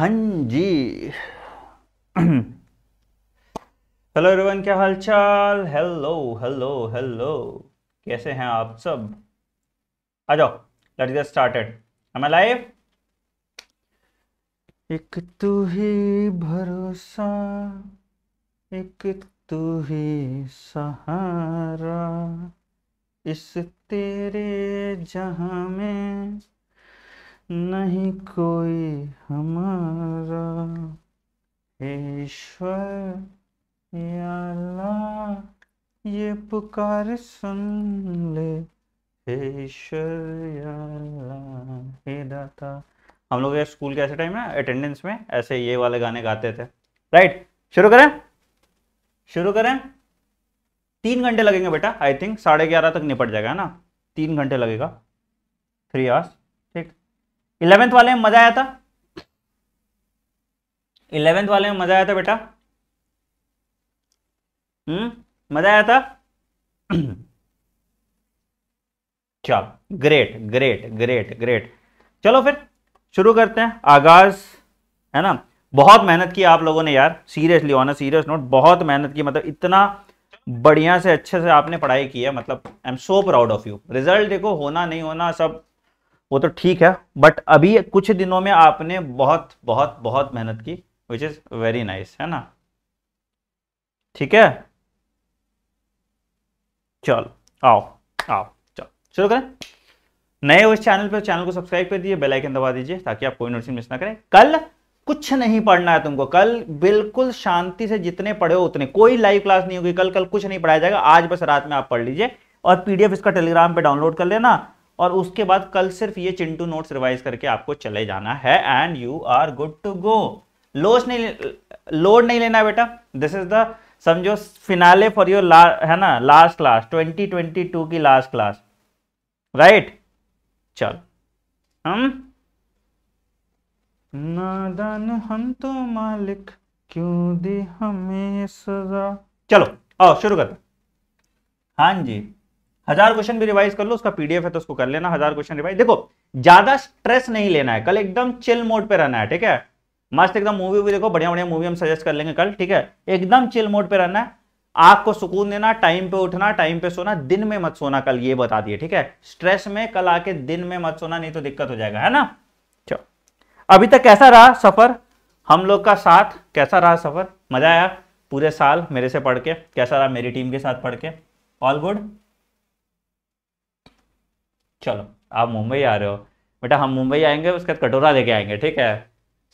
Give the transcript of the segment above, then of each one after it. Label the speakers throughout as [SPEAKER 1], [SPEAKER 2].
[SPEAKER 1] हाँ जी hello everyone क्या हालचाल हेलो हेलो हेलो कैसे हैं आप सब आ जाओ let's get started I live एक तू ही भरोसा एक तू ही सहारा इस तेरे जहां में नहीं कोई हमारा ईश्वर या ये पुकार सुन ले ईश्वर दाता हम लोग स्कूल के ऐसे टाइम ना अटेंडेंस में ऐसे ये वाले गाने गाते थे राइट शुरू करें शुरू करें तीन घंटे लगेंगे बेटा आई थिंक साढ़े ग्यारह तक निपट जाएगा है ना तीन घंटे लगेगा थ्री आवर्स इलेवेंथ वाले में मजा आया था इलेवेंथ वाले में मजा आया था बेटा हम्म मजा आया था चल ग्रेट ग्रेट ग्रेट ग्रेट चलो फिर शुरू करते हैं आगाज है ना बहुत मेहनत की आप लोगों ने यार सीरियसली ऑन सीरियस नोट बहुत मेहनत की मतलब इतना बढ़िया से अच्छे से आपने पढ़ाई की है मतलब I am so proud of you result देखो होना नहीं होना सब वो तो ठीक है बट अभी कुछ दिनों में आपने बहुत बहुत बहुत मेहनत की विच इज़ वेरी नाइस है ना ठीक है चलो आओ आओ चलो शुरू करें नए हो इस चैनल पर चैनल को सब्सक्राइब कर दीजिए बेल आइकन दबा दीजिए ताकि आप कोई नोटिस मिस ना करें कल कुछ नहीं पढ़ना है तुमको कल बिल्कुल शांति से जितने पढ़े हो उतने कोई लाइव क्लास नहीं होगी कल कल कुछ नहीं पढ़ाया जाएगा आज बस रात में आप पढ़ लीजिए और पीडीएफ इसका टेलीग्राम पे डाउनलोड कर लेना और उसके बाद कल सिर्फ ये चिंटू नोट्स रिवाइज करके आपको चले जाना है and you are good to go लोस नहीं लोड नहीं लेना बेटा दिस इज द समझो फिनाले फॉर योर ला है ना लास्ट क्लास 2022 की लास्ट क्लास राइट चल हम नादान हम तो मालिक क्यों दी हमें सजा चलो आओ शुरू करते हाँ जी हजार क्वेश्चन भी रिवाइज कर लो उसका पीडीएफ है तो उसको कर लेना हजार क्वेश्चन रिवाइज देखो ज्यादा स्ट्रेस नहीं लेना है कल एकदम चिल मोड पे रहना है ठीक है मस्त एकदम मूवी भी देखो बढ़िया बढ़िया मूवी हम सजेस्ट कर लेंगे कल ठीक है एकदम चिल मोड पे रहना है आग को सुकून देना टाइम पे उठना टाइम पे सोना दिन में मत सोना कल ये बता दिए ठीक है स्ट्रेस में कल आके दिन में मत सोना नहीं तो दिक्कत हो जाएगा है ना चलो अभी तक कैसा रहा सफर हम लोग का साथ कैसा रहा सफर मजा आया पूरे साल मेरे से पढ़ के कैसा रहा मेरी टीम के साथ पढ़ के ऑल गुड चलो आप मुंबई आ रहे हो बेटा हम मुंबई आएंगे उसके बाद कटोरा लेके आएंगे ठीक है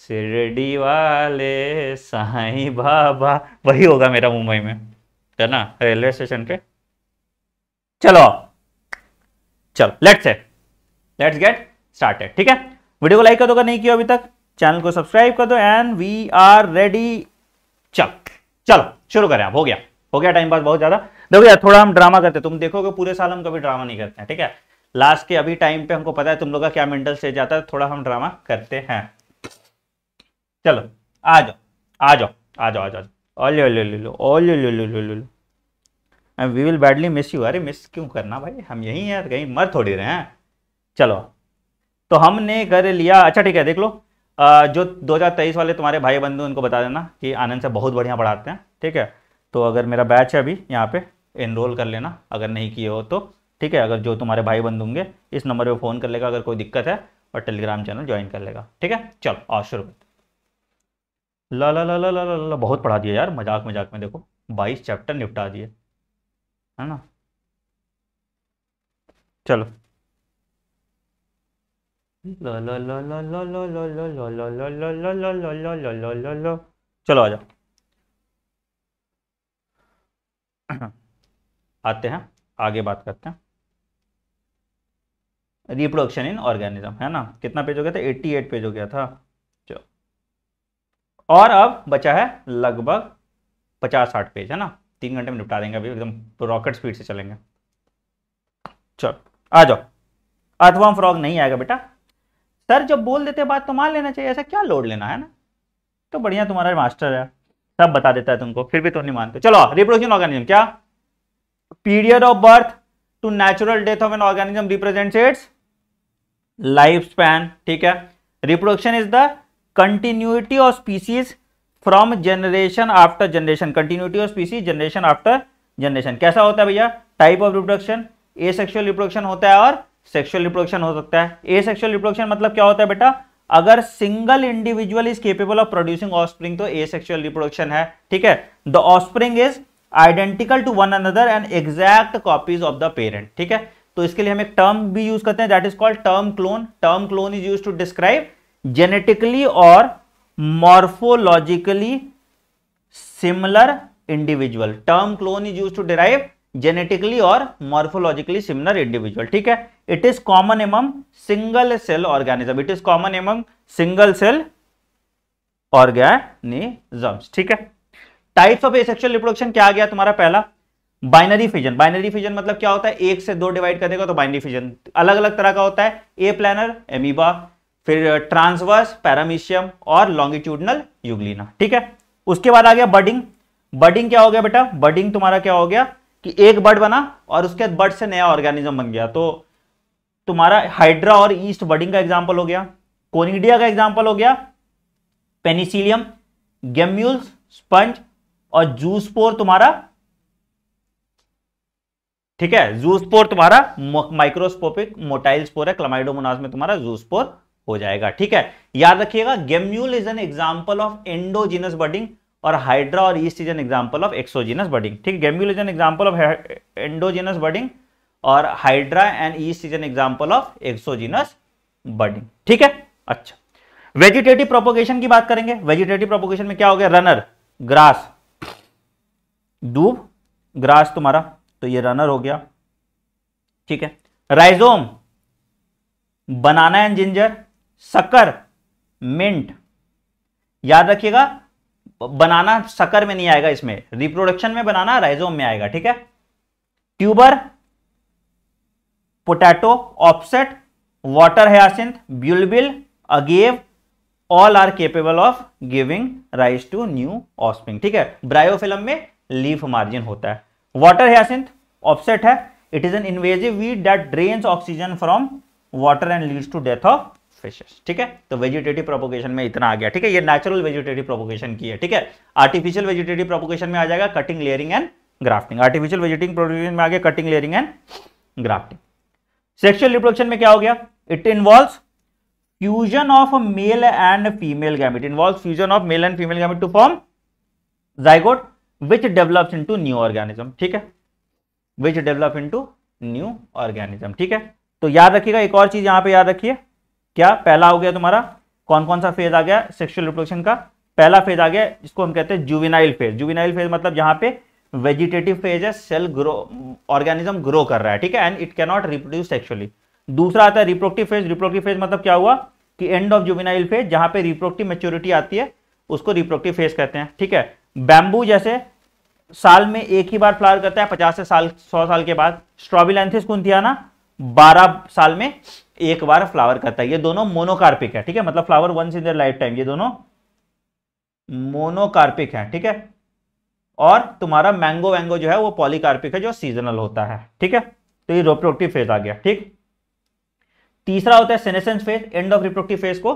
[SPEAKER 1] शिरडी वाले साईं बाबा वही होगा मेरा मुंबई में है ना रेलवे स्टेशन पे चलो चलो लेट्स लेट्स गेट स्टार्टेड ठीक है वीडियो को लाइक कर दो नहीं किया अभी तक चैनल को सब्सक्राइब कर दो एंड वी आर रेडी चल चलो शुरू करें आप हो गया हो गया टाइम पास बहुत ज्यादा देखो यार थोड़ा हम ड्रामा करते तुम देखोगे पूरे साल हम कभी ड्रामा नहीं करते हैं ठीक है लास्ट के अभी टाइम पे हमको पता है तुम लोग का क्या मेंटल स्टेज आता है थोड़ा हम ड्रामा करते हैं चलो आ जाओ आ जाओ आ जाओ आ जाओ ओल ओल ओल लो and we will badly miss you अरे मिस क्यों करना भाई हम यहीं हैं कहीं मर थोड़ी रहे हैं चलो तो हमने कर लिया अच्छा ठीक है देख लो दो जो 2023 वाले तुम्हारे भाई बंधु उनको बता देना कि आनंद से बहुत बढ़िया पढ़ाते हैं ठीक है तो अगर मेरा बैच है अभी यहाँ पे एनरोल कर लेना अगर नहीं किए हो तो ठीक है अगर जो तुम्हारे भाई बंद होंगे इस नंबर पर फ़ोन कर लेगा अगर कोई दिक्कत है और टेलीग्राम चैनल ज्वाइन कर लेगा ठीक है चलो आज शुरू करते ला ला ला ला ला ला बहुत पढ़ा दिया यार मजाक मजाक में देखो बाईस चैप्टर निपटा दिए है ना चलो चलो आ जाओ आते हैं आगे बात करते हैं रिप्रोडक्शन इन ऑर्गेनिज्म है ना कितना पेज हो गया था एट्टी एट पेज हो गया था चलो और अब बचा है लगभग पचास साठ पेज है ना तीन घंटे में निपटा देंगे अभी एकदम रॉकेट स्पीड से चलेंगे चलो आ जाओ अर्थवॉर्म फ्रॉग नहीं आएगा बेटा सर जब बोल देते बात तो मान लेना चाहिए ऐसा क्या लोड लेना है ना तो बढ़िया तुम्हारा मास्टर है सब बता देता है तुमको फिर भी तुम तो नहीं मानते चलो रिप्रोडक्शन ऑर्गेनिज्म क्या period of birth to natural death of an organism represents life span ठीक है reproduction is the continuity of species from generation after generation continuity of species generation after generation कैसा होता है भैया type of reproduction asexual reproduction होता है और sexual reproduction हो सकता है ए सेक्शुअल रिप्रोडक्शन मतलब क्या होता है बेटा अगर single individual is capable of producing offspring तो ए सेक्शुअल रिप्रोडक्शन है ठीक है the offspring is identical to one another and exact copies of the parent ठीक है तो इसके लिए हम एक टर्म भी यूज करते हैं that is called term clone term clone is use to describe genetically और morphologically similar individual term clone is use to derive genetically और मॉर्फोलॉजिकली सिमिलर इंडिविजुअल ठीक है it is common among single cell organism it is common among single cell organisms ठीक है types of asexual reproduction क्या आ गया तुम्हारा पहला बाइनरी फिजन बाइनरी फिजन मतलब क्या होता है एक से दो डिवाइड कर देगा तो बाइनरी फिजन अलग अलग तरह का होता है ए प्लानर एमीबा फिर ट्रांसवर्स पैरामीशियम और लॉन्गिट्यूडनल यूग्लिना ठीक है उसके बाद आ गया बर्डिंग बर्डिंग क्या हो गया बेटा बर्डिंग तुम्हारा क्या हो गया कि एक बर्ड बना और उसके बाद बर्ड से नया ऑर्गेनिज्म बन गया तो तुम्हारा हाइड्रा और ईस्ट बर्डिंग का एग्जाम्पल हो गया कोनिडिया का एग्जाम्पल हो गया पेनिसिलियम गेम्यूल्स स्पंज और जूसपोर तुम्हारा ठीक है जूसपोर तुम्हारा माइक्रोस्कोपिक मोटाइल स्पोर है क्लामाइडोमोनाज में तुम्हारा जूसपोर हो जाएगा ठीक है याद रखिएगा gemmule is an example of endogenous budding और हाइड्रा और yeast is an example of exogenous budding ठीक gemmule is an example of endogenous budding और hydra and yeast is an example of exogenous budding ठीक है अच्छा vegetative propagation की बात करेंगे वेजिटेटिव प्रोपोगेशन में क्या हो गया रनर ग्रास डूब ग्रास तुम्हारा तो ये रनर हो गया ठीक है rhizome banana and ginger sucker mint याद रखिएगा बनाना सकर में नहीं आएगा इसमें रिप्रोडक्शन में बनाना राइजोम में आएगा ठीक है tuber potato offset water hyacinth bulbil agave all are capable of giving rise to new offspring ठीक है ब्रायोफिल्म में लीफ मार्जिन होता है वाटर hyacinth ऑप्सेट है it is an invasive weed that drain oxygen from water and leads to death of fishes ठीक है तो vegetative propagation में इतना आ गया ठीक है ये नेचुरल वेजिटेटिव प्रोपोगेशन की है ठीक है आर्टिफिशियल वेजिटेटिव प्रोपोगेशन में आ जाएगा cutting layering and grafting artificial vegetative propagation में आ गया cutting layering and grafting sexual reproduction में क्या हो गया it involve fusion of male and female gamete involve fusion of male and female gamete to form zygote which in to new organism ठीक है which develop in to new organism ठीक है तो याद रखिएगा एक और चीज यहां पे याद रखिए क्या पहला हो गया तुम्हारा कौन कौन सा फेज आ गया सेक्सुअल रिप्रोडक्शन का पहला फेज आ गया जिसको हम कहते हैं जुविनाइल फेज जुविनाइल फेज मतलब यहां पे वेजिटेटिव फेज है सेल ग्रो ऑर्गेनिज्म ग्रो कर रहा है ठीक है and it cannot reproduce sexually दूसरा आता है रिप्रोडक्टिव फेज रिप्रोडक्टिव फेज मतलब क्या हुआ कि एंड ऑफ जुबिनाइल फेज जहां पे रिप्रोडक्टिव मेच्योरिटी आती है उसको रिप्रोडक्टिव फेज कहते हैं ठीक है बैम्बू जैसे साल में एक ही बार फ्लावर करता है पचास से साल सौ साल के बाद स्ट्रॉबिलेंथिस कुंथियाना बारह साल में एक बार फ्लावर करता है ये दोनों मोनोकार्पिक है ठीक है मतलब flower once in life time ये दोनों मोनोकार्पिक है ठीक है और तुम्हारा मैंगो वैंगो जो है वो पॉलीकार्पिक है जो सीजनल होता है ठीक है तो ये रिप्रोडक्टिव फेज आ गया ठीक तीसरा होता है senescence phase end of reproductive phase को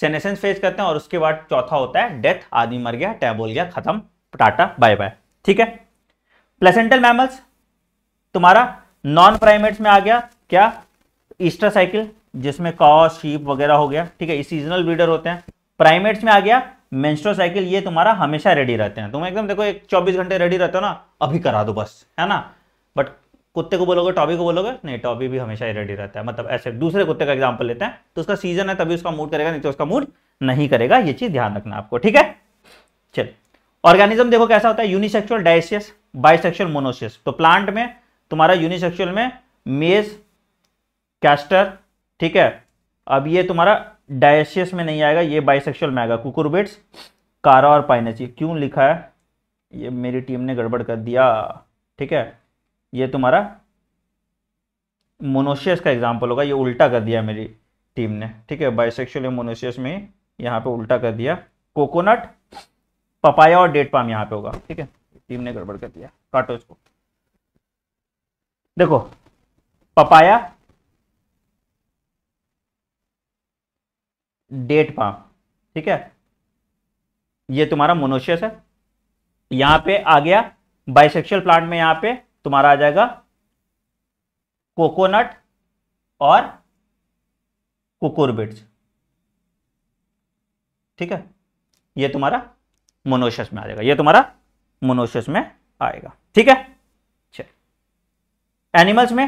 [SPEAKER 1] सेनेसेंस फेज करते हैं और उसके बाद चौथा होता है डेथ आदमी मर गया टैब बोल गया खत्म टाटा बाय बाय ठीक है प्लेसेंटल मैमल्स तुम्हारा नॉन प्राइमेट्स में आ गया क्या ईस्टर साइकिल जिसमें कॉ शीप वगैरह हो गया ठीक है सीजनल ब्रीडर होते हैं प्राइमेट्स में आ गया मेंस्ट्रो साइकिल ये तुम्हारा हमेशा रेडी रहते हैं तुम एकदम देखो एक 24 घंटे रेडी रहते हो ना अभी करा दो बस है ना कुत्ते को बोलोगे टॉबी को बोलोगे नहीं टॉबी भी हमेशा रेडी रहता है मतलब ऐसे दूसरे कुत्ते का एग्जाम्पल लेते हैं तो उसका सीजन है तभी उसका मूड करेगा नहीं तो उसका मूड नहीं करेगा ये चीज ध्यान रखना आपको ठीक है चल ऑर्गेनिज्म देखो कैसा होता है यूनिसेक्चुअल डायसियस बाइसेक्चुअल मोनोसियस तो प्लांट में तुम्हारा यूनिसेक्चुअल में मेज कैस्टर ठीक है अब ये तुम्हारा डायसियस में नहीं आएगा ये बाइसेक्शुअल में आएगा कुकुरबिट्स कारा और पाइनेची क्यों लिखा है ये मेरी टीम ने गड़बड़ कर दिया ठीक है ये तुम्हारा मोनोशियस का एग्जाम्पल होगा ये उल्टा कर दिया मेरी टीम ने ठीक है बाइसेक्शुअल मोनोशियस में यहाँ पे उल्टा कर दिया कोकोनट पपाया और डेट पाम यहाँ पे होगा ठीक है टीम ने गड़बड़ कर दिया काटो इसको देखो पपाया डेट पाम ठीक है ये तुम्हारा मोनोशियस है यहां पे आ गया बाइसेक्शुअल प्लांट में यहां पे तुम्हारा आ जाएगा कोकोनट और कुकुरबिट्स ठीक है ये तुम्हारा मोनोशस में आ जाएगा ये तुम्हारा मोनोशस में आएगा ठीक है एनिमल्स में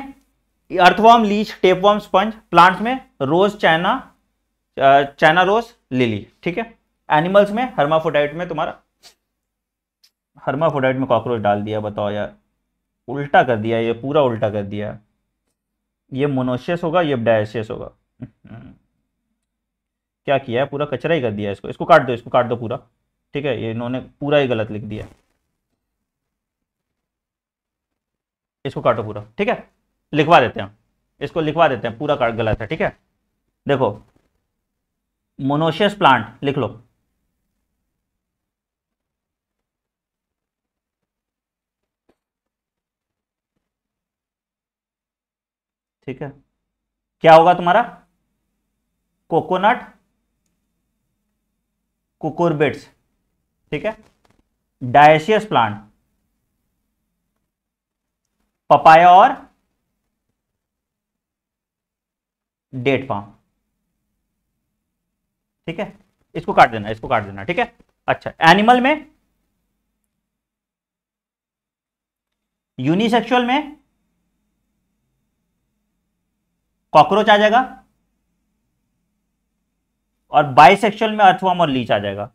[SPEAKER 1] earthworm leech tapeworm sponge plants में rose China China rose lily ठीक है एनिमल्स में हर्माफोडाइट में तुम्हारा हर्माफोडाइट में कॉकरोच डाल दिया बताओ यार उल्टा कर दिया ये पूरा उल्टा कर दिया ये मोनोशियस होगा ये डायशियस होगा क्या किया है पूरा कचरा ही कर दिया इसको इसको काट दो इसको काट दो पूरा ठीक है ये इन्होंने पूरा ही गलत लिख दिया इसको काटो पूरा ठीक है लिखवा देते हैं इसको लिखवा देते हैं पूरा गलत है ठीक है देखो मोनोशियस प्लांट लिख लो ठीक है क्या होगा तुम्हारा कोकोनट कुकुरबिट्स ठीक है डायशियस प्लांट पपाया और डेट पाम ठीक है इसको काट देना इसको काट देना ठीक है अच्छा एनिमल में यूनिसेक्सुअल में कॉकरोच आ जाएगा और बाइसेक्सुअल में अर्थवॉर्म और लीच आ जाएगा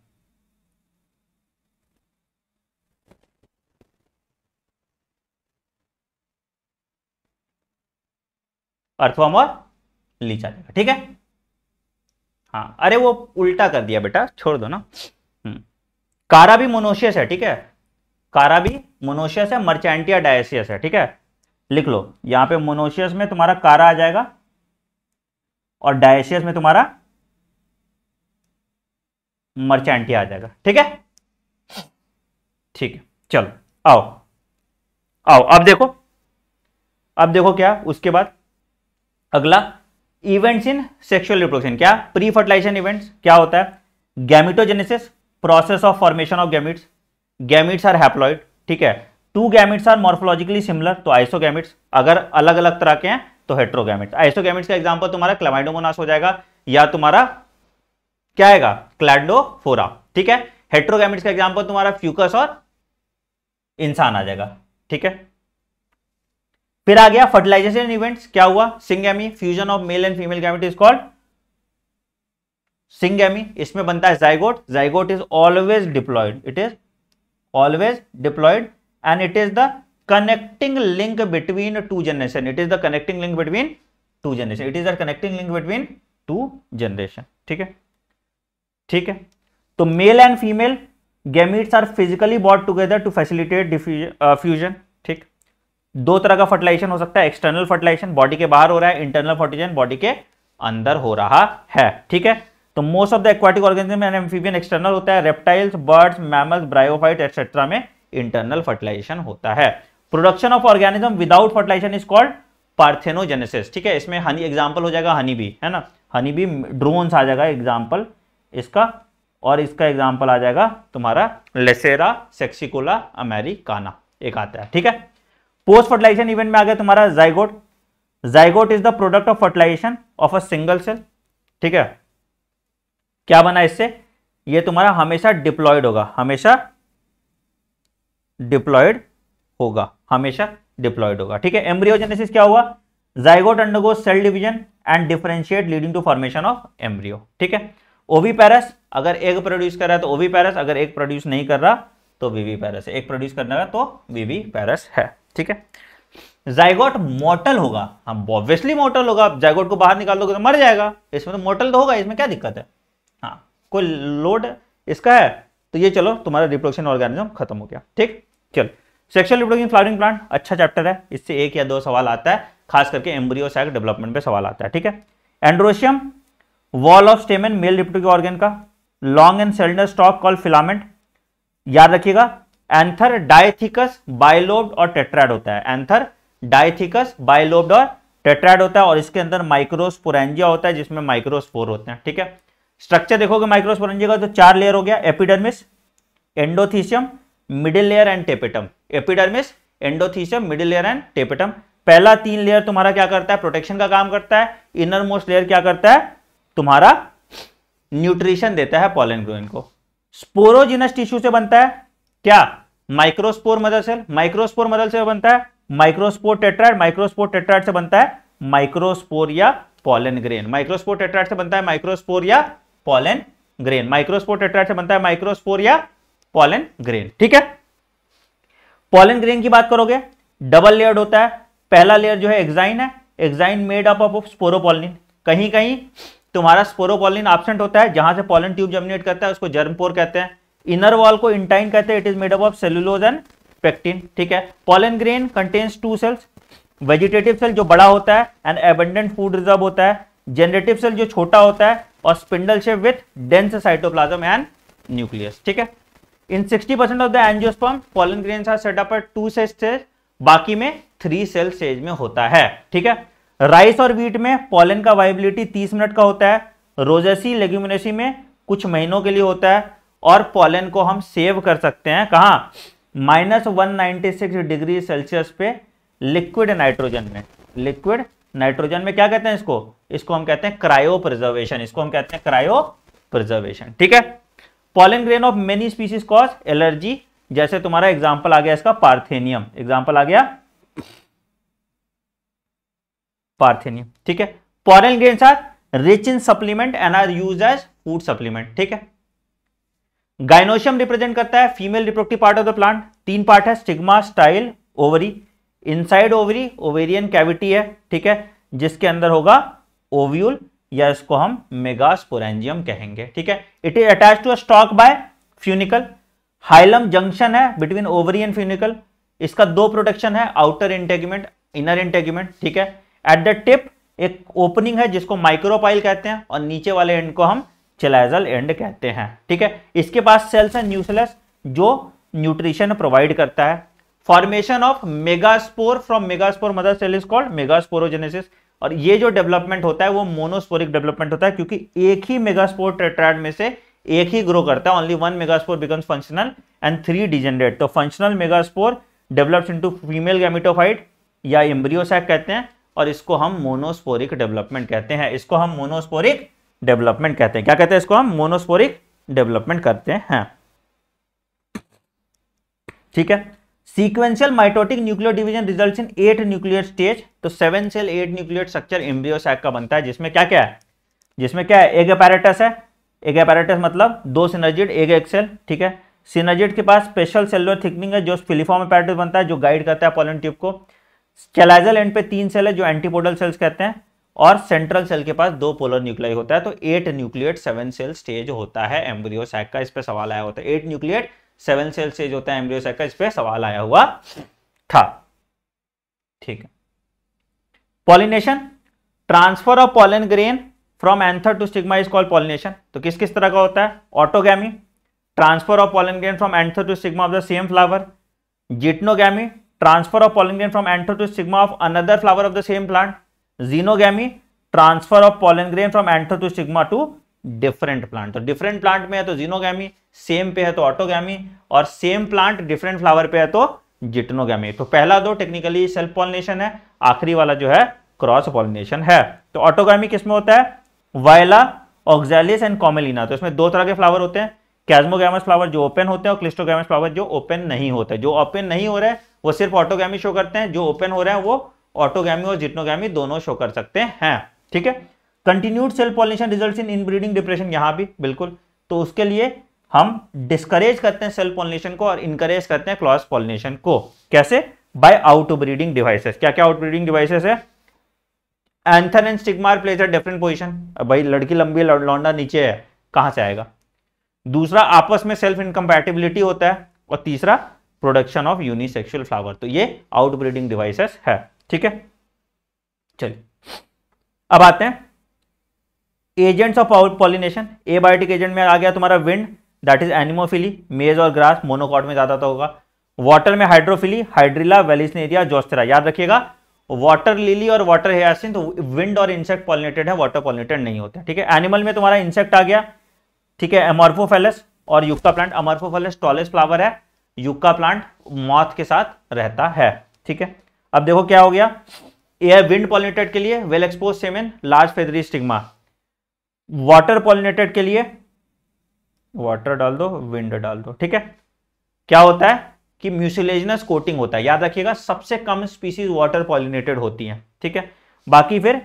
[SPEAKER 1] अर्थवॉर्म और लीच आ जाएगा ठीक है हाँ अरे वो उल्टा कर दिया बेटा छोड़ दो ना हम्म, कारा भी मोनोशियस है ठीक है कारा भी मोनोशियस है मर्चेंटिया डायसियस है ठीक है लिख लो यहां पे मोनोशियस में तुम्हारा कारा आ जाएगा और डायसियस में तुम्हारा मर्चेंटी आ जाएगा ठीक है ठीक है चलो आओ आओ अब देखो अब देखो क्या उसके बाद अगला इवेंट्स इन सेक्सुअल रिप्रोडक्शन क्या प्री फर्टिलाइजेशन इवेंट्स क्या होता है gametogenesis process of formation of gametes gametes are haploid ठीक है two gametes are morphologically similar तो आइसो गैमिट्स अगर अलग अलग तरह के हैं तो हेट्रोगैमेट्स आइसोगैमेट्स का एग्जाम्पल तुम्हारा क्लामाइडोमोनास हो जाएगा या तुम्हारा क्या आएगा क्लैडोफोरा ठीक है हेट्रोगैमेट्स का एग्जाम्पल तुम्हारा फ्यूकस और इंसान आ जाएगा ठीक है फिर आ गया फर्टिलाइजेशन इवेंट्स क्या हुआ syngamy fusion of male and female gamete is called syngamy इसमें बनता है zygote zygote is always diploid it is always diploid and it is the connecting link between two generation it is the connecting link between two generation it is the connecting link between two generation ठीक है ठीक है तो male and female gametes are physically brought together to facilitate fusion ठीक दो तरह का fertilisation हो सकता है एक्सटर्नल फर्टिलाइजेशन बॉडी के बाहर हो रहा है इंटरनल फर्टिलाइजेशन बॉडी के अंदर हो रहा है ठीक है तो most of the aquatic organism and amphibian external होता है reptiles birds mammals bryophyte etcetera में इंटरनल फर्टिलाइजेशन होता है production of organism without fertilisation is called parthenogenesis ठीक है इसमें हनी एग्जाम्पल हो जाएगा हनी बी है ना हनी बी ड्रोन्स आ जाएगा एग्जाम्पल इसका और इसका एग्जाम्पल आ जाएगा तुम्हारा लेसेरा सेक्सिकोला अमेरिकाना एक आता है ठीक है पोस्ट फर्टिलाइजेशन इवेंट में आ गया तुम्हारा zygote zygote is the product of fertilization of a single cell ठीक है क्या बना इससे ये तुम्हारा हमेशा डिप्लॉयड होगा हमेशा डिप्लॉयड होगा हमेशा डिप्लॉयड होगा ठीक है एम्ब्रियोजेनेसिस क्या हुआ zygote undergo cell division and differentiate leading to formation of embryo ठीक है ओवी पैरस अगर एक प्रोड्यूस कर रहा है तो ओवी पैरस अगर एक प्रोड्यूस नहीं कर रहा तो वीवी पैरस एक प्रोड्यूस करने का तो वीवी पैरस है ठीक है जाइगोट मोटल होगा हम ऑब्वियसली मोटल होगा जाइगोट को बाहर निकाल दोगे तो मर जाएगा इसमें तो मोटल तो होगा इसमें क्या दिक्कत है हाँ कोई लोड इसका है तो ये चलो तुम्हारा रिप्रोडक्शन ऑर्गेनिज्म खत्म हो गया ठीक चलो सेक्शुअल रिप्रोडक्शन फ्लावरिंग प्लांट अच्छा चैप्टर है इससे एक या दो सवाल आता है खास करके एम्ब्रियो सैक डेवलपमेंट पे सवाल आता है ठीक है androecium whorl of stamen male reproductive organ का long and slender stalk call filament याद रखिएगा एंथर डायथिकस बाइलोब्ड और टेट्राइड होता है एंथर डायथिकस बाइलोब्ड और टेट्राइड होता है और इसके अंदर माइक्रोस्पोरेंजिया होता है जिसमें माइक्रोस्पोर होते हैं ठीक है स्ट्रक्चर देखोगे माइक्रोस्पोरेंजिया का तो चार लेयर हो गया epidermis endothecium middle layer and tapetum epidermis endothecium middle layer and tapetum पहला तीन लेयर तुम्हारा क्या करता है प्रोटेक्शन का काम करता है इनर मोस्ट लेयर क्या करता है तुम्हारा न्यूट्रिशन देता है पॉलन ग्रोइन को स्पोरोजिनस टिश्यू से बनता है क्या microspore mother cell microspore mother से बनता है माइक्रोस्पोर टेट्राइड माइक्रोस्पोर टेट्राइड से बनता है माइक्रोस्पोर या पॉलन ग्रेन माइक्रोस्पोर टेट्राइड से बनता है माइक्रोस्पोर या पॉलन ग्रेन माइक्रोस्पोर टेट्राइड से बनता है माइक्रोस्पोर या पॉलन ग्रेन ठीक है पॉलन ग्रेन की बात करोगे डबल लेयर होता है पहला लेयर जो है एग्जाइन है exine made up of sporopollenin कहीं कहीं तुम्हारा स्पोरोपोलिन एबसेंट होता है जहां से पॉलन ट्यूब जमिनेट करता है उसको जर्मपोर कहते हैं इनर वॉल को इंटाइन कहते हैं it is made up of cellulose and pectin ठीक है pollen grain contains two cells vegetative cell जो बड़ा होता है एंड एबंडेंट फूड रिजर्व होता है जेनरेटिव सेल जो छोटा होता है और spindle shape with dense cytoplasm and nucleus ठीक है in 60% percent of the angiosperm pollen grain shed up at two cell बाकी में थ्री सेल स्टेज में होता है ठीक है राइस और वीट में पॉलन का वाइबिलिटी 30 मिनट का होता है रोजेसी लेग्यूमिनेसी में कुछ महीनों के लिए होता है और पॉलन को हम सेव कर सकते हैं कहा माइनस वन डिग्री सेल्सियस पे लिक्विड नाइट्रोजन में लिक्विड नाइट्रोजन में क्या कहते हैं इसको इसको हम कहते हैं क्रायो प्रिजर्वेशन इसको हम कहते हैं क्रायो प्रिजर्वेशन ठीक है pollen grain of many species cause allergy जैसे तुम्हारा एग्जाम्पल आ गया इसका पार्थेनियम एग्जाम्पल आ गया पार्थेनियम ठीक है pollen grain are rich in supplement and are use as food supplement ठीक है गाइनोशियम रिप्रेजेंट करता है female reproductive part of the plant तीन पार्ट है stigma style ovary inside ovary ovarian cavity है ठीक है जिसके अंदर होगा ओव्यूल या इसको हम मेगास्पोरेंजियम कहेंगे ठीक है it is attach to stalk by funicle hilum junction है बिटवीन ओवरी एंड फ्यूनिकल इसका दो प्रोटेक्शन है आउटर इंटेगमेंट इनर इंटेगमेंट ठीक है एट द टिप एक ओपनिंग है जिसको माइक्रोपाइल कहते हैं और नीचे वाले एंड को हम चलाइजल एंड कहते हैं ठीक है इसके पास सेल्स है न्यूसलेस जो न्यूट्रिशन प्रोवाइड करता है formation of megaspore from megaspore mother cell is called megasporogenesis और ये जो डेवलपमेंट होता है वो मोनोस्पोरिक डेवलपमेंट होता है क्योंकि एक ही मेगास्पोर टेट्राड में से एक ही ग्रो करता है only one megaspore becomes functional and three degenerate तो functional megaspore develops into female gametophyte या एम्ब्रियोसैक कहते हैं और इसको हम मोनोस्पोरिक डेवलपमेंट कहते हैं इसको हम मोनोस्पोरिक डेवलपमेंट कहते हैं क्या कहते हैं इसको हम मोनोस्पोरिक डेवलपमेंट करते हैं ठीक है sequential mitotic nuclear division result in eight nuclear stage तो seven cell eight nuclear structure embryo sac का बनता है जिसमें क्या क्या है जिसमें क्या है एग अपैरेटस है एग अपैरेटस मतलब दो सिनर्जिड एग एक सेल ठीक है सिनर्जिड के पास स्पेशल सेलुलर थिकनिंग है जो फिलिफॉर्म अपैरेटस बनता है जो गाइड करता है पॉलन ट्यूब को चलाइजल एंड पे तीन सेल है जो एंटीपोडल सेल्स कहते हैं और सेंट्रल सेल के पास दो पोलर न्यूक्लियाई होता है तो eight nucleate seven cell stage होता है एम्ब्रियो सैक का इस पर सवाल आया होता है एट न्यूक्लियट सेवन सेल से जो होता है एम्ब्रियो साइड का इस पर सवाल आया हुआ था ठीक है pollination transfer of pollen grain from anther to stigma is called pollination तो किस किस तरह का होता है autogamy transfer of pollen grain from anther to stigma of the same flower geitonogamy transfer of pollen grain from anther to stigma of another flower of the same plant xenogamy transfer of pollen grain from anther to stigma to different plant तो different plant में है तो xenogamy same पे है तो autogamy और same plant different flower पे है तो जिटनोगैमी तो पहला दो टेक्निकली सेल्फ पॉलिनेशन है आखिरी वाला जो है क्रॉस पॉलिनेशन है तो ऑटोगैमी किसमें होता है वायला ऑक्जेलिस एंड कॉमेलिना तो इसमें दो तरह के फ्लावर होते हैं कैजमोगैमस फ्लावर जो ओपन होते हैं और क्लिस्टोगैमस फ्लावर जो ओपन नहीं होते जो ओपन नहीं हो रहे हैं वो सिर्फ ऑटोगैमी शो करते हैं जो ओपन हो रहे हैं वो ऑटोगैमी और जिटनोगैमी दोनों शो कर सकते हैं ठीक है continued self pollination result in inbreeding depression यहां भी बिल्कुल तो उसके लिए हम डिस्करेज करते हैं सेल पॉलिनेशन को और इनकरेज करते हैं क्रॉस पॉलिनेशन को कैसे बाय आउट ब्रीडिंग डिवाइसेस क्या क्या आउट ब्रीडिंग डिवाइसेस है anther and stigma are placed a different position भाई लड़की लंबी लौंडा नीचे है कहां से आएगा दूसरा आपस में सेल्फ इनकम्पैटिबिलिटी होता है और तीसरा प्रोडक्शन ऑफ यूनिसेक्सुअल फ्लावर तो ये आउटब्रीडिंग डिवाइसेस है ठीक है चलिए अब आते हैं agents of pollination abiotic agent में आ गया तुम्हारा विंड दैट इज एनिमोफिली मेज और ग्रास मोनोकॉट में ज़्यादा तो होगा वाटर में हाइड्रोफिली हाइड्रिला वेलिसनेरिया जोस्टरा याद रखिएगा वाटर लिली और वाटर हेयासिन तो विंड और इंसेक्ट पॉलिनेटेड है वाटर पॉलिनेटेड नहीं होते ठीक है एनिमल में तुम्हारा इंसेक्ट आ गया ठीक है एमोर्फोफेलस और yucca plant Amorphophallus tallest flower है युक्का प्लांट मौत के साथ रहता है ठीक है अब देखो क्या हो गया एयर विंड पॉलिनेटेड के लिए well exposed stamen large feathery stigma water pollinated के लिए वाटर डाल दो विंड डाल दो ठीक है क्या होता है कि म्यूसिलेजनस कोटिंग होता है याद रखिएगा सबसे कम स्पीसीज वाटर पॉलिनेटेड होती हैं ठीक है बाकी फिर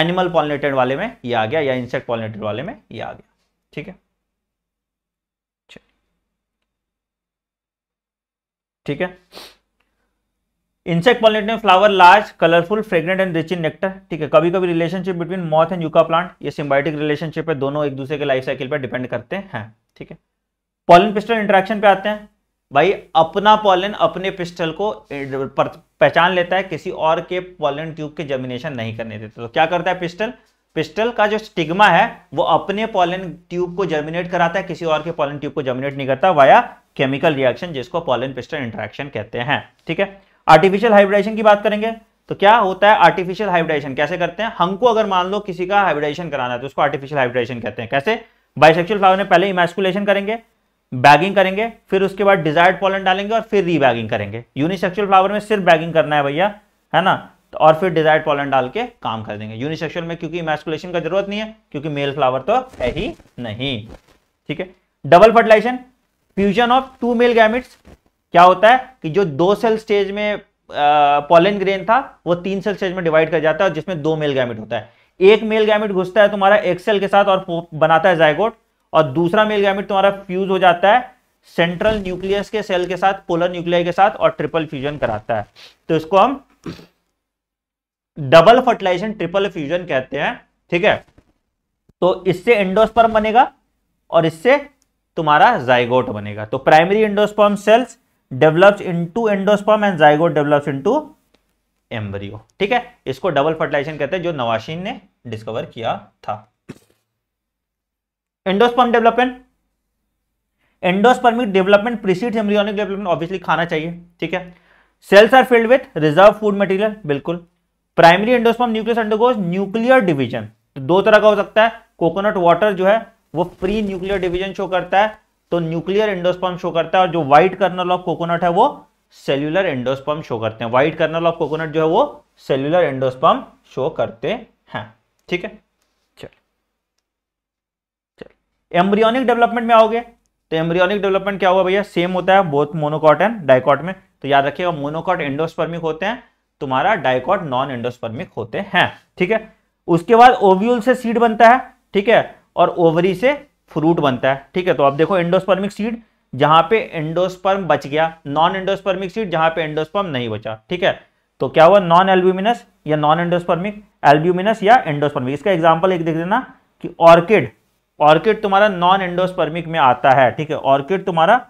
[SPEAKER 1] एनिमल पॉलिनेटेड वाले में ये आ गया या इंसेक्ट पॉलिनेटेड वाले में ये आ गया ठीक है ठीक है इंसेक्ट पॉलिनेट में flower large colourful fragrant and rich in nectar ठीक है कभी कभी relationship between moth and yucca plant ये सिम्बायोटिक रिलेशनशिप है दोनों एक दूसरे के लाइफ साइकिल पर डिपेंड करते हैं ठीक है पॉलन पिस्टल इंट्रैक्शन पे आते हैं भाई अपना पॉलन अपने पिस्टल को पहचान लेता है किसी और के पॉलन ट्यूब के जर्मिनेशन नहीं करने देते तो क्या करता है पिस्टल पिस्टल का जो स्टिग्मा है वो अपने पॉलन ट्यूब को जर्मिनेट कराता है किसी और के पॉलन ट्यूब को जर्मिनेट नहीं करता वाया केमिकल रिएक्शन जिसको पॉलन पिस्टल इंट्रैक्शन कहते हैं ठीक है आर्टिफिशियल हाइब्रिडाइजेशन की बात करेंगे तो क्या होता है आर्टिफिशियल हाइब्रिडाइजेशन कैसे करते हैं हमको अगर मान लो किसी का हाइब्रिडाइजेशन कराना है तो उसको आर्टिफिशियल हाइब्रिडाइजेशन कहते हैं कैसे बाइसेक्चुअल फ्लावर में पहले इमेस्कुलेशन करेंगे बैगिंग करेंगे फिर उसके बाद डिजायर्ड पॉलन डालेंगे और फिर रीबैगिंग करेंगे यूनिसेक्चुअल फ्लावर में सिर्फ बैगिंग करना है भैया है ना तो और फिर डिजायर्ड पॉलन डाल के काम कर देंगे यूनिसेक्शुअल में क्योंकि इमेस्कुलेशन का जरूरत नहीं है क्योंकि मेल फ्लावर तो है ही नहीं ठीक है double fertilisation fusion of two male gametes क्या होता है कि जो दो सेल स्टेज में पॉलिन ग्रेन था वो तीन सेल स्टेज में डिवाइड कर जाता है और जिसमें दो मेल गैमिट होता है एक मेल गैमिट घुसता है तुम्हारा एक सेल के साथ और बनाता है जायगोट और दूसरा मेल गैमिट तुम्हारा फ्यूज हो जाता है सेंट्रल न्यूक्लियस के सेल के साथ पोलर न्यूक्लियर के साथ और ट्रिपल फ्यूजन कराता है तो इसको हम डबल फर्टिलाइजेशन ट्रिपल फ्यूजन कहते हैं ठीक है तो इससे एंडोस्पर्म बनेगा और इससे तुम्हारा जायगोट बनेगा तो primary endosperm cells develops into endosperm and zygote develops into embryo ठीक है इसको डबल फर्टिलाइजेशन कहते हैं जो नवाशीन ने डिस्कवर किया था endosperm development endospermic development precede embryonic development obviously खाना चाहिए ठीक है cells are filled with reserve food material बिल्कुल primary endosperm nucleus undergoes nuclear division तो दो तरह का हो सकता है कोकोनट वाटर जो है वो प्री न्यूक्लियर डिवीजन शो करता है तो न्यूक्लियर एंडोस्पर्म शो करता है और जो व्हाइट कर्नल ऑफ कोकोनट है वो सेल्यूलर एंडोस्पर्म शो करते हैं व्हाइट कर्नल ऑफ कोकोनट जो है वो सेल्यूलर एंडोस्पर्म शो करते हैं ठीक है चल एम्ब्रियोनिक डेवलपमेंट में आओगे तो एम्ब्रियोनिक डेवलपमेंट क्या हुआ भैया सेम होता है बोथ मोनोकॉट एंड डायकॉट में तो याद रखिएगा मोनोकॉट एंडोस्पर्मिक होते हैं तुम्हारा डायकॉट नॉन एंडोस्पर्मिक होते हैं ठीक है उसके बाद ओव्यूल से सीड बनता है ठीक है और ओवरी से फ्रूट बनता है ठीक है तो अब देखो एंडोस्पर्मिक सीड जहां पे एंडोस्पर्म बच गया नॉन एंडोस्पर्मिक सीड जहां पे एंडोस्पर्म नहीं बचा ठीक है तो क्या हुआ नॉन एल्ब्यूमिनस या नॉन एंडोस्पर्मिक एल्ब्यूमिनस या एंडोस्पर्मिक इसका एग्जाम्पल एक देख देना कि ऑर्किड ऑर्किड तुम्हारा नॉन एंडोस्पर्मिक में आता है ठीक है ऑर्किड तुम्हारा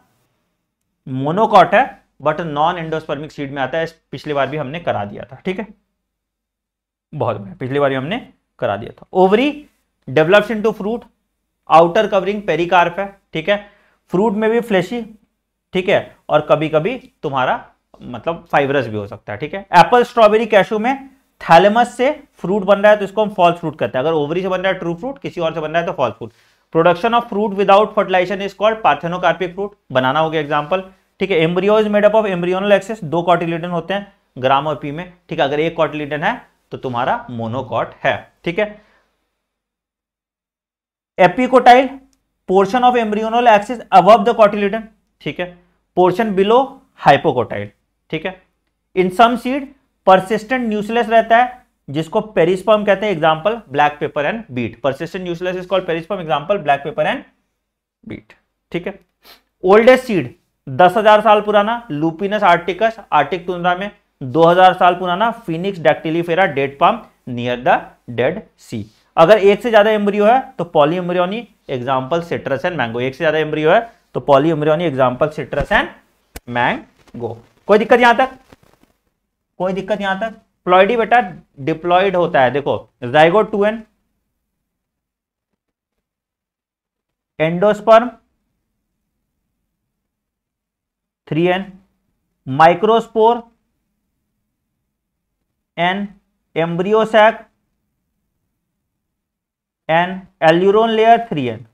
[SPEAKER 1] मोनोकॉट है बट नॉन एंडोस्पर्मिक सीड में आता है पिछली बार भी हमने करा दिया था ठीक है बहुत बढ़िया पिछली बार भी हमने करा दिया था ovary develops into fruit outer covering pericarp है ठीक है फ्रूट में भी फ्लैशी ठीक है और कभी कभी तुम्हारा मतलब फाइबरस भी हो सकता है ठीक है एप्पल स्ट्रॉबेरी कैशू में थैलेमस से फ्रूट बन रहा है तो इसको हम फॉल्स फ्रूट कहते हैं अगर ओवरी से बन रहा है ट्रू फ्रूट किसी और से बन रहा है तो false fruit production of fruit without fertilisation is called parthenocarpic fruit banana हो गया एग्जाम्पल ठीक है embryo is made up of embryonal axis दो कॉटिलीडन होते हैं ग्राम और पी में ठीक है अगर एक कॉटिलीडन है तो तुम्हारा मोनोकॉट है ठीक है epicotyl portion of embryonal axis above the cotyledon ठीक है पोर्शन बिलो हाइपोकोटाइल ठीक है इन सम सीड परसिस्टेंट न्यूसलेस रहता है जिसको पेरिस्पम कहते हैं example black pepper and beet persistent nucellus is called perisperm example black pepper and beet ठीक है ओल्डेस्ट सीड दस हजार साल पुराना लुपिनस आर्टिकस आर्टिक तुंद्रा में 2000 साल पुराना Phoenix dactylifera date palm near the Dead Sea अगर एक से ज्यादा एम्ब्रियो है तो polyembryony example citrus and mango एक से ज्यादा एम्ब्रियो है तो polyembryony example citrus and mango कोई दिक्कत यहां तक कोई दिक्कत यहां तक प्लॉइडी बेटा डिप्लॉइड होता है देखो zygote two n endosperm three n microspore n embryo sac n aleurone layer three n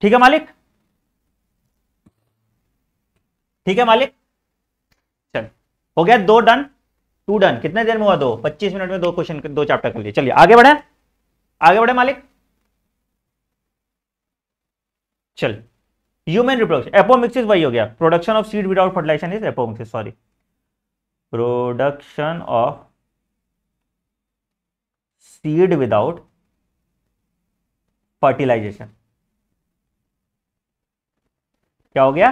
[SPEAKER 1] ठीक है मालिक ठीक है मालिक चल हो गया दो डन टू डन कितने देर में हुआ दो पच्चीस मिनट में दो क्वेश्चन दो चैप्टर कर लिए चलिए आगे बढ़े आगे बढ़े मालिक चल ह्यूमन रिप्रोडक्शन एपोमिक्सिस वही हो गया production of seed without fertilisation is apomixis sorry production of seed without fertilisation क्या हो गया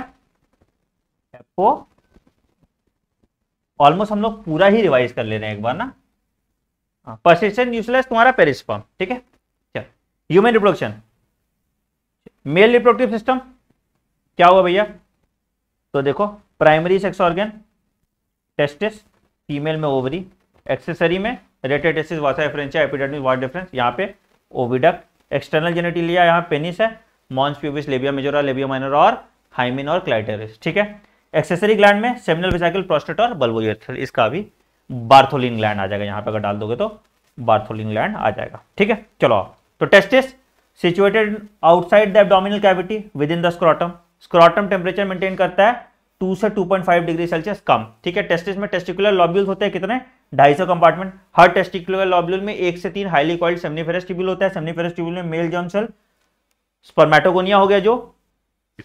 [SPEAKER 1] एपो ऑलमोस्ट हम लोग पूरा ही रिवाइज कर ले रहे हैं एक बार ना परसिस्टेंट हाँ। यूजलेस तुम्हारा पेरिस्पम ठीक है चल human reproduction male reproductive system क्या हुआ भैया तो देखो primary sex organ testis female में ओवरी एक्सेसरी में rete testis vasa vasa efferentia epidermis what difference यहाँ पे ओविडक एक्सटर्नल जेनेटिलिया यहाँ पेनिस है mons pubis labia majora labia minor और हाइमिन और क्लाइटेरिस ठीक है एक्सेसरी ग्लैंड में सेमिनल विसाइकिल प्रोस्टेट और बल्बोथल इसका भी बार्थोलिन ग्लैंड आ जाएगा यहाँ पे अगर डाल दोगे तो बार्थोलिन ग्लैंड आ जाएगा ठीक है चलो तो testis situated outside the abdominal cavity within the scrotum scrotum temperature maintain करता है 2 से 2.5 डिग्री सेल्सियस कम ठीक है टेस्टिस में टेस्टिकुलर लॉब्यूल्स होते हैं कितने ढाई सौ कंपार्टमेंट हर टेस्टिकुलर लॉब्यूल में एक से तीन हाईली कॉइल्ड सेमनीफेरस ट्यूब्यूल होता है सेमनीफेरस ट्यूब्यूल में मेल जर्म सेल स्पर्मेटोगोनिया हो गया जो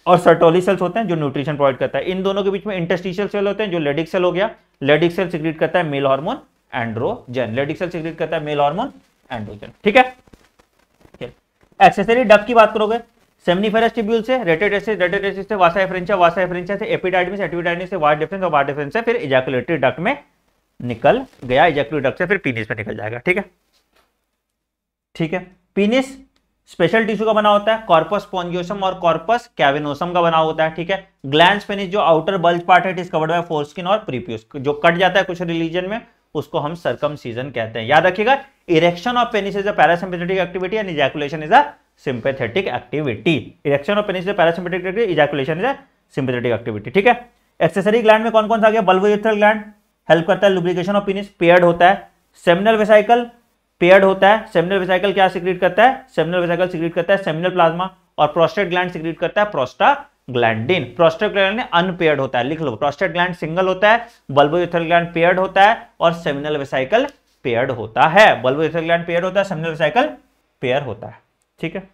[SPEAKER 1] और सर्टोली सेल्स होते हैं जो न्यूट्रिशन प्रोवाइड करता है इन दोनों के बीच में इंटेस्टिशियल सेल होते हैं जो लेडिक सेल हो गया लेडिक सेल सिक्रीट करता है male hormone androgen Leydig cell secrete करता है मेल हार्मोन एंड्रोजन ठीक है एक्सेसरी डक की बात करोगे सेमनीफेरस ट्यूब्यूल से रेटेड एसिड रेटेड एसिड से वासा एफ्रेंचा वासा एफ्रेंचा से एपिडार्डमिस एपिडार्डमिस से वाट डिफरेंस और वाट डिफरेंस से फिर इजैकुलेटरी डक में निकल गया इजेक्टिव डक्ट से फिर पीनिस पे निकल जाएगा ठीक है ठीक है पीनिस स्पेशल टिश्यू का बना होता है कॉर्पस पॉन्जियोसम और कॉर्पस कैविनोसम का बना होता है ठीक है ग्लैंड पेनिस जो आउटर बल्ज पार्ट है इज कवर्ड बाय फोरस्किन और प्रीपियोस जो कट जाता है कुछ रिलीजन में उसको हम सरकम सीजन कहते हैं याद रखिएगा erection of penis is a parasympathetic activity and ejaculation is a sympathetic activity erection of penis is a parasympathetic ejaculation is a sympathetic activity ठीक है एक्सेसरी ग्लैंड में कौन कौन सा आ गया बल्बोयूथ्रल ग्लैंड हेल्प करता है लुब्रिकेशन ऑफ पीनिस पेयर्ड होता है सेमिनल वेसाइकल पेयर्ड होता है सेमिनल वेसाइकल क्या सिक्रीट करता है सेमिनल वेसाइकल सिक्रीट करता है सेमिनल प्लाज्मा और प्रोस्टेट ग्लैंड सिक्रीट करता है prostaglandin prostate gland unpaired होता है लिख लो प्रोस्टेट ग्लैंड सिंगल होता है बल्बोथल ग्लैंड पेयर्ड होता है और सेमिनल वेसाइकल पेयर्ड होता है बल्बोथल ग्लैंड पेयर्ड होता है सेमिनल वेसाइकल पेयर होता है ठीक है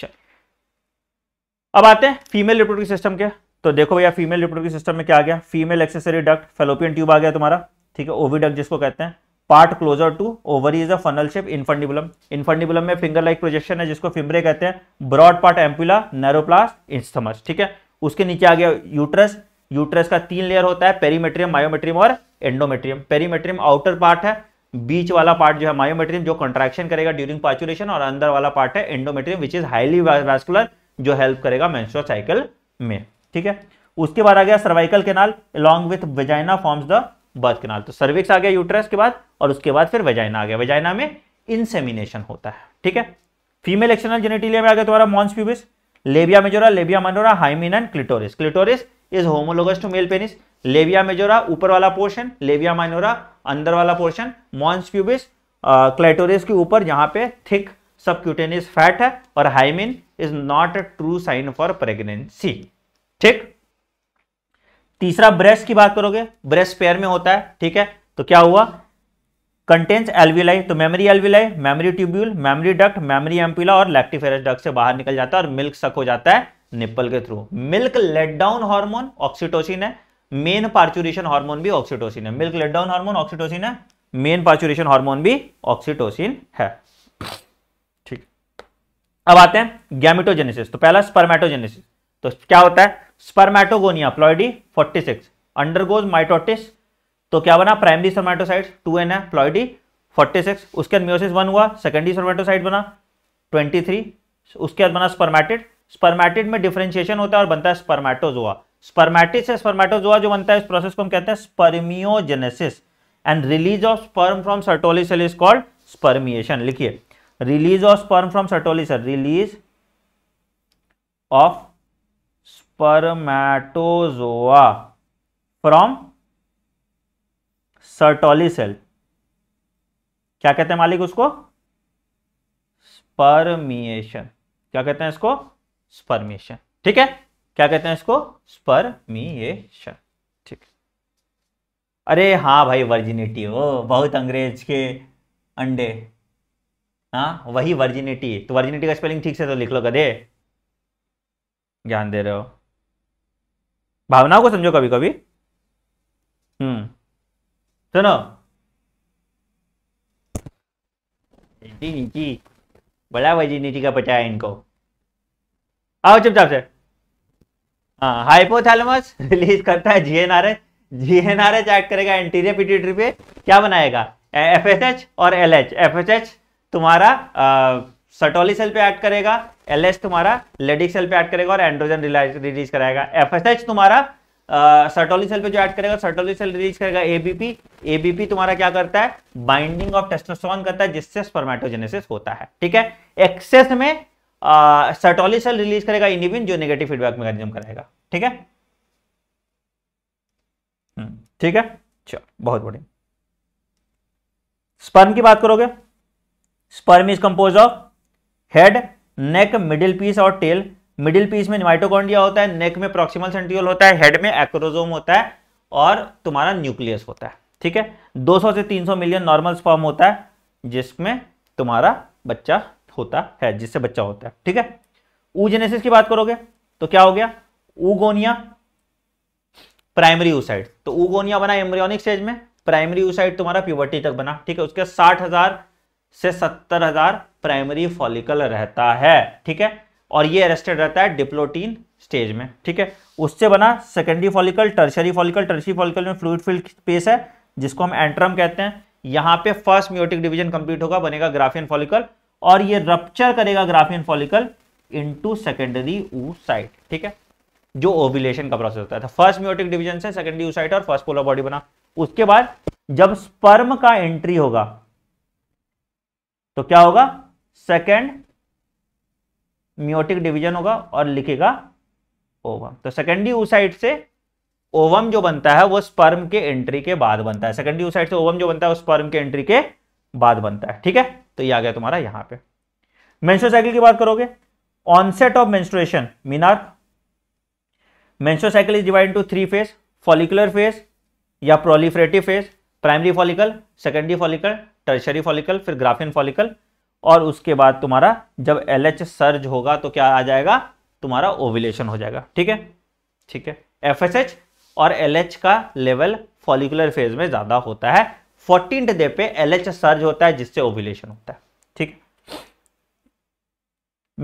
[SPEAKER 1] चल अब आते हैं फीमेल रिप्रोडक्टिव सिस्टम के तो देखो भैया फीमेल रिप्रोडक्टिव सिस्टम में क्या आ गया female accessory duct fallopian tube आ गया तुम्हारा ठीक है ओवी डक्ट जिसको कहते हैं part closer to ovary is a funnel shape infundibulum infundibulum में फिंगर लाइक प्रोजेक्शन है जिसको फिमरे कहते हैं broad part ampulla narrowest isthmus ठीक है उसके नीचे आ गया यूट्रस यूट्रस का तीन लेयर होता है पेरीमेट्रियम मायोमेट्रियम और एंडोमेट्रियम पेरीमेट्रियम आउटर पार्ट है बीच वाला पार्ट जो है मायोमेट्रियम जो कंट्रैक्शन करेगा ड्यूरिंग पाचुरेशन और अंदर वाला पार्ट है endometrium which is highly vascular जो हेल्प करेगा मेंस्ट्रुअल साइकिल में ठीक है उसके बाद आ गया cervical canal along with vagina forms the birth canal तो सर्विक्स आ गया यूट्रस के बाद और उसके बाद फिर वेजाइना आ गया वेजाइना में इनसेमिनेशन होता है ठीक है फीमेल एक्सटर्नल जेनेटिलिया में आ गया तुम्हारा mons pubis labia majora labia minora hymen and clitoris clitoris is homologous to male penis labia majora ऊपर वाला पोर्शन लेबिया माइनोरा अंदर वाला पोर्शन मॉन्स प्यूबिस क्लेटोरिस के ऊपर जहां पे थिक सबक्यूटेनियस फैट है और hymen is not a true sign for pregnancy ठीक तीसरा ब्रेस की बात करोगे ब्रेस पेयर में होता है ठीक है तो क्या हुआ कंटेंट्स एलविलाई तो mammary alveoli mammary tubule mammary duct mammary ampulla और लैक्टिफेरस डक्ट से बाहर निकल जाता है और मिल्क सक हो जाता है निप्पल के through milk let down hormone oxytocin है मेन पार्चुरेशन हार्मोन भी ऑक्सीटोसिन है milk let down hormone oxytocin है मेन पार्चुरेशन हार्मोन भी ऑक्सीटोसिन है ठीक अब आते हैं गैमिटोजेनेसिस तो पहला स्पर्मेटोजेनेसिस तो क्या होता है स्पर्मेटोगोनिया प्लॉइडी 46 अंडरगोज माइटोटिस तो क्या बना प्राइमरी सर्मेटोसाइट टू एन है प्लॉइडी 46 उसके बाद म्योसिस वन हुआ सेकेंडरी सर्मेटोसाइट बना 23 उसके बाद बना स्पर्मेटिड स्पर्मेटिड में डिफ्रेंशिएशन होता है और बनता है स्पर्मेटोजोआ स्पर्मेटिड से स्पर्मेटोजोआ जो बनता है इस प्रोसेस को हम कहते हैं spermiogenesis and release of sperm from Sertoli cell is called spermiation लिखिए release of sperm from Sertoli cell release of spermatozoa from Sertoli cell क्या कहते हैं मालिक उसको स्पर्मिएशन क्या कहते हैं इसको स्पर्मिएशन ठीक है क्या कहते हैं इसको स्पर्मिएशन ठीक अरे हाँ भाई वर्जिनिटी वो बहुत अंग्रेज के अंडे हाँ वही वर्जिनिटी तो वर्जिनिटी का स्पेलिंग ठीक से तो लिख लो कदे ज्ञान दे रहे हो भावनाओं को समझो कभी कभी हम्म सुनो नीची बड़ा वजी नीति का बचाया इनको आओ चुपचाप से हाँ हाइपोथैलेमस रिलीज करता है जीएनआरएच जीएनआरएच एक्ट करेगा इंटीरियर पिट्यूटरी पे क्या बनाएगा एफएसएच और एलएच एफएसएच तुम्हारा सटोली सेल पे एक्ट करेगा एल तुम्हारा लेडिक सेल पे ऐड करेगा और एंड्रोजन रिलीज कराएगा एफ तुम्हारा सर्टोली सेल पे जो ऐड करेगा सर्टोली सेल रिलीज करेगा एबीपी एबीपी तुम्हारा क्या करता है बाइंडिंग ऑफ टेस्टोस्टेरोन करता है जिससे स्पर्मेटोजेनेसिस होता है ठीक है एक्सेस में सर्टोली सेल रिलीज करेगा इनिबिन जो नेगेटिव फीडबैक मैकेनिज्म कराएगा ठीक है हम्म, ठीक है चलो बहुत बढ़िया स्पर्म की बात करोगे sperm is compose of head neck middle piece और टेल मिडिल पीस में माइटोकॉन्ड्रिया होता है नेक में प्रॉक्सिमल सेंट्रियोल होता है हेड में एक्रोजोम होता है और तुम्हारा न्यूक्लियस होता है ठीक है 200 से 300 मिलियन नॉर्मल स्पर्म होता है जिसमें तुम्हारा बच्चा होता है जिससे बच्चा होता है ठीक है ऊजेनेसिस की बात करोगे तो क्या हो गया ऊगोनिया प्राइमरी ऊसाइड तो ऊगोनिया बना एम्ब्रियोनिक स्टेज में प्राइमरी ऊसाइड तुम्हारा प्यूबर्टी तक बना ठीक है उसके साठ से सत्तर हजार प्राइमरी फॉलिकल रहता है ठीक है और ये अरेस्टेड रहता है डिप्लोटीन स्टेज में ठीक है उससे बना secondary follicle tertiary follicle tertiary follicle में फ्लूड फिल्ड स्पेस है जिसको हम एंट्रम कहते हैं यहां पे फर्स्ट म्योटिक डिवीजन कंप्लीट होगा बनेगा ग्राफियन फॉलिकल और ये रप्चर करेगा Graafian follicle into secondary oocyte ठीक है जो ओविलेशन का प्रोसेस होता है फर्स्ट म्योटिक डिवीजन से सेकेंडरी ऊ साइट और फर्स्ट पोलर बॉडी बना उसके बाद जब स्पर्म का एंट्री होगा तो क्या होगा सेकेंड म्योटिक डिवीजन होगा और लिखेगा ओवम तो सेकेंडरी ऊसाइड से ओवम जो बनता है वो स्पर्म के एंट्री के बाद बनता है सेकेंडरी ऊसाइड से ओवम जो बनता है वो स्पर्म के एंट्री के बाद बनता है ठीक है तो ये आ गया तुम्हारा यहां पे साइकिल की बात करोगे onset of menstruation menstrual cycle is divide to three phase follicular phase या proliferative phase primary follicle secondary follicle tertiary follicle फिर ग्राफिन फॉलिकल और उसके बाद तुम्हारा जब एल सर्ज होगा तो क्या आ जाएगा तुम्हारा ओविलेशन हो जाएगा ठीक है ठीक है एफ और एल का लेवल फॉलिकुलर फेज में ज़्यादा होता है फोर्टीन डे पे एल सर्ज होता है जिससे ओविलेशन होता है ठीक है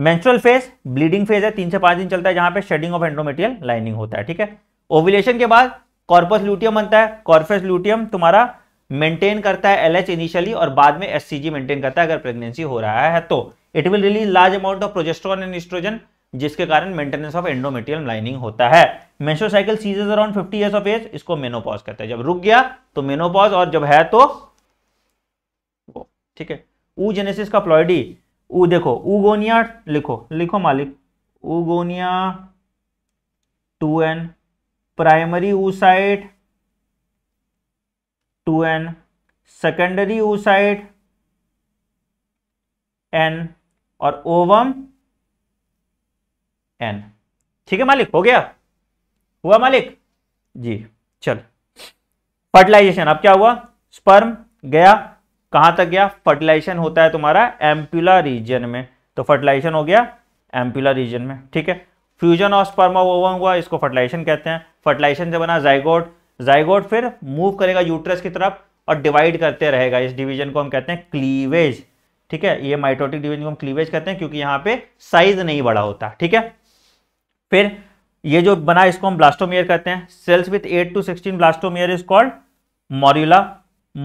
[SPEAKER 1] मेंस्ट्रुअल फेज ब्लीडिंग फेज है तीन से पांच दिन चलता है जहां पे शेडिंग ऑफ एंड्रोमेटियल लाइनिंग होता है ठीक है ओविलेशन के बाद कॉर्पस ल्यूटियम बनता है कॉर्पस ल्यूटियम तुम्हारा मेंटेन करता है एलएच इनिशियली और बाद में एससीजी मेंटेन करता है अगर प्रेगनेंसी हो रहा है तो it will release large amount of progesterone and estrogen जिसके कारण मेंटेनेंस ऑफ एंडोमेट्रियल लाइनिंग होता है menstrual ceases around 50 years of age इसको मेनोपॉज कहते हैं जब रुक गया तो मेनोपॉज और जब है तो ठीक है ऊ जेनेसिस का प्लॉयडी ऊ देखो ऊगोनिया लिखो लिखो मालिक oogonia two N primary oocyte two N secondary oocyte N और ओवम एन ठीक है मालिक हो गया हुआ मालिक जी चल फर्टिलाइजेशन अब क्या हुआ स्पर्म गया कहां तक गया फर्टिलाइजेशन होता है तुम्हारा एम्प्यूला रीजन में तो फर्टिलाइजेशन हो गया एम्प्यूला रीजन में ठीक है फ्यूजन ऑफ स्पर्म ओवम हुआ इसको फर्टिलाइजेशन कहते हैं फर्टिलाइजेशन से बना जाइगोट जाइगोट फिर मूव करेगा यूट्रस की तरफ और डिवाइड करते रहेगा इस डिवीजन को हम कहते हैं क्लीवेज ठीक है ये माइटोटिक डिवीजन को हम क्लीवेज कहते हैं क्योंकि यहां पे साइज नहीं बड़ा होता ठीक है फिर ये जो बना इसको हम ब्लास्टोमियर कहते हैं cells with eight to sixteen blastomere is called morula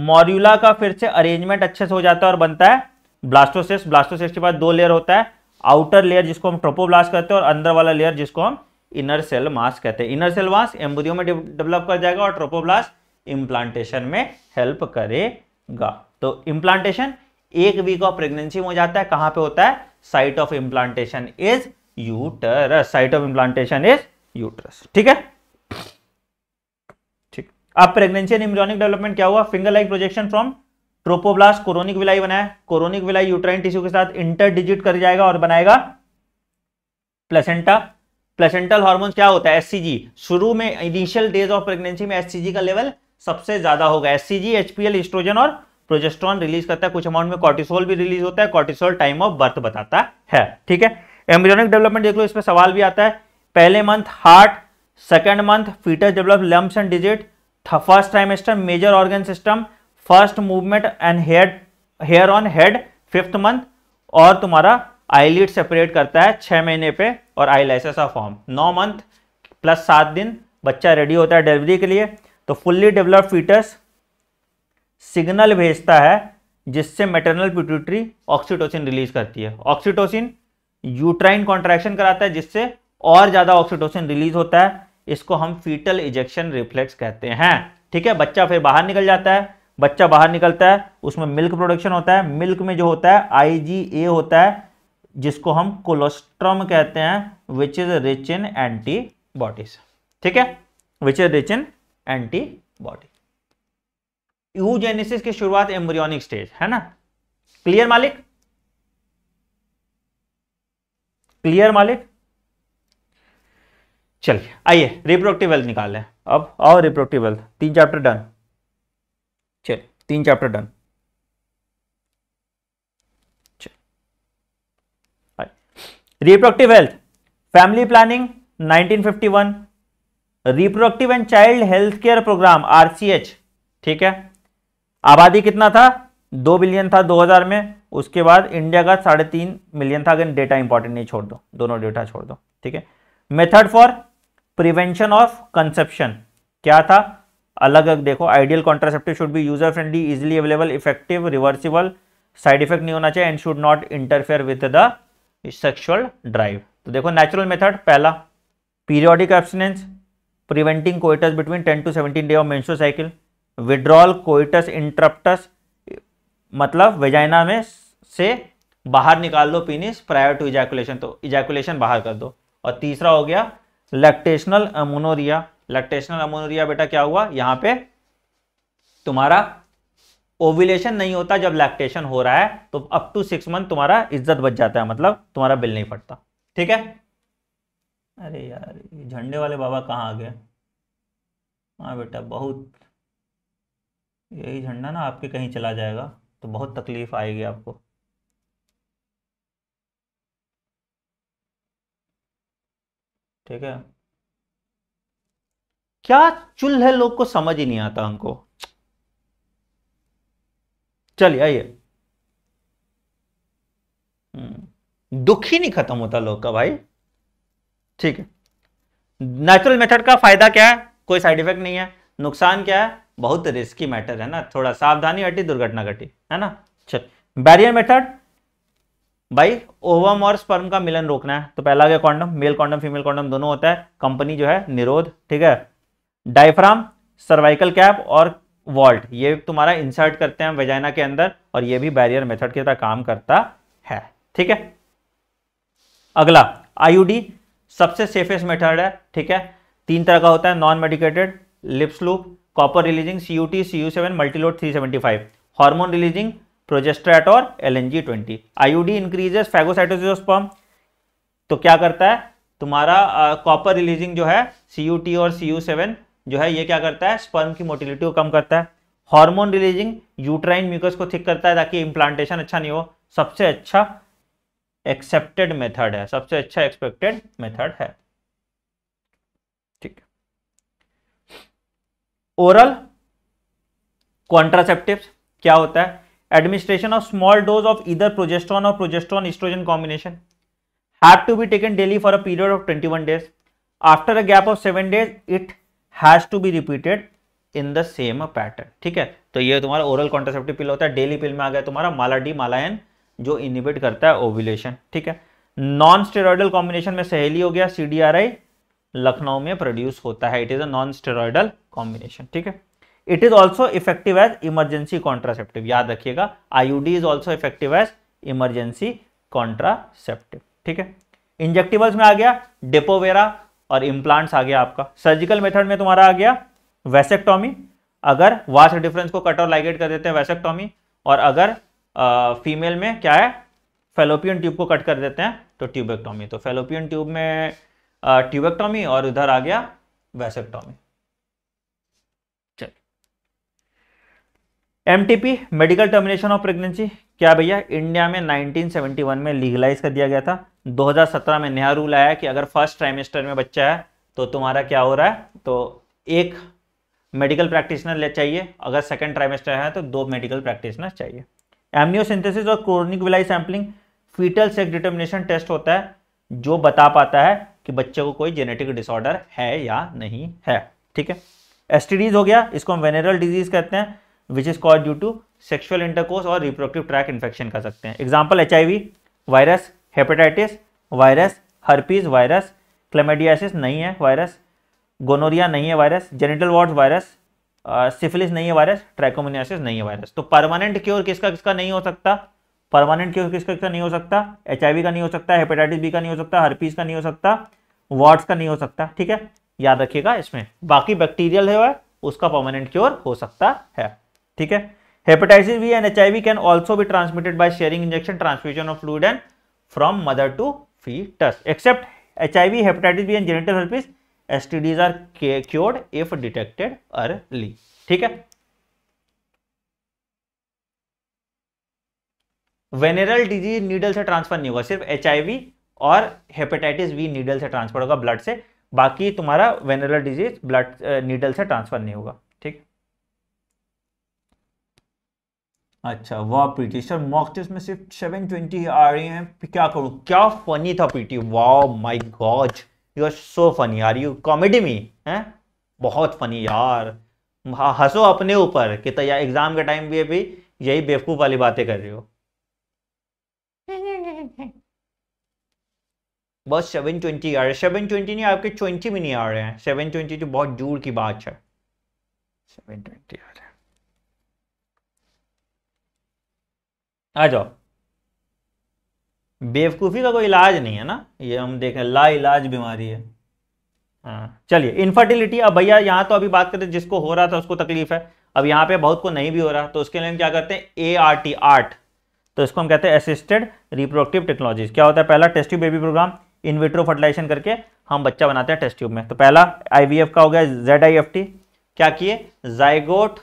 [SPEAKER 1] morula का फिर से अरेंजमेंट अच्छे से हो जाता है और बनता है ब्लास्टोसिस्ट ब्लास्टोसिस्ट के बाद दो लेयर होता है आउटर लेयर जिसको हम ट्रोपोब्लास्ट कहते हैं और अंदर वाला लेयर जिसको हम इनर सेल मास कहते हैं इनर सेल मास एम्बुदियो में डेवलप कर जाएगा और ट्रोपोब्लास्ट इम्प्लांटेशन में हेल्प करेगा तो इम्प्लांटेशन एक वीक ऑफ प्रेगनेंसी में हो जाता है कहां पे होता है site of implantation is uterus site of implantation is uterus ठीक है ठीक अब प्रेगनेंसी एंड इम्ब्रियोनिक डेवलपमेंट क्या हुआ finger like projection from trophoblast chorionic villi बनाया कोरोनिक विलाई यूट्राइन टिश्यू के साथ इंटर डिजिट कर जाएगा और बनाएगा प्लेसेंटा प्लेसेंटल हार्मोन क्या होता है एससीजी शुरू में इनिशियल डेज ऑफ प्रेगनेंसी में एससीजी का लेवल सबसे ज्यादा होगा एससीजी एचपीएल स्ट्रोजन और प्रोजेस्ट्रॉन रिलीज करता है कुछ अमाउंट में कॉर्टिसोल भी रिलीज होता है कॉर्टिसोल टाइम ऑफ बर्थ बताता है ठीक है एम्ब्रियोनिक डेवलपमेंट देख लो इसमें सवाल भी आता है पहले month heart second month fetus develop limbs and digit first trimester major organ system first movement and hair hair on head fifth month और तुम्हारा आईलिड सेपरेट करता है छह महीने पे और आई लाइसेंस ऑफ फॉर्म नौ मंथ प्लस सात दिन बच्चा रेडी होता है डिलीवरी के लिए तो फुल्ली डेवलप्ड फीटस सिग्नल भेजता है जिससे मेटरनल प्यूटरी ऑक्सीटोसिन रिलीज करती है ऑक्सीटोसिन यूट्राइन कॉन्ट्रैक्शन कराता है जिससे और ज़्यादा ऑक्सीटोसिन रिलीज होता है इसको हम फीटल इजेक्शन रिफ्लेक्स कहते हैं ठीक है बच्चा फिर बाहर निकल जाता है बच्चा बाहर निकलता है उसमें मिल्क प्रोडक्शन होता है मिल्क में जो होता है आई होता है जिसको हम कोलोस्ट्रम कहते हैं which is rich in antibodies ठीक है which is rich in antibody oogenesis की शुरुआत एम्ब्रियोनिक स्टेज है ना क्लियर मालिक क्लियर मालिक चलिए आइए रिप्रोडक्टिव वेल्थ निकाल लें अब और रिप्रोडक्टिव वेल्थ तीन चैप्टर डन चलिए तीन chapter done reproductive health family planning 1951 reproductive and child health care programme RCH ठीक है आबादी कितना था दो बिलियन था 2000 में उसके बाद इंडिया का साढ़े तीन मिलियन था अगर डेटा इंपॉर्टेंट नहीं छोड़ दो दोनों डेटा छोड़ दो ठीक है method for prevention of conception क्या था अलग अलग देखो ideal contraceptive should be user friendly easily available effective reversible side effect नहीं होना चाहिए and should not interfere with the sexual drive तो देखो नेचुरल मेथड पहला periodic abstinence preventing coitus between ten to seventeen day of menstrual cycle withdrawal coitus interruptus मतलब vagina में से बाहर निकाल दो पीनिस प्रायर टू इजैकुलेशन तो इजैकुलेशन बाहर कर दो और तीसरा हो गया लैक्टेशनल अमोनोरिया लैक्टेशनल अमोनोरिया बेटा क्या हुआ यहाँ पे तुम्हारा ओविलेशन नहीं होता जब लैक्टेशन हो रहा है तो अप टू सिक्स मंथ तुम्हारा इज्जत बच जाता है मतलब तुम्हारा बिल नहीं फटता ठीक है अरे यार झंडे वाले बाबा कहाँ आ गए हाँ बेटा बहुत यही झंडा ना आपके कहीं चला जाएगा तो बहुत तकलीफ आएगी आपको ठीक है क्या चुल्ह है लोग को समझ ही नहीं आता हमको चलिए आइए हम्म, दुख ही नहीं खत्म होता लोग का भाई ठीक है नेचुरल मेथड का फायदा क्या है कोई साइड इफेक्ट नहीं है नुकसान क्या है बहुत रिस्की मैटर है ना थोड़ा सावधानी हटी दुर्घटना घटी है ना चल बैरियर मेथड भाई ओवम और स्पर्म का मिलन रोकना है तो पहला गया condom male condom female condom दोनों होता है कंपनी जो है निरोध ठीक है डायफ्राम सर्वाइकल कैप और वॉल्ट ये तुम्हारा इंसर्ट करते हैं वेजाइना के अंदर और ये भी बैरियर मेथड की तरह काम करता है ठीक है अगला आईयूडी सबसे सेफेस्ट मेथड है ठीक है तीन तरह का होता है non medicated Lippes loop copper releasing C U T C U seven multiload three seventy five hormone releasing progestasert और L N G twenty IUD increases phagocytosis sperm तो क्या करता है तुम्हारा कॉपर रिलीजिंग जो है सी यू टी और सी यू सेवन जो है ये क्या करता है स्पर्म की मोटिलिटी को कम करता है हार्मोन रिलीजिंग यूट्राइन म्यूकस को थिक करता है ताकि इम्प्लांटेशन अच्छा नहीं हो सबसे अच्छा एक्सेप्टेड मेथड है सबसे अच्छा एक्सपेक्टेड मेथड है ठीक ओरल कॉन्ट्रासेप्टिव क्या होता है administration of small dose of either progesterone और progesterone estrogen combination have to be taken daily for a period of twenty one days after a gap of seven days it has to be repeated in the same pattern ठीक है तो ये तुम्हारा oral contraceptive पिल होता है daily पिल में आ गया तुम्हारा माला डी मालायन जो इनिबिट करता है ओव्यूलेशन ठीक है नॉन स्टेरॉयडल कॉम्बिनेशन में सहेली हो गया सीडीआरआई लखनऊ में प्रोड्यूस होता है it is a non steroidal combination ठीक है it is also effective as emergency contraceptive याद रखिएगा IUD is also effective as emergency contraceptive ठीक है इंजेक्टिबल्स में आ गया डेपोवेरा और इम्प्लांट्स आ गया आपका सर्जिकल मेथड में तुम्हारा आ गया वैसेक्टॉमी अगर वास्ट डिफरेंस को कट और लाइगेट कर देते हैं वैसेक्टॉमी और अगर आ, फीमेल में क्या है फेलोपियन ट्यूब को कट कर देते हैं तो ट्यूबेक्टॉमी तो फेलोपियन ट्यूब में ट्यूबेक्टॉमी और उधर आ गया vasectomy MTP medical termination of pregnancy क्या भैया इंडिया में 1971 में लीगलाइज कर दिया गया था 2017 में नया रूल आया कि अगर फर्स्ट ट्राइमेस्टर में बच्चा है तो तुम्हारा क्या हो रहा है तो एक मेडिकल प्रैक्टिशनर ले चाहिए अगर सेकंड ट्राइमेस्टर है तो दो मेडिकल प्रैक्टिशनर चाहिए एमनियोसिंथेसिस और chorionic villi sampling fetal sex determination test होता है जो बता पाता है कि बच्चे को कोई जेनेटिक डिसऑर्डर है या नहीं है ठीक है एसटीडीज हो गया इसको हम वेनेरल डिजीज कहते हैं which is call due to sexual intercourse और रिप्रोडक्टिव ट्रैक इन्फेक्शन कर सकते हैं example H virus hepatitis virus herpes virus chlamydiasis नहीं है वायरस गोनोरिया नहीं है virus genital wart virus syphilis नहीं है वायरस ट्रैकोमोनियासिस नहीं है वायरस तो परमानेंट क्योर किसका किसका नहीं हो सकता परमानेंट क्योर किसका किसका नहीं हो सकता एच का नहीं हो सकता हेपेटाइटिस बी का नहीं हो सकता हर्पीज का नहीं हो सकता वॉर्ड्स का नहीं हो सकता ठीक है याद रखिएगा इसमें बाकी बैक्टीरियल है उसका परमानेंट क्योर हो सकता है ठीक है hepatitis B and H I V can also भी transmitted by sharing injection transmission of fluid and from mother to फी except H I V hepatitis B and genital herpes S T Ds are cured if detected early ठीक है venereal disease needle से transfer नहीं होगा सिर्फ H और hepatitis B needle से transfer होगा ब्लड से बाकी तुम्हारा वेनेरल डिजीज ब्लड नीडल से ट्रांसफर नहीं होगा अच्छा वाह प्रीति सर मॉक टेस्ट में सिर्फ 720 आ रही हैं क्या करूं क्या फनी था प्रीति वाह my God you are so funny are you comedy में हैं बहुत फनी यार हाँ, हंसो अपने ऊपर कि तैयार एग्जाम के टाइम भी अभी यही बेवकूफ़ वाली बातें कर रही हो बस सेवन ट्वेंटी आ रहे सेवन ट्वेंटी नहीं आपके ट्वेंटी भी नहीं आ रहे हैं सेवन ट्वेंटी तो बहुत दूर की बात है सेवन ट्वेंटी आ रहे हैं आ जाओ बेवकूफ़ी का कोई इलाज नहीं है ना ये हम देखें ला इलाज बीमारी है हाँ, चलिए इनफर्टिलिटी अब भैया यहां तो अभी बात करते जिसको हो रहा था उसको तकलीफ है अब यहां पे बहुत को नहीं भी हो रहा तो उसके लिए हम क्या करते हैं ए आर टी आर्ट तो इसको हम कहते हैं असिस्टेड रिप्रोडक्टिव टेक्नोलॉजी क्या होता है पहला test baby programme in vitro fertilization करके हम बच्चा बनाते हैं टेस्ट ट्यूब में तो पहला आईवीएफ का हो गया जेड आई एफ टी क्या किए जाइगोट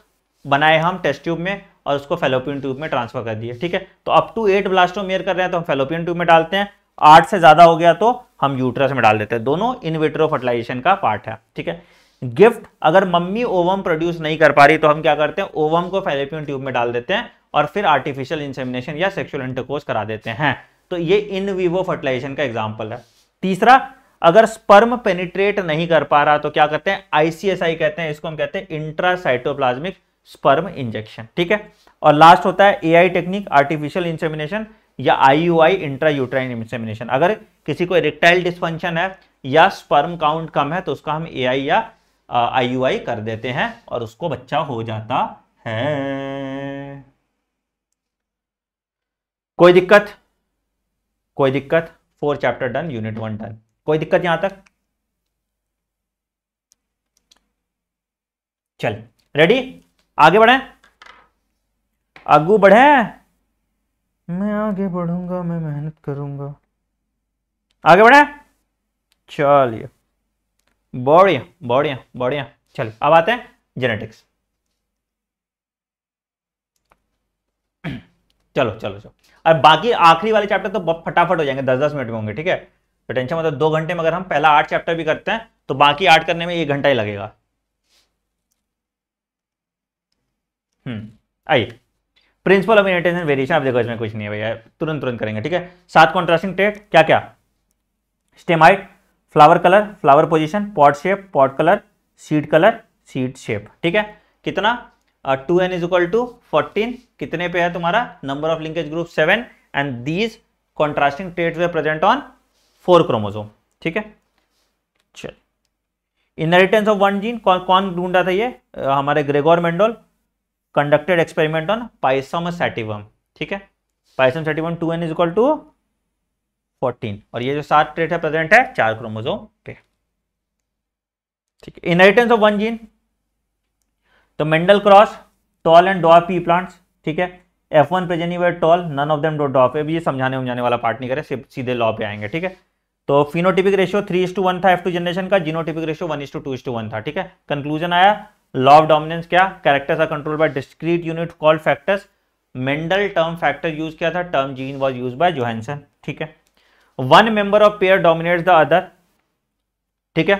[SPEAKER 1] बनाए हम टेस्ट ट्यूब में और उसको फेलोपियन ट्यूब में ट्रांसफर कर दिए ठीक है तो अप टू एट ब्लास्टोमियर कर रहे हैं तो हम फेलोपियन ट्यूब में डालते हैं आठ से ज़्यादा हो गया तो हम यूट्रस में डाल देते हैं दोनों इनविट्रो फर्टिलाइजेशन का पार्ट है ठीक है गिफ्ट अगर मम्मी ओवम प्रोड्यूस नहीं कर पा रही तो हम क्या करते हैं ओवम को फेलोपियन ट्यूब में डाल देते हैं और फिर आर्टिफिशियल इंसेमिनेशन या सेक्सुअल इंटरकोर्स करा देते हैं तो ये इन विवो फर्टिलाइजेशन का एग्जाम्पल है तीसरा अगर स्पर्म पेनिट्रेट नहीं कर पा रहा तो क्या करते हैं आईसीएसआई कहते हैं इसको हम कहते हैं इंट्रासाइटोप्लाज्मिक स्पर्म इंजेक्शन ठीक है और लास्ट होता है एआई टेक्निक आर्टिफिशियल इंसेमिनेशन या आईयूआई इंट्रा यूट्राइन इंसेमिनेशन अगर किसी को इरेक्टाइल डिस्फंक्शन है या स्पर्म काउंट कम है तो उसका हम एआई या आईयूआई कर देते हैं और उसको बच्चा हो जाता है कोई दिक्कत कोई दिक्कत four chapter done unit one done कोई दिक्कत यहां तक चल रेडी आगे बढ़े आगू बढ़े मैं आगे बढ़ूंगा मैं मेहनत करूंगा आगे बढ़े चलिए बढ़िया बढ़िया बढ़िया चलिए अब आते हैं जेनेटिक्स चलो चलो चलो अरे बाकी आखिरी वाले चैप्टर तो फटाफट हो जाएंगे दस दस मिनट में होंगे ठीक है तो टेंशन मतलब दो घंटे में अगर हम पहला आठ चैप्टर भी करते हैं तो बाकी आठ करने में एक घंटा ही लगेगा हम्म, आइए प्रिंसिपल ऑफ इनटेंशन वेरिएशन आप देखो इसमें कुछ नहीं है भैया तुरंत तुरंत करेंगे ठीक है सात कॉन्ट्रास्टिंग ट्रेट क्या क्या stem height flower colour flower position pod shape pod colour seed colour seed shape ठीक है कितना two N is equal to fourteen कितने पे है तुम्हारा number of linkage group seven and these contrasting traits were present on four chromosome ठीक है चल इनहेरिटेंस ऑफ वन जीन कौन कौन ढूंढा था ये हमारे Gregor Mendel conducted experiment on Pisum sativum ठीक है Pisum sativum two N is equal to fourteen और ये जो सात ट्रेट है प्रेजेंट है चार क्रोमोजोम पे ठीक है इनहेरिटेंस ऑफ वन जीन तो मेंडल क्रॉस टॉल एंड डॉ पी प्लांट्स ठीक है F one progeny were tall none of them डो डॉप अब ये समझाने उमझाने वाला पार्ट नहीं करे सीधे लॉ पे आएंगे ठीक है तो phenotypic ratio three is to one था एफ टू जनरेशन का genotypic ratio one is to two is to one था ठीक है कंक्लूजन आया लॉ ऑफ डोमिनेंस क्या characters are control by discrete unit called factors Mendel term factor use किया था term gene was use by Johannsen ठीक है one member of pair dominate the other ठीक है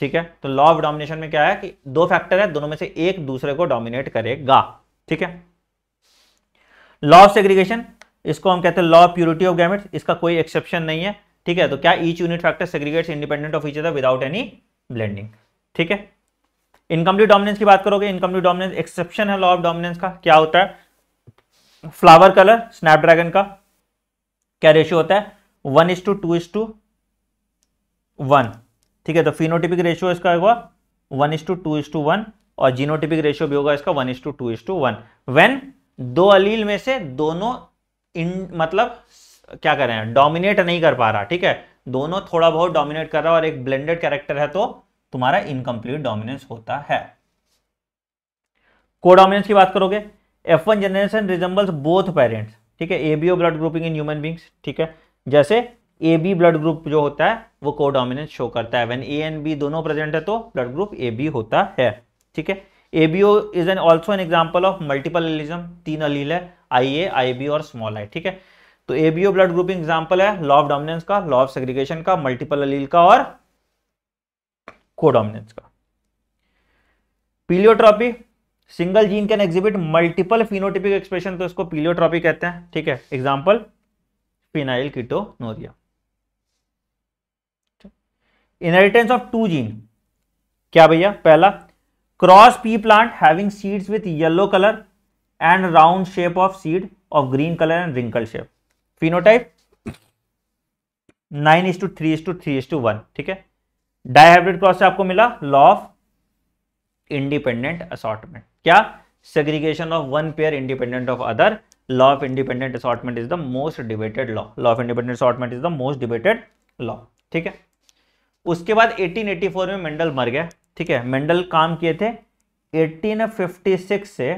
[SPEAKER 1] ठीक है तो लॉ ऑफ डोमिनेशन में क्या है कि दो फैक्टर है दोनों में से एक दूसरे को डोमिनेट करेगा ठीक है लॉ ऑफ सेग्रीगेशन इसको हम कहते हैं law of purity of gametes इसका कोई एक्सेप्शन नहीं है ठीक है तो क्या each unit factor segregates independent of each other without any blending ठीक है इनकम्प्लीट डोमिनेंस की बात करोगे इनकम्प्लीट डोमिनेंस एक्सेप्शन है लॉ ऑफ डोमिनेंस का क्या होता है फ्लावर कलर स्नैपड्रैगन का क्या रेशियो होता है one is to two is to one ठीक है तो फिनोटिपिक रेशियो इसका होगा one is to two is to one और जीनोटिपिक रेशियो भी होगा इसका one is to two is to one when दो अलील में से दोनों इन मतलब क्या कर रहे हैं डोमिनेट नहीं कर पा रहा ठीक है दोनों थोड़ा बहुत डोमिनेट कर रहा है और एक ब्लेंडेड कैरेक्टर है तो तुम्हारा इनकम्प्लीट डोमिनेंस होता है कोडोमिनेंस की बात करोगे F one generation resembles both parents ठीक है A B O blood grouping in human beings ठीक है जैसे ए बी ब्लड ग्रुप जो होता है वो कोडोमिनेंस शो करता है वेन ए एंड बी दोनों प्रेजेंट है तो ब्लड ग्रुप ए बी होता है ठीक है A B O is an also an example of multiple allelism तीन अलील है आई ए आई बी और स्मॉल आई ठीक है तो A B O blood grouping example है लॉ ऑफ डोमिनेंस का लॉ ऑफ सेग्रीगेशन का मल्टीपल अलील का और कोडोमिनेंस का pleiotropy single gene can exhibit multiple phenotypic expression तो इसको पीलियोट्रॉपी कहते हैं ठीक है example phenylketonuria inheritance of two gene क्या भैया पहला cross pea plant having seeds with yellow colour and round shape of seed of green colour and wrinkle shape phenotype nine is to three is to three is to one ठीक है dihybrid cross से आपको मिला law of independent assortment क्या segregation of one pair independent of other law of independent assortment is the most debated law law of independent assortment is the most debated law ठीक है उसके बाद 1884 में Mendel मर गया ठीक है मेंडल काम किए थे 1856 से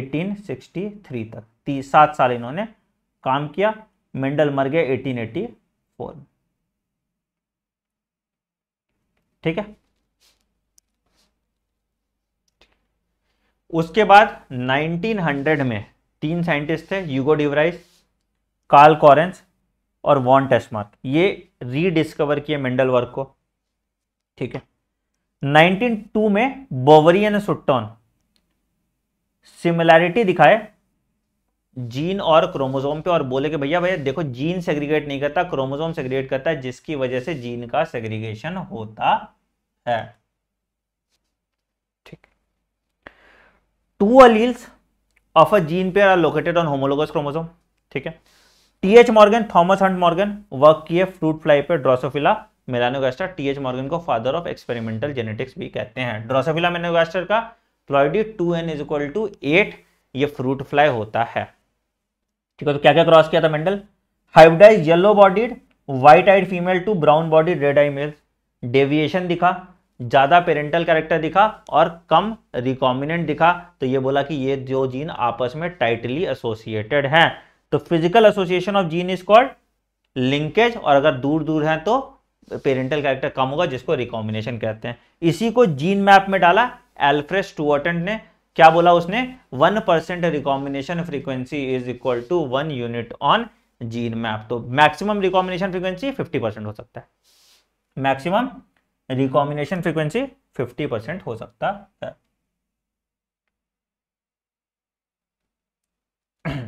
[SPEAKER 1] 1863 तक सात साल इन्होंने काम किया मेंडल मर गया 1884 में ठीक है उसके बाद 1900 में तीन साइंटिस्ट थे यूगो डिवराइस कार्ल कॉरेंस और वॉन टेस्मार्क ये रीडिस्कवर किए मेंडल वर्क को ठीक है 1902 में बोवरियन सुट्टॉन सिमिलैरिटी दिखाए जीन और क्रोमोजोम पे और बोले कि भैया भैया देखो जीन सेग्रीगेट नहीं करता क्रोमोजोम सेग्रीगेट करता है जिसकी वजह से जीन का सेग्रीगेशन होता है ठीक two alleles of a gene पे are located on homologous chromosome ठीक है T H Morgan Thomas Hunt Morgan work किए फ्रूट फ्लाई पे Drosophila melanogaster T H Morgan को फादर ऑफ एक्सपेरिमेंटल जेनेटिक्स भी कहते हैं ड्रोसोफिला मेलानोगास्टर का ploidy two N is equal to eight ये फ्रूट फ्लाई होता है ठीक है तो क्या क्या क्रॉस किया था Mendel hybridize yellow bodied white eyed female to brown bodied red eye male deviation दिखा ज़्यादा पेरेंटल कैरेक्टर दिखा और कम रिकॉमिनेंट दिखा तो ये बोला कि ये जो जीन आपस में टाइटली एसोसिएटेड हैं तो physical association of gene is called linkage और अगर दूर दूर हैं तो पेरेंटल कैरेक्टर कम होगा जिसको रिकॉम्बिनेशन कहते हैं इसी को जीन मैप में डाला एल्फ्रेस टूअर्टेंट ने क्या बोला उसने one percent recombination frequency is equal to one unit on gene map तो maximum recombination frequency fifty percent हो सकता है maximum recombination frequency fifty percent हो सकता है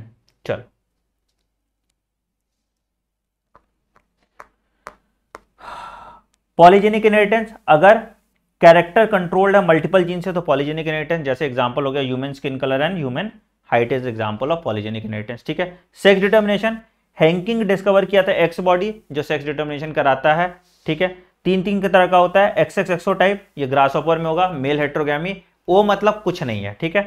[SPEAKER 1] चलो पॉलीजेनिक इनहेरिटेंस अगर कैरेक्टर कंट्रोल्ड है मल्टीपल जीन से तो पॉलीजेनिक इनहेरिटेंस जैसे एग्जांपल हो गया human skin colour and human height is example of polygenic inheritance ठीक है सेक्स डिटर्मिनेशन हैंकिंग डिस्कवर किया था एक्स बॉडी जो सेक्स डिटर्मिनेशन कराता है ठीक है तीन तीन के तरह का होता है एक्स एक्स एक्सो टाइप ये ग्रास ऑपर में होगा मेल हेट्रोगी ओ मतलब कुछ नहीं है ठीक है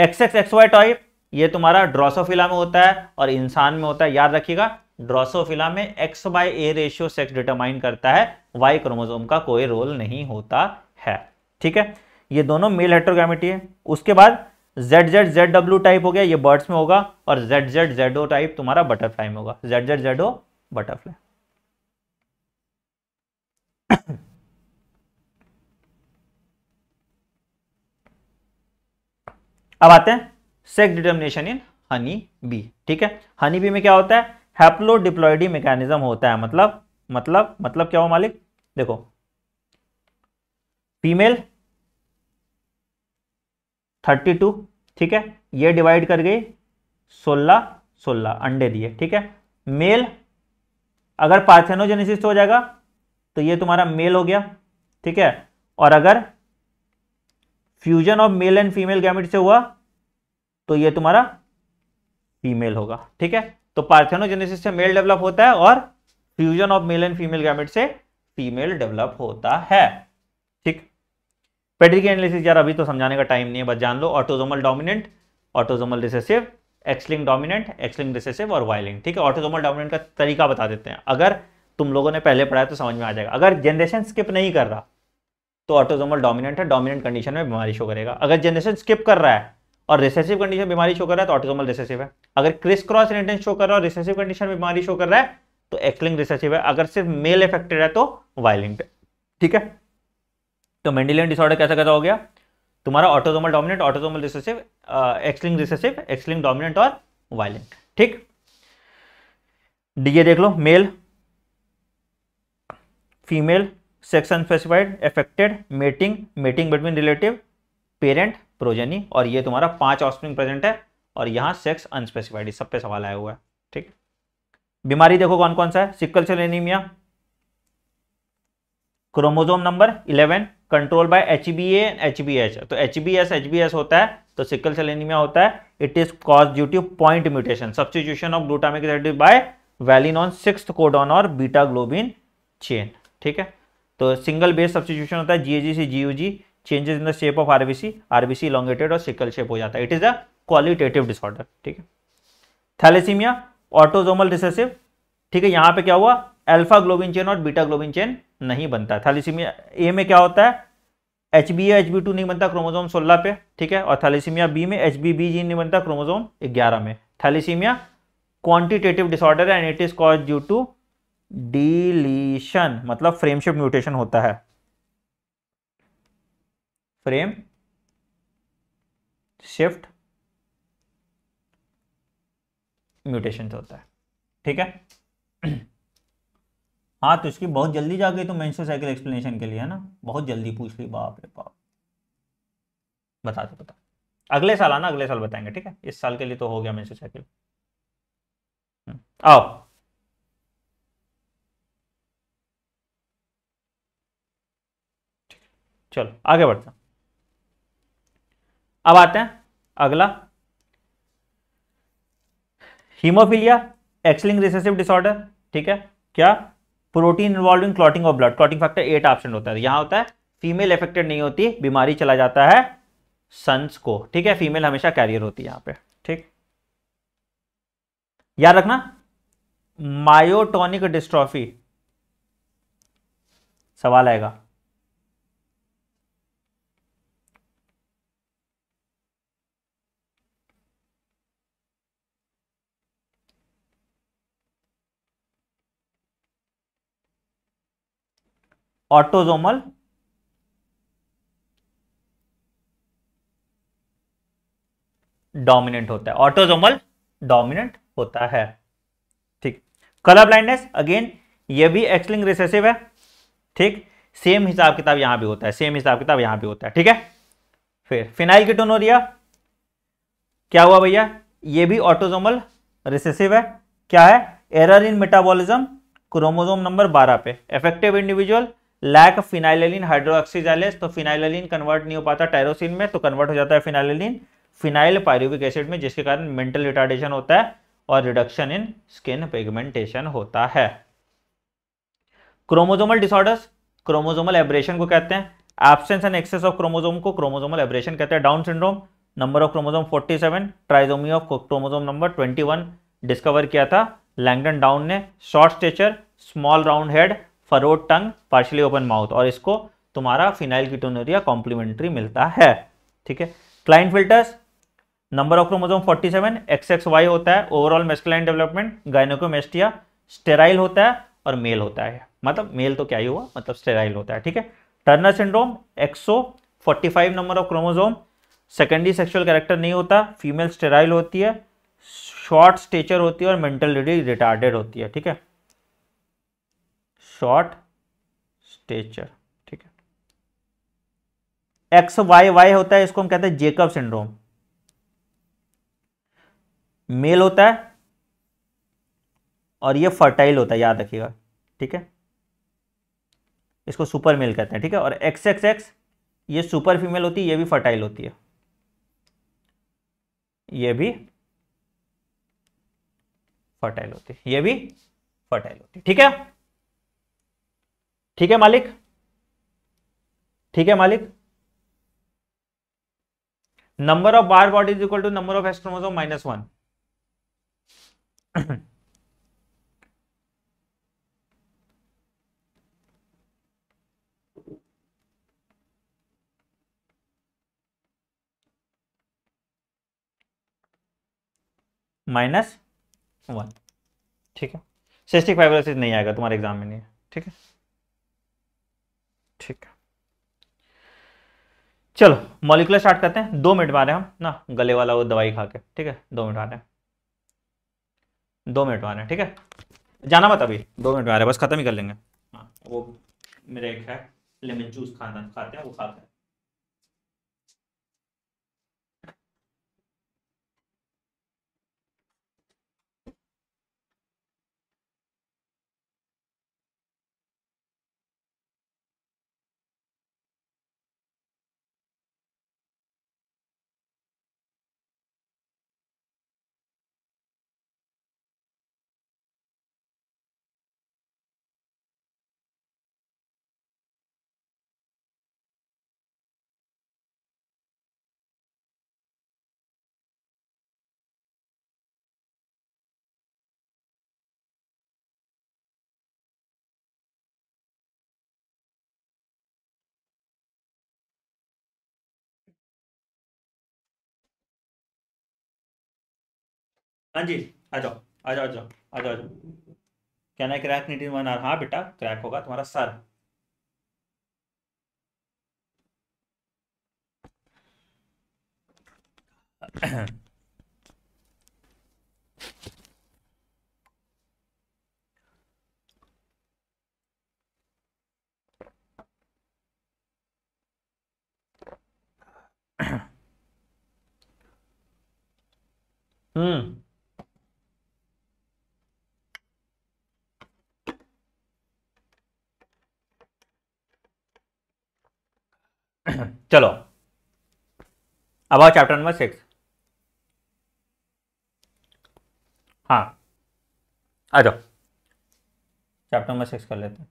[SPEAKER 1] X X X Y type ये तुम्हारा ड्रोसोफिला में होता है और इंसान में होता है याद रखिएगा ड्रोसोफिला में X by A ratio sex determine करता है वाई क्रोमोजोम का कोई रोल नहीं होता है ठीक है ये दोनों मेल हेट्रोग्रामिटी है उसके बाद Z Z Z W type हो गया ये बर्ड्स में होगा और जेड जेड जेडो टाइप तुम्हारा बटरफ्लाई में होगा जेड जेड जेडो बटरफ्लाई अब आते हैं sex determination in honey bee ठीक है हनी बी में क्या होता है हैप्लोडिप्लॉयडी मैकेनिज्म होता है मतलब मतलब मतलब क्या हो मालिक देखो फीमेल 32 ठीक है ये डिवाइड कर गई 16 16 अंडे दिए ठीक है मेल अगर पार्थेनोजेनेसिस हो जाएगा तो ये तुम्हारा मेल हो गया ठीक है और अगर fusion of male and female gamete से हुआ तो ये तुम्हारा फीमेल होगा ठीक है तो पार्थेनोजेनेसिस से मेल डेवलप होता है और fusion of male and female gamete से फीमेल डेवलप होता है ठीक पेडिक एनालिसिस यार अभी तो समझाने का टाइम नहीं है बस जान लो autosomal dominant autosomal recessive X linked dominant X linked recessive और वायलिंग ठीक है ऑटोजोमल डोमिनेंट का तरीका बता देते हैं अगर तुम लोगों ने पहले पढ़ा है तो समझ में आ जाएगा अगर जनरेशन स्किप नहीं कर रहा तो ऑटोजोमल डोमिनेंट है डोमिनेंट कंडीशन में बीमारी शो करेगा अगर जनरेशन स्किप कर रहा है और रिसेसिव कंडीशन बीमारी शो कर रहा है तो ऑटोसोमल रिसेसिव है अगर क्रिस क्रॉस इनहेरिटेंस शो कर रहा है और रिसेसिव कंडीशन बीमारी शो कर रहा है तो एक्सलिंग रिसेसिव है अगर सिर्फ मेल इफेक्टेड है तो वायलिंग ठीक है तो मेंडिलियन डिसऑर्डर कैसा कैसा हो गया तुम्हारा autosomal dominant autosomal recessive X linked recessive X linked dominant और वायलिंग ठीक डीए देख लो male female sex unspecified affected mating mating between relative parent progeny और ये तुम्हारा पांच ऑफस्प्रिंग प्रेजेंट है और यहाँ सेक्स अनस्पेसिफाइड सब पे सवाल आया हुआ है ठीक बीमारी देखो कौन कौन सा है sickle cell anaemia chromosome number 11 control by H B H B H तो H B S H B S होता है तो सिक्कल सेल एनीमिया होता है it is cause due to point mutation substitution of glutamic acid by valine on six codon और beta globin chain ठीक है तो सिंगल बेस सब्सटीट्यूशन होता है जीएजी से GUG changes in the shape of RBC RBC elongated और sickle shape हो जाता है it is a qualitative disorder ठीक है थैलेसीमिया ऑटोजोमल रिसेसिव ठीक है यहां पे क्या हुआ अल्फा ग्लोबिन चेन और बीटा ग्लोबिन चेन नहीं बनता थैलेसीमिया ए में क्या होता है H B H B two नहीं बनता क्रोमोजोम सोलह पे ठीक है और थैलेसीमिया बी में एच बी बी जी नहीं बनता क्रोमोजोम ग्यारह में thalassaemia quantitative disorder and it is cause due to deletion मतलब फ्रेमशिप म्यूटेशन होता है फ्रेम शिफ्ट म्यूटेशन होता है ठीक है हाँ तो इसकी बहुत जल्दी जा गई तो मैं साइकिल एक्सप्लेनेशन के लिए है ना बहुत जल्दी पूछ ली बाप रे बाप बता दो बता अगले साल आना अगले साल बताएंगे ठीक है इस साल के लिए तो हो गया मैं साइकिल हम्म, आओ चलो आगे बढ़ते अब आते हैं अगला हीमोफीलिया एक्सलिंग रिसेसिव डिसऑर्डर ठीक है क्या protein involve in clotting of blood clotting factor eight option होता है यहां होता है फीमेल इफेक्टेड नहीं होती बीमारी चला जाता है सन्स को ठीक है फीमेल हमेशा कैरियर होती है यहां पे ठीक याद रखना मायोटोनिक डिस्ट्रॉफी सवाल आएगा ऑटोजोमल डोमिनेंट होता है ऑटोजोमल डोमिनेंट होता है ठीक कलर ब्लाइंडनेस अगेन ये भी एक्सलिंग रिसेसिव है ठीक सेम हिसाब किताब यहां भी होता है सेम हिसाब किताब यहां भी होता है ठीक है फिर फिनाइल की क्या हुआ भैया ये भी ऑटोजोमल रिसेसिव है क्या है error in metabolism chromosome number 12 पे effective individual lack of phenylalanine hydroxylase तो फिनाइलिन कन्वर्ट नहीं हो पाता टायरोसिन में तो कन्वर्ट हो जाता है फिनाइलिन फिनाइल पायरुविक एसिड में जिसके कारण मेंटल रिटार्डेशन होता है और रिडक्शन इन स्किन पिगमेंटेशन होता है क्रोमोजोमल डिसऑर्डर्स क्रोमोजोमल एब्रेशन को कहते हैं absence and excess of chromosome को क्रोमोजोमल एब्रेशन कहते हैं Down syndrome number of chromosome 47 trisomy of chromosome number 21 discover किया था लैंगडन डाउन ने short stature small round head furrowed tongue partially open mouth और इसको तुम्हारा फिनाइल किटोनोरिया कॉम्प्लीमेंट्री मिलता है ठीक है Klinefelter's number of chromosome 47 X X Y होता है overall masculine development gynaecomastia sterile होता है और मेल होता है मतलब मेल तो क्या ही हुआ मतलब स्टेराइल होता है ठीक है Turner syndrome XO five number of chromosome secondary sexual character नहीं होता फीमेल स्टेराइल होती है शॉर्ट स्टेचर होती है और मेंटल रिटार्डेड होती है ठीक है शॉर्ट स्टेचर ठीक है एक्स वाई वाई होता है इसको हम कहते हैं जेकब सिंड्रोम मेल होता है और ये फर्टाइल होता है याद रखिएगा ठीक है इसको सुपर मेल कहते हैं ठीक है और एक्स एक्स एक्स ये सुपर फीमेल होती है ये भी फर्टाइल होती है ये भी फर्टाइल होती है ये भी फर्टाइल होती है ठीक है ठीक है मालिक ठीक है मालिक number of Barr body is equal to number of X chromosome minus one minus one ठीक है सिस्टिक फाइब्रोसिस नहीं आएगा तुम्हारे एग्जाम में नहीं ठीक है ठीक है चलो मॉलिकुलर स्टार्ट करते हैं दो मिनट मारे हम ना गले वाला वो दवाई खा के ठीक है दो मिनट मारे दो मिनट मारे ठीक है जाना मत अभी दो मिनट मारे बस खत्म ही कर लेंगे हाँ वो मेरे एक है लेमन जूस खाना खाते हैं वो खाते हैं हाँ जी आ जाओ आ जाओ आ जाओ आ जाओ क्या ना क्रैक नहीं बना वन आर हाँ बेटा क्रैक होगा तुम्हारा सर हम्म चलो अब आओ चैप्टर नंबर सिक्स हाँ आ जाओ चैप्टर नंबर सिक्स कर लेते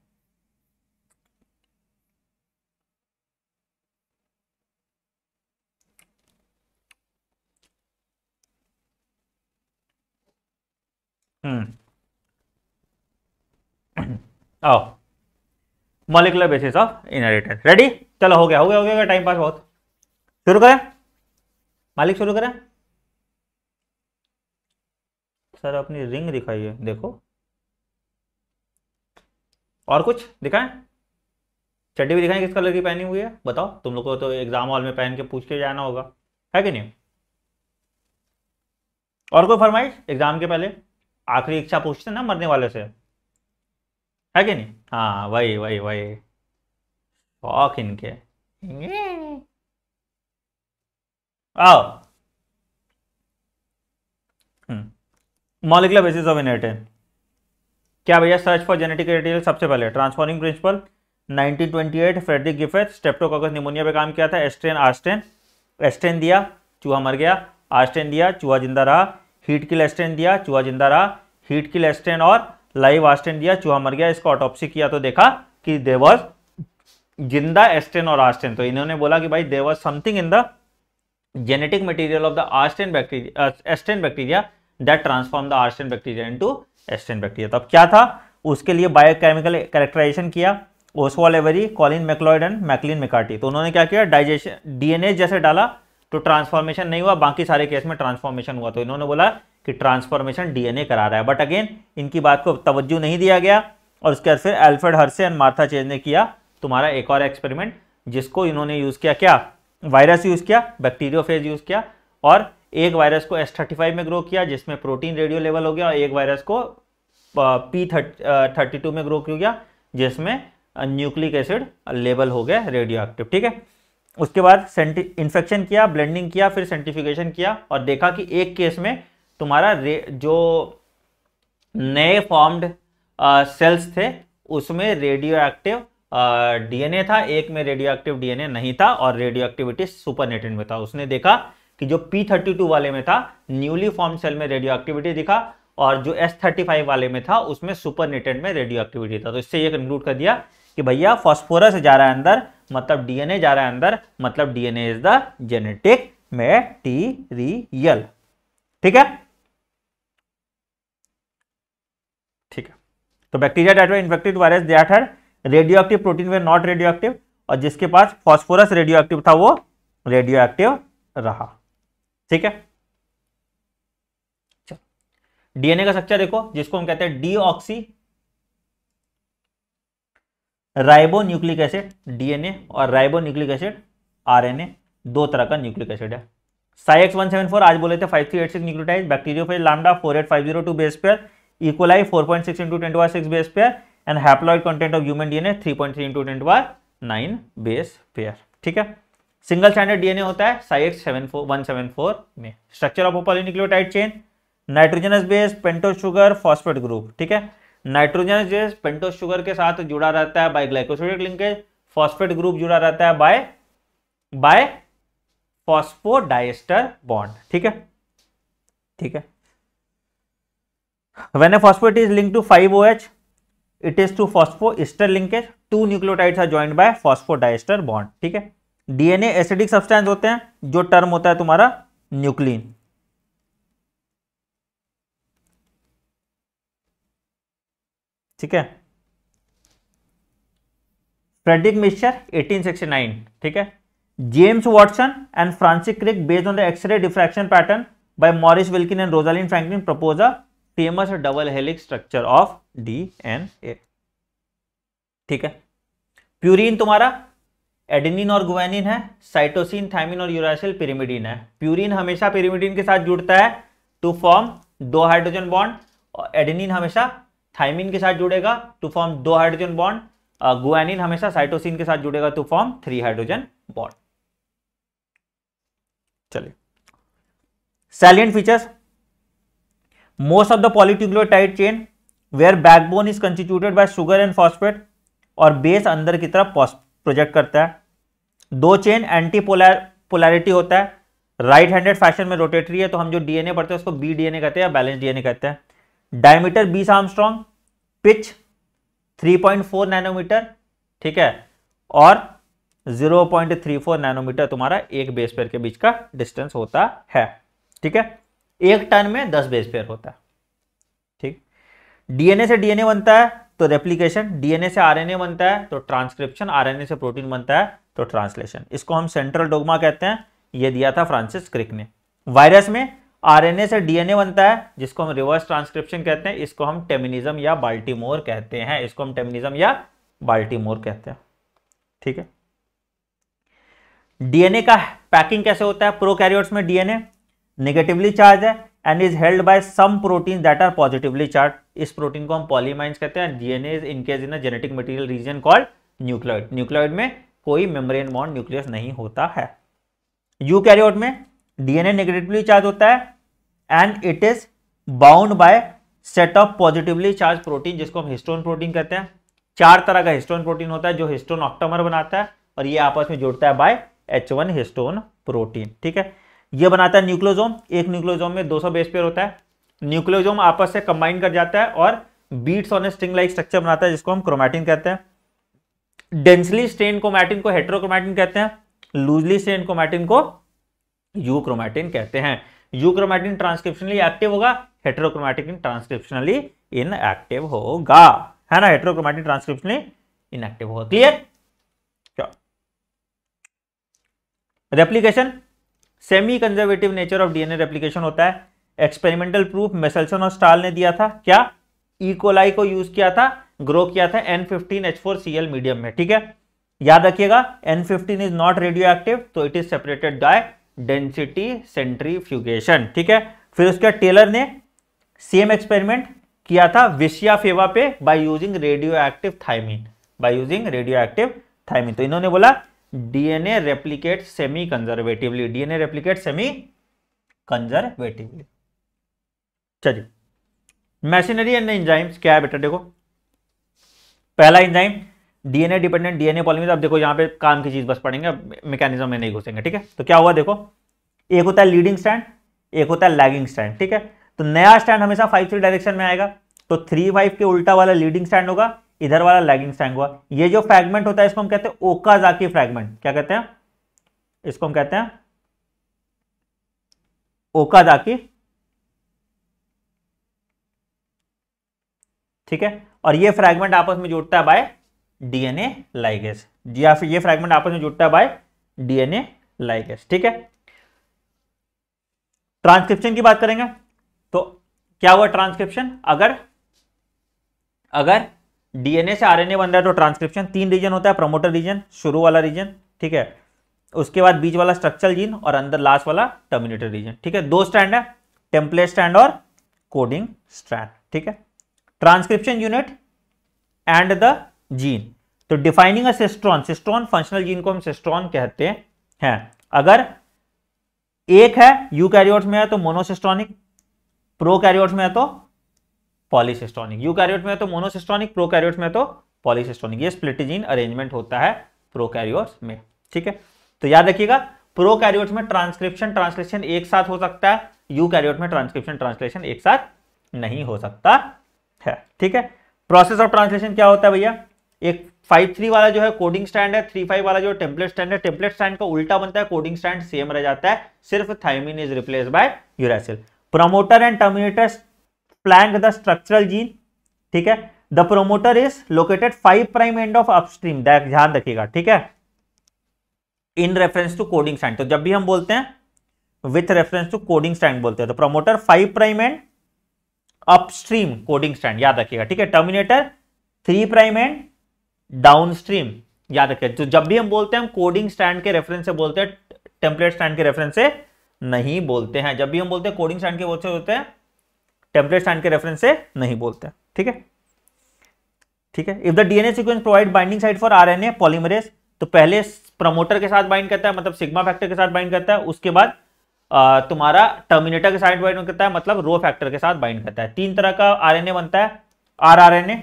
[SPEAKER 1] हैं हम्म। आओ molecular basis of inheritance ready चलो हो गया हो गया हो गया टाइम पास बहुत शुरू करें मालिक शुरू करें सर अपनी रिंग दिखाइए देखो और कुछ दिखाएं चड्डी भी दिखाएं किस कलर की पहनी हुई है बताओ तुम लोग को तो एग्जाम हॉल में पहन के पूछ के जाना होगा है कि नहीं और कोई फरमाइश एग्जाम के पहले आखिरी इच्छा पूछते ना मरने वाले से है कि नहीं हाँ वही वही वही शौक इनके आओ मॉलिकुलर बेसिस ऑफ इनहेरिटेंस क्या भैया सर्च फॉर जेनेटिक हेरिटेज सबसे पहले transforming principle 1928 Frederick Griffith Streptococcus pneumonia पे काम किया था एस्ट्रेन आस्टेन एस्ट्रेन दिया चूहा मर गया आस्टेन दिया चूहा जिंदा रहा हीट किल एस्ट्रेन दिया चूहा जिंदा रहा हीट किल एस्ट्रेन और लाइव आस्टेन दिया चूहा मर गया इसको ऑटोप्सी किया तो देखा कि देवर जिंदा एस्टेन और आस्टेन तो इन्होंने बोला कि भाई there was something in the genetic material of the R strain bacteria uh, S strain bacteria that transform the R strain bacteria into S strain bacteria तो अब क्या था उसके लिए बायोकेमिकल कैरेक्टराइजेशन किया Oswald Avery Colin MacLeod and Maclyn McCarty तो उन्होंने क्या किया डाइजेशन डीएनए जैसे डाला तो ट्रांसफॉर्मेशन नहीं हुआ बाकी सारे केस में ट्रांसफॉर्मेशन हुआ तो इन्होंने बोला कि ट्रांसफॉर्मेशन डीएनए करा रहा है बट अगेन इनकी बात को तवज्जो नहीं दिया गया और उसके बाद फिर Alfred Hershey and Martha Chase ने किया तुम्हारा एक और एक्सपेरिमेंट जिसको इन्होंने यूज़ किया क्या वायरस यूज़ किया बैक्टीरियोफेज यूज़ किया और एक वायरस को एस थर्टी फाइव में ग्रो किया जिसमें प्रोटीन रेडियो लेवल हो गया और एक वायरस को पी थर्टी टू में ग्रो किया गया जिसमें न्यूक्लिक एसिड लेवल हो गया रेडियो एक्टिव ठीक है उसके बाद इन्फेक्शन किया ब्लेंडिंग किया फिर सेंटिफिकेशन किया और देखा कि एक केस में तुम्हारा जो नए फॉर्म्ड सेल्स थे उसमें रेडियो एक्टिव डीएनए था एक में रेडियो एक्टिव डीएनए नहीं था और रेडियो एक्टिविटी सुपरनेटेंट में था उसने देखा कि जो P32 वाले में था न्यूली फॉर्म सेल में रेडियो एक्टिविटी दिखा और जो S35 वाले में था उसमें सुपरनेटेंट में रेडियो एक्टिविटी था तो इससे ये कंक्लूड कर दिया कि भैया फॉस्फोरस जा रहा है अंदर मतलब डीएनए जा रहा है अंदर मतलब DNA is the genetic material ठीक है ठीक है तो bacteria that were infected virus दिया radio active protein were not radio active और जिसके पास फॉस्फोरस रेडियो एक्टिव था वो रेडियो एक्टिव रहा ठीक है डीएनए का सच्चा देखो जिसको हम कहते हैं deoxy ribo nucleic acid DNA और राइबो न्यूक्लिक एसिड आरएनए दो तरह का न्यूक्लिक एसिड है साइक्स वन सेवन फोर आज बोले थे five three eight six nucleotide bacteriophage lambda four eight five zero two base pair E coli four point six into ten to six base pair and haploid content of human DNA 3.3 point three into ten बार nine base pair ठीक है single standard DNA होता है phi X seven four one seven four में structure of polynucleotide chain nitrogenous base pentose sugar phosphate group ठीक है nitrogenous base pentose sugar के साथ जुड़ा रहता है by glycosidic linkage phosphate group जुड़ा रहता है बाय बाय फॉस्फोडाइस्टर बॉन्ड ठीक है ठीक है when when a phosphate is linked to 5OH it is to phosphoester linkage two nucleotides are joint by phosphodiester bond ठीक है डीएनए एसिडिक सब्सटेंस होते हैं जो टर्म होता है तुम्हारा न्यूक्लिन ठीक है फ्रेडरिक मिश्चर 1869 ठीक है James Watson and Francis Crick based on the X ray diffraction pattern by Maurice Wilkin and Rosalind Franklin propose a famous double helix structure of D N A ठीक है प्यूरिन तुम्हारा एडेनिन और guanine है cytosine thymine और uracil pyrimidine है purine हमेशा pyrimidine के साथ जुड़ता है टू फॉर्म दो हाइड्रोजन बॉन्ड और एडेनिन हमेशा थाइमिन के साथ जुड़ेगा टू फॉर्म दो हाइड्रोजन बॉन्ड गुआनिन हमेशा साइटोसिन के साथ जुड़ेगा to form three hydrogen bond चलिए salient features most of the polynucleotide chain where backbone is constituted by sugar and phosphate और बेस अंदर की तरफ प्रोजेक्ट करता है दो चेन एंटी पोलैरिटी होता है राइट हैंडेड फैशन में रोटेटरी है तो हम जो डीएनए पढ़ते हैं उसको बी डीएनए कहते हैं या बैलेंस डीएनए कहते हैं डायमीटर बीस आर्मस्ट्रॉन्ग पिच 3.4 नैनोमीटर ठीक है और 0.34 नैनोमीटर तुम्हारा एक बेस पेयर के बीच का डिस्टेंस होता है ठीक है एक टर्न में दस बेस पेयर होता है ठीक डीएनए से डीएनए बनता है तो रेप्लीकेशन डीएनए से आरएनए बनता है तो ट्रांसक्रिप्शन आरएनए से प्रोटीन बनता है तो ट्रांसलेशन इसको हम सेंट्रल डोगमा कहते हैं यह दिया था फ्रांसिस क्रिक ने वायरस में आरएनए से डीएनए बनता है जिसको हम रिवर्स ट्रांसक्रिप्शन कहते हैं इसको हम टेमिनिज्म या बाल्टीमोर कहते हैं इसको हम टेमिनिज्म या बाल्टीमोर कहते हैं ठीक है डीएनए का पैकिंग कैसे होता है प्रोकैरियोट्स में डीएनए नेगेटिवली चार्ज है and is held by some protein that are positively charge इस प्रोटीन को हम पॉलीमाइंस कहते हैं DNA is encage in genetic material region called nucleoid nucleoid में कोई मेम्ब्रेन बॉन्ड न्यूक्लियस नहीं होता है यू कैरियोट में डीएनए नेगेटिवली चार्ज होता है and it is bound by set of positively charge protein जिसको हम हिस्टोन प्रोटीन कहते हैं चार तरह का हिस्टोन प्रोटीन होता है जो हिस्टोन ऑक्टोमर बनाता है और ये आपस में जुड़ता है by H one histone protein ठीक है ये बनाता है न्यूक्लियोजोम एक न्यूक्लियोजोम में 200 बेस पेयर होता है न्यूक्लियोजोम आपस से कंबाइन कर जाता है और beads on a string like structure बनाता है जिसको हम क्रोमैटिन कहते हैं डेंसली स्ट्रेन क्रोमैटिन को हेट्रोक्रोमैटिन कहते हैं लूजली स्ट्रेन क्रोमैटिन को यूक्रोमैटिन कहते हैं यूक्रोमैटिन ट्रांसक्रिप्शनली एक्टिव होगा हेट्रोक्रोमैटिन ट्रांसक्रिप्शनली इनएक्टिव होगा है ना हेट्रोक्रोमैटिन ट्रांसक्रिप्शनली इनएक्टिव होगा clear replication semi conservative nature of DNA replication होता है एक्सपेरिमेंटल प्रूफ मेसल्सन और स्टाल ने दिया था क्या इकोलाई e. को यूज किया था ग्रो किया था N fifteen H four C L medium में ठीक है याद रखिएगा N fifteen is not radio active तो it is separated by density centrifugation ठीक है फिर उसके टेलर ने सेम एक्सपेरिमेंट किया था विशिया फेवा पे by using radioactive thymine by using radioactive thymine तो इन्होंने बोला DNA replicate semi conservatively DNA replicate semi conservatively चलिए मैशीनरी एंड इंजाइम्स क्या है बेटा देखो पहला enzyme DNA dependent DNA polymerase अब देखो यहां पे काम की चीज बस पड़ेंगे मैकेनिज्म में नहीं घुसेंगे ठीक है तो क्या हुआ देखो एक होता है लीडिंग स्टैंड एक होता है लैगिंग स्टैंड ठीक है तो नया स्टैंड हमेशा फाइव थ्री डायरेक्शन में आएगा तो थ्री फाइव के उल्टा वाला लीडिंग स्टैंड होगा इधर वाला लैगिंग स्टैंग हुआ ये जो फ्रैगमेंट होता है इसको हम कहते हैं ओकाजाकी फ्रैगमेंट क्या कहते हैं इसको हम कहते हैं ओकाजाकी ठीक है और ये फ्रैगमेंट आपस में जुड़ता है बाय डीएनए लाइगेस या फिर ये फ्रैगमेंट आपस में जुड़ता है बाय डीएनए लाइगेस ठीक है ट्रांसक्रिप्शन की बात करेंगे तो क्या हुआ ट्रांसक्रिप्शन अगर अगर डीएनए से आरएनए बन रहा है तो ट्रांसक्रिप्शन तीन रीजन होता है प्रमोटर रीजन शुरू वाला रीजन ठीक है उसके बाद बीच वाला स्ट्रक्चरल जीन और अंदर लास्ट वाला टर्मिनेटर रीजन ठीक है दो स्टैंड है टेम्पलेट स्टैंड और कोडिंग स्टैंड ठीक है transcription unit and the gene तो डिफाइनिंग अस्ट्रॉन सिस्ट्रॉन फंक्शनल जीन को हम सिस्ट्रॉन कहते हैं अगर एक है यू में है तो मोनोसिस्ट्रॉनिक प्रो में है तो पॉलीसिस्टोनिक यूकैरियोट में तो मोनोसिस्टोनिक प्रोकैरियोट्स में तो पॉलीसिस्टोनिक ये स्प्लिटिजीन अरेंजमेंट होता है प्रोकैरियोट्स में ठीक है तो याद रखिएगा प्रोकैरियोट्स में ट्रांसक्रिप्शन ट्रांसलेशन एक साथ हो सकता है यूकैरियोट में ट्रांसक्रिप्शन ट्रांसलेशन एक साथ नहीं हो सकता है ठीक है प्रोसेस ऑफ ट्रांसलेशन क्या होता है भैया एक फाइव थ्री वाला जो है कोडिंग स्टैंड है थ्री फाइव वाला जो टेम्पलेट स्टैंड है टेम्पलेट स्टैंड का उल्टा बनता है कोडिंग स्टैंड सेम रह जाता है सिर्फ thymine is replace by uracil promoter and terminator flank the structural gene ठीक है the promoter is located five prime end of upstream ध्यान रखिएगा ठीक है in reference to coding stand तो जब भी हम बोलते हैं with reference to coding stand बोलते हैं तो promoter five prime end upstream coding stand याद रखिएगा ठीक है terminator three prime end downstream याद रखिए तो जब भी हम बोलते हैं हम कोडिंग स्टैंड के रेफरेंस से बोलते हैं टेम्पलेट स्टैंड के रेफरेंस से नहीं बोलते हैं जब भी हम बोलते हैं कोडिंग स्टैंड के बोलते होते हैं टेम्पलेट स्टैंड के रेफरेंस से नहीं बोलते ठीक है ठीक है if the DNA sequence provide binding site for RNA polymerase तो पहले प्रमोटर के साथ बाइंड करता है मतलब सिग्मा फैक्टर के साथ बाइंड करता है उसके बाद तुम्हारा टर्मिनेटर के साथ बाइंड करता है मतलब रो फैक्टर के साथ बाइंड करता है तीन तरह का आरएनए बनता है आरआरएनए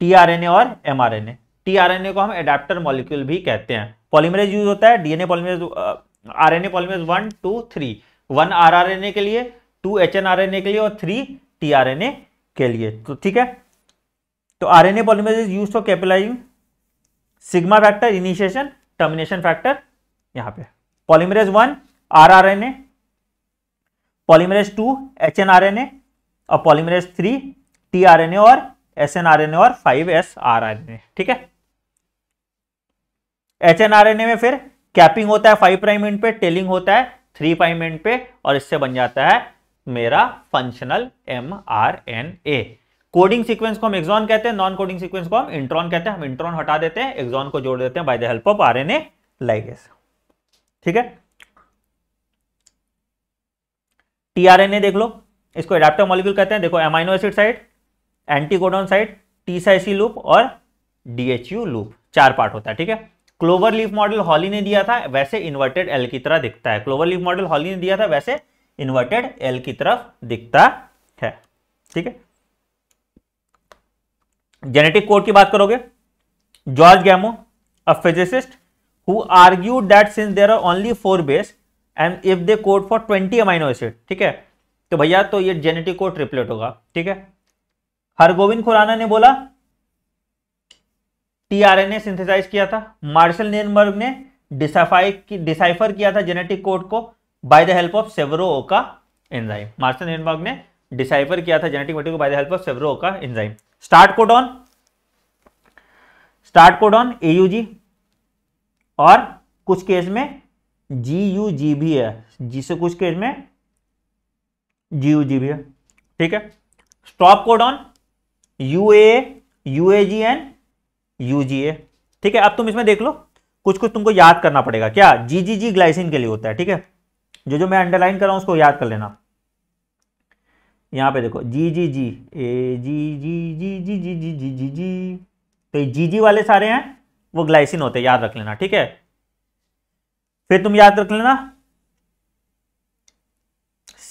[SPEAKER 1] टीआरएनए और एमआरएनए टीआरएनए को हम एडाप्टर मॉलिक्यूल भी कहते हैं पॉलीमरेज यूज होता है DNA polymerase RNA polymerase one two three one rRNA के लिए two H N R N A के लिए और three T R N A के लिए तो ठीक है तो R N A polymerase is use for capitalising sigma factor initiation termination factor यहां पे polymerase one R R N A polymerase two H N R N A और polymerase three T R N A और S N R N A और five S R R N A ठीक है H N R N A में फिर capping होता है five prime end पे टेलिंग होता है थ्री प्राइम एंड पे और इससे बन जाता है मेरा functional M R N A coding sequence को हम एक्सॉन कहते हैं नॉन कोडिंग सीक्वेंस को हम इंट्रॉन कहते हैं हम इंट्रॉन हटा देते हैं एक्सॉन को जोड़ देते हैं by the help of R N A ligase ठीक है टीआरएनए देख लो इसको एडाप्टर मॉलिक्यूल कहते हैं देखो amino acid side anticodon side टीसाइसी लूप और डीएचयू लूप चार पार्ट होता है ठीक है क्लोवर लीफ मॉडल हॉली ने दिया था वैसे इन्वर्टेड एल की तरह दिखता है क्लोवर लीफ मॉडल हॉली ने दिया था वैसे इन्वर्टेड एल की तरफ दिखता है ठीक है जेनेटिक कोड की बात करोगे George Gamow a physicist who argue that since there are only four base and if they code for twenty amino acid ठीक है तो भैया तो ये जेनेटिक कोड ट्रिपलेट होगा ठीक है हरगोविंद खुराना ने बोला टीआरएनए सिंथेसाइज किया था मार्शल नेनबर्ग ने डिसाफाई की डिसाइफर किया था जेनेटिक कोड को by the help of Severo Ochoa enzyme मार्सन हेनबर्ग ने डिसाइफर किया था जेनेटिक मटेरियल को by the help of Severo Ochoa enzyme start codon start codon AUG और कुछ केस में जी यू जी भी है जिसे कुछ केस में जी यू जी भी है ठीक है stop codon U A U A G and U G A ठीक है अब तुम इसमें देख लो कुछ कुछ तुमको याद करना पड़ेगा क्या जी जी जी ग्लाइसिन के लिए होता है ठीक है जो जो मैं अंडरलाइन कर रहा हूं उसको याद कर लेना यहां पे देखो जी जी जी ए जी जी जी जी जी जी जी जी जी तो ये जी जी वाले सारे हैं वो ग्लाइसिन होते हैं याद रख लेना ठीक है फिर तुम याद रख लेना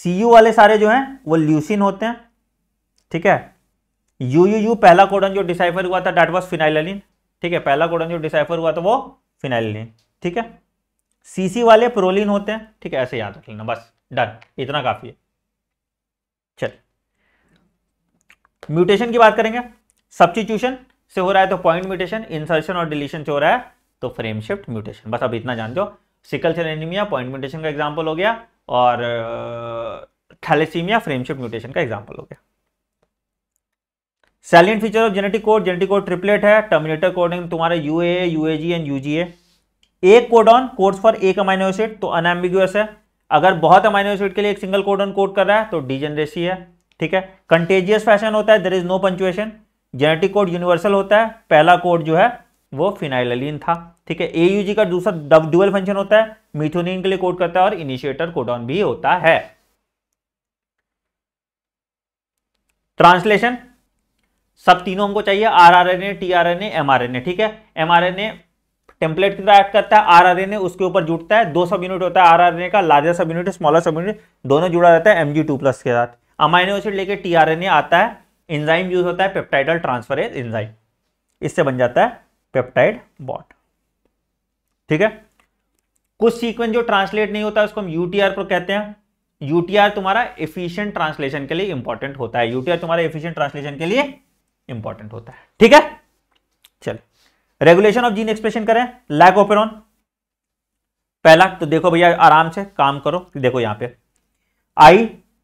[SPEAKER 1] सी यू वाले सारे जो हैं वो ल्यूसिन होते हैं ठीक है यू यू यू पहला कोडन जो डिसाइफर हुआ था डैट वॉज फिनाइलिन ठीक है पहला कोडन जो डिसाइफर हुआ था वो फिनाइलिन ठीक है सीसी वाले प्रोलिन होते हैं ठीक है ऐसे याद रख लेना बस डन इतना काफी है चल म्यूटेशन की बात करेंगे सब्सिट्यूशन से हो रहा है तो पॉइंट म्यूटेशन इंसर्शन और डिलीशन से हो रहा है तो फ्रेम शिफ्ट म्यूटेशन बस अब इतना जानते हो sickle cell anaemia point mutation का एग्जाम्पल हो गया और थैलेसीमिया फ्रेम शिफ्ट म्यूटेशन का एग्जाम्पल हो गया salient feature of genetic code genetic code triplet है टर्मिनेटर कोडिंग तुम्हारे यूए यूएजी एंड यूजीए एक कोडॉन कोड्स फॉर एक अमाइनो एसिड तो अनएम्बिग्यूस है अगर बहुत अमाइनो एसिड के लिए एक सिंगल कोडॉन कोड कर रहा है तो डिजेनरेसी है ठीक है कंटेजियस फैशन होता है there is no punctuation genetic code universal होता है पहला कोड जो है वो फिनाइलिन था ठीक है एयूजी का दूसरा ड्यूअल फंक्शन होता है मिथोनिन के लिए कोड करता है और इनिशिएटर कोडॉन भी होता है ट्रांसलेशन सब तीनों हमको चाहिए आरआरएनए टीआरएनए एमआरएनए ठीक है एमआरएनए टेम्पलेट कितना एक्ट करता है आर आर एन ए उसके ऊपर जुटता है दो सब यूनिट होता है आर आर एन ए का लार्जर सब यूनिट स्मॉलर सब यूनिट दोनों जुड़ा रहता है एम जी टू प्लस के साथ अमाइनो एसिड लेके टी आर एन ए आता है इंजाइम यूज होता है पेप्टाइडल ट्रांसफरेज इंजाइम इससे बन जाता है पेप्टाइड बॉट ठीक है कुछ सीक्वेंस जो ट्रांसलेट नहीं होता है उसको हम यूटीआर पर कहते हैं यूटीआर तुम्हारा एफिशिएंट ट्रांसलेशन के लिए इंपॉर्टेंट होता है यूटीआर तुम्हारा एफिशिएंट ट्रांसलेशन के लिए इंपॉर्टेंट होता है ठीक है रेगुलेशन ऑफ जीन एक्सप्रेशन करें लैक लैकोपेरॉन पहला तो देखो भैया आराम से काम करो देखो यहां पे आई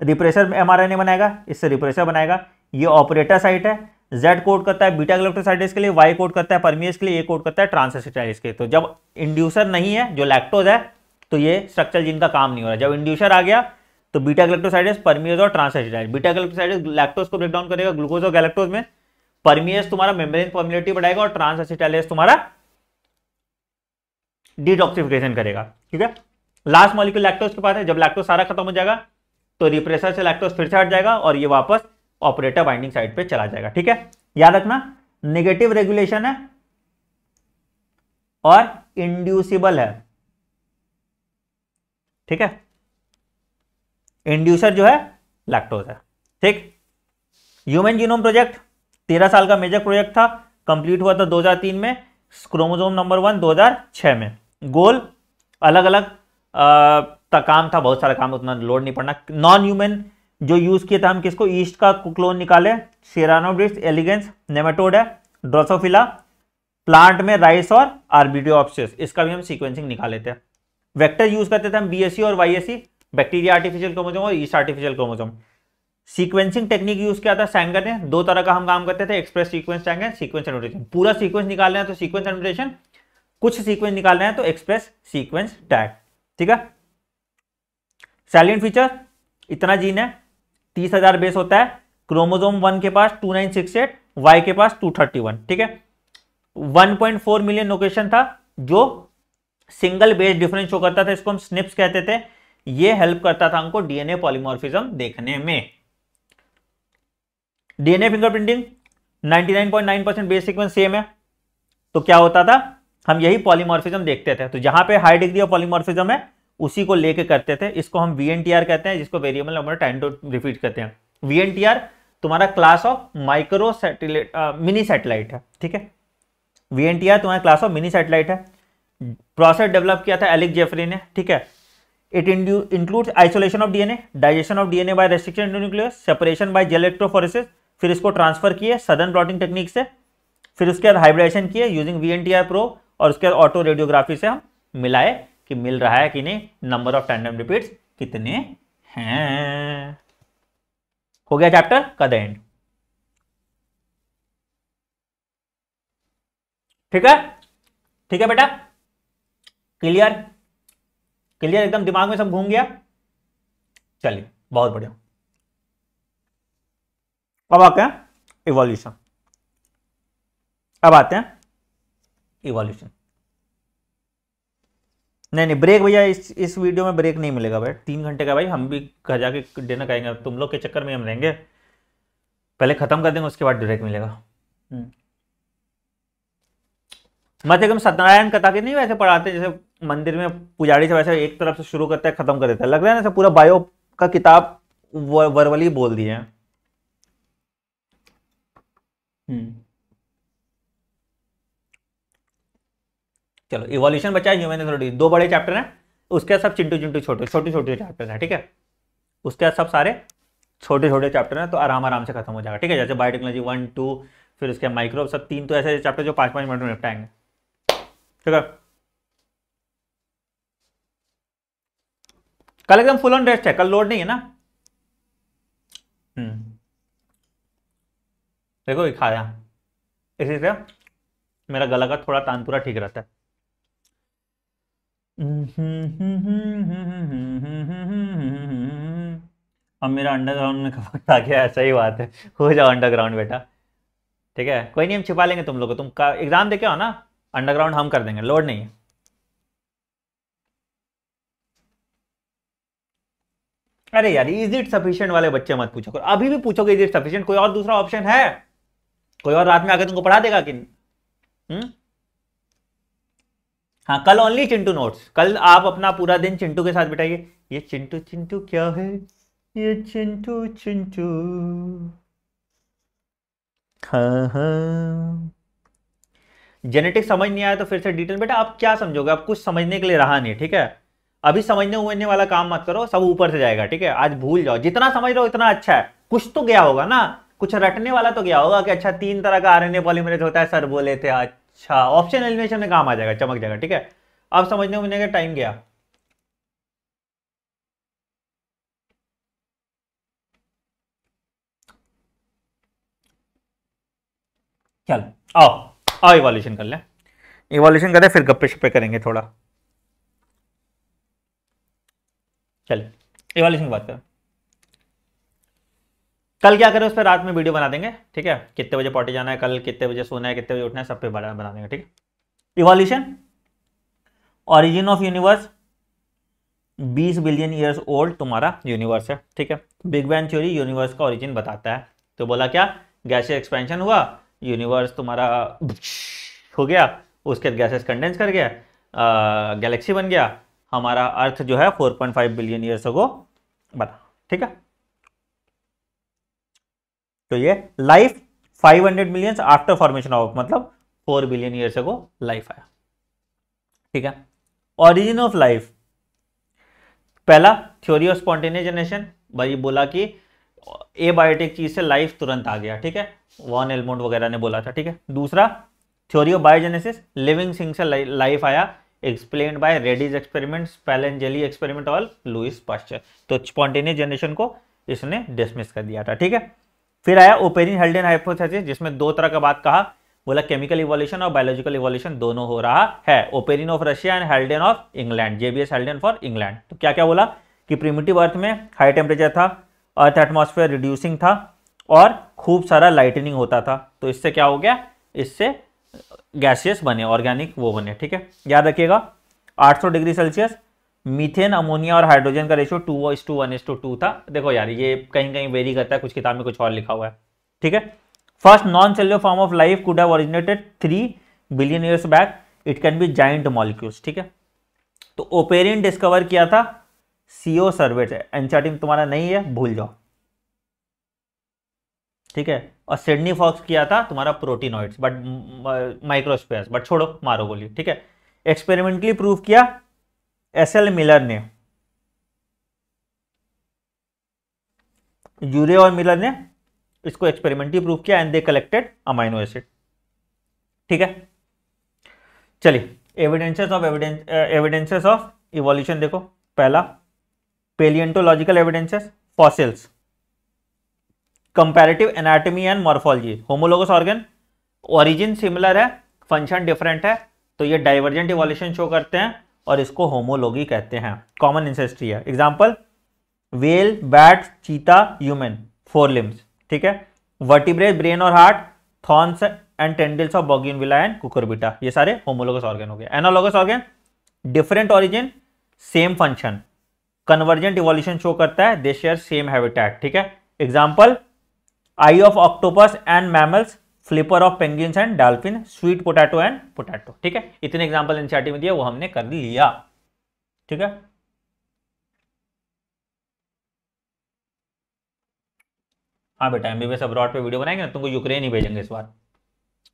[SPEAKER 1] रिप्रेसर आर बनाएगा इससे रिप्रेसर बनाएगा ये ऑपरेटर साइट है जेड कोड करता है बीटा गलेक्टोसाइटिस के लिए वाई कोड करता है परमियस के लिए ए कोड करता है ट्रांससिटाइटिस के लिए तो जब इंड्यूसर नहीं है जो लैक्टोज है तो ये स्ट्रक्चर जिनका काम नहीं हो रहा जब इंड्यूसर आ गया तो बीटा गलेक्टोसाइटिस परमियस और ट्रांससिटाइटिस बीटा गलेक्टोसाइटिस लैक्टोज को ब्रेकडाउन करेगा ग्लूकोज और गैलेक्टोज में परमियस तुम्हारा मेम्ब्रेन परमिलिटी बढ़ाएगा और ट्रांस एसिटाइलेज तुम्हारा डिटॉक्सिफिकेशन करेगा ठीक है लास्ट मॉलिक्यूल लैक्टोज के पास है जब लैक्टोज सारा खत्म हो जाएगा तो रिप्रेसर से लैक्टोज फिर से हट जाएगा और ये वापस ऑपरेटर बाइंडिंग साइड पे चला जाएगा ठीक है याद रखना नेगेटिव रेगुलेशन है और इंड्यूसिबल है ठीक है इंड्यूसर जो है लैक्टोज है ठीक ह्यूमन जीनोम प्रोजेक्ट तेरह साल का मेजर प्रोजेक्ट था कंप्लीट हुआ था 2003 में क्रोमोजोम नंबर वन 2006 में गोल अलग अलग आ, काम था बहुत सारा काम उतना लोड नहीं पड़ना नॉन ह्यूमन जो यूज किया था हम किसको ईस्ट का क्लोन निकाले सेरानोब्रिस्ट एलिगेंस नेमेटोड है ड्रोसोफिला प्लांट में राइस और ऑप्शन इसका भी हम सीक्वेंसिंग निकाल लेते वैक्टर वेक्टर यूज करते थे हम बीएससी e और वाईएससी बैक्टीरिया आर्टिफिशियल क्रोमोजोम और yeast artificial chromosome sequencing technique use किया था सैंगर ने दो तरह का हम काम करते थे express sequence Sanger sequence annotation पूरा सीक्वेंस निकाल रहे हैं तो सीक्वेंस एनोटेशन कुछ सीक्वेंस निकाल रहे हैं तो एक्सप्रेस सीक्वेंस टैग ठीक है सैलियन फीचर इतना जीन है तीस हजार बेस होता है क्रोमोजोम वन के पास two nine six eight Y के पास टू थर्टी वन ठीक है one point four million location था जो सिंगल बेस डिफरेंस शो करता था इसको हम स्निप्स कहते थे ये हेल्प करता था हमको डीएनए पॉलीमॉर्फिज्म देखने में DNA fingerprinting 99.9 percent base sequence same है तो क्या होता था हम यही पॉलीमॉर्फिज्म देखते थे तो जहां पे हाई डिग्री ऑफ पॉलीमॉर्फिज्म है उसी को लेके करते थे इसको हम वी कहते हैं जिसको variable number time to repeat करते हैं वी तुम्हारा class of micro satellite mini satellite है ठीक है वी तुम्हारा क्लास ऑफ मिनी सैटेलाइट है प्रोसेस डेवलप किया था एलिक जेफरी ने ठीक है it includes isolation of DNA digestion of DNA by restriction separation by gel electrophoresis फिर इसको ट्रांसफर किए सदन प्लॉटिंग टेक्निक से फिर उसके बाद हाइब्रेशन किए using V N T I probe और उसके बाद ऑटो रेडियोग्राफी से हम मिलाए कि मिल रहा है कि नहीं नंबर ऑफ टैंडम रिपीट्स कितने हैं हो गया चैप्टर का द एंड ठीक है ठीक है बेटा क्लियर क्लियर एकदम दिमाग में सब घूम गया चलिए बहुत बढ़िया अब आते हैं इवोल्यूशन अब आते हैं इवोल्यूशन नहीं नहीं ब्रेक भैया इस इस वीडियो में ब्रेक नहीं मिलेगा भाई तीन घंटे का भाई हम भी घर जाके डिनर खाएंगे तुम लोग के चक्कर में हम रहेंगे पहले ख़त्म कर देंगे उसके बाद ब्रेक मिलेगा मत एकदम हम्म। सत्यनारायण कथा के नहीं वैसे पढ़ाते जैसे मंदिर में पुजारी से वैसे एक तरफ से शुरू करता है ख़त्म कर देता है लग रहा है ना पूरा बायो का किताब वर्वली बोल दिए हैं हम्म। चलो इवोल्यूशन बचा ह्यूमन एथोलॉजी दो बड़े चैप्टर हैं उसके बाद सब चिंटू चिंटू छोटे छोटे छोटे चैप्टर हैं ठीक है उसके बाद सब सारे छोटे छोटे चैप्टर हैं तो आराम आराम से खत्म हो जाएगा ठीक है जैसे बायोटेक्नोलॉजी वन टू फिर उसके माइक्रोब सब तीन तो ऐसे चैप्टर जो पाँच पाँच मिनट में निपटाएंगे ठीक है कल एकदम फुल ऑन रेस्ट है कल लोड नहीं है ना हम्म देखो दिखाया इसी से मेरा गला का थोड़ा तानपुरा ठीक रहता है अब मेरा अंडरग्राउंड में वक्त आ गया ऐसा ही बात है हो जाओ अंडरग्राउंड बेटा ठीक है कोई नहीं हम छिपा लेंगे तुम लोग को तुम का एग्जाम दे के आओ ना अंडरग्राउंड हम कर देंगे लोड नहीं है अरे यार इज इट सफिशियंट वाले बच्चे मत पूछो अभी भी पूछोगे इज इट सफिशियंट कोई और दूसरा ऑप्शन है कोई और रात में आगे तुमको पढ़ा देगा कि हम्म? हाँ कल ओनली चिंटू नोट्स कल आप अपना पूरा दिन चिंटू के साथ बिठाइए ये चिंटू चिंटू क्या है ये चिंटू चिंटू हाँ हाँ जेनेटिक समझ नहीं आया तो फिर से डिटेल बेटा आप क्या समझोगे आप कुछ समझने के लिए रहा नहीं ठीक है अभी समझने उमझने वाला काम मत करो सब ऊपर से जाएगा ठीक है आज भूल जाओ जितना समझ रहे हो इतना अच्छा है कुछ तो गया होगा ना कुछ रटने वाला तो क्या होगा कि अच्छा तीन तरह का आरएनए पॉलीमरेज होता है सर बोले थे अच्छा ऑप्शन एलिमिनेशन में काम आ जाएगा चमक जाएगा ठीक है अब समझने में का टाइम गया चलो आओ आओ इवोल्यूशन कर ले इवोल्यूशन करें फिर गप्पे शप्पे करेंगे थोड़ा चल इवोल्यूशन की बात करें कल क्या करें उस पर रात में वीडियो बना देंगे ठीक है कितने बजे पॉटी जाना है कल कितने बजे सोना है कितने बजे उठना है सब पे बना देंगे ठीक है evolution origin of universe 20 billion years old तुम्हारा यूनिवर्स है ठीक है बिग बैन थ्योरी यूनिवर्स का ओरिजिन बताता है तो बोला क्या गैसे एक्सपेंशन हुआ यूनिवर्स तुम्हारा हो गया उसके गैसेस कंडेंस कर गया गैलेक्सी बन गया हमारा अर्थ जो है 4.5 बिलियन ईयर्स को बता ठीक है तो ये life 500 million after formation of मतलब 4 बिलियन से को लाइफ आया ठीक है ऑरिजिन ऑफ लाइफ पहला थ्योरी ऑफ स्पॉन्टेनियस जनरेशन भाई बोला कि ए बायोटिक चीज से लाइफ तुरंत आ गया ठीक है वॉन एलमोंड वगैरह ने बोला था ठीक है दूसरा theory of biogenesis living thing से लाइफ आया explain by Redi's experiment Spallanzani experiment और लुइस पास्चर तो स्पॉन्टेनियस जनरेशन को इसने डिसमिस कर दिया था ठीक है फिर आया ओपेरिन हेल्डन हाइपोथेसिस जिसमें दो तरह का बात कहा बोला केमिकल इवोल्यूशन और बायोलॉजिकल इवोल्यूशन दोनों हो रहा है Oparin of Russia and Haldane of England JBS Haldane for England तो क्या क्या बोला कि प्रिमिटिव अर्थ में हाई टेम्परेचर था अर्थ एटमोसफेयर रिड्यूसिंग था और खूब सारा लाइटनिंग होता था तो इससे क्या हो गया इससे गैसियस बने ऑर्गेनिक वो बने ठीक है याद रखिएगा 800 डिग्री सेल्सियस मीथेन अमोनिया और हाइड्रोजन का ratio two is to one is to two था देखो यार ये कहीं कहीं वेरी करता है कुछ किताब में कुछ और लिखा हुआ है ठीक है first non cellular form of life could have originated three billion years back it can be giant molecules ठीक है तो ओपेरियन डिस्कवर किया था सीओ सर्वेट एनचार्टिम तुम्हारा नहीं है भूल जाओ ठीक है और सिडनी फॉक्स किया था तुम्हारा प्रोटीनॉइड्स बट माइक्रोस्पेयर बट छोड़ो मारो गोली ठीक है एक्सपेरिमेंटली प्रूव किया एस एल मिलर ने यूरिया और मिलर ने इसको एक्सपेरिमेंटली प्रूव किया and they collected amino acid ठीक है चलिए evidences of evidence evidences of evolution देखो पहला palaeontological evidences fossils comparative anatomy and morphology homologous organ origin similar है फंक्शन डिफरेंट है तो ये डाइवर्जेंट इवोल्यूशन शो करते हैं और इसको होमोलॉगी कहते हैं कॉमन इंसेस्ट्री है example whale bat cheetah human fore limbs ठीक है वर्टिब्रे ब्रेन और heart thorns and tendrils of bougainvillea and cucurbita ये सारे होमोलोगस ऑर्गेन हो गए analogous organ different origin same function convergent evolution show करता है दे शेयर सेम हैबिटेट ठीक है example eye of octopus and mammals flipper of penguins and dolphin sweet potato and potato ठीक है इतने एग्जाम्पल एनसीआरटी में दिया वो हमने कर लिया ठीक है हाँ बेटा एमबीबीएस अब्रॉड पे वीडियो बनाएंगे ना तुमको यूक्रेन ही भेजेंगे इस बार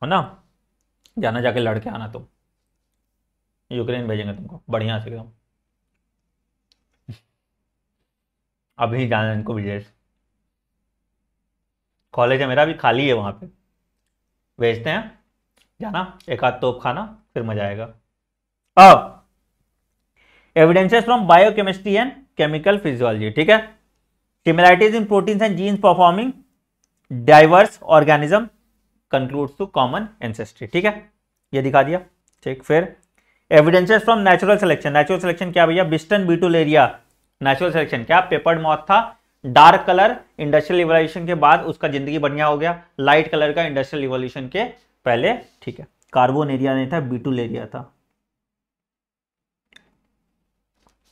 [SPEAKER 1] है ना जाना जाके लड़के आना तुम यूक्रेन भेजेंगे तुमको बढ़िया से एकदम अभी जाना इनको विजय कॉलेज है मेरा अभी खाली है वहाँ पे भेजते हैं जाना एक आध तोप खाना फिर मजा आएगा अब evidences from biochemistry and chemical physiology ठीक है similarities in protein and genes performing diverse organism concludes to common ancestry ठीक है ये दिखा दिया ठीक फिर evidences from natural selection natural selection क्या भैया बिस्टन बीटुलरिया नेचुरल सिलेक्शन क्या पेपर मॉथ था डार्क कलर इंडस्ट्रियल रिवोल्यूशन के बाद उसका जिंदगी बढ़िया हो गया लाइट कलर का इंडस्ट्रियल रिवोल्यूशन के पहले ठीक है कार्बोन एरिया नहीं था बीटूल एरिया था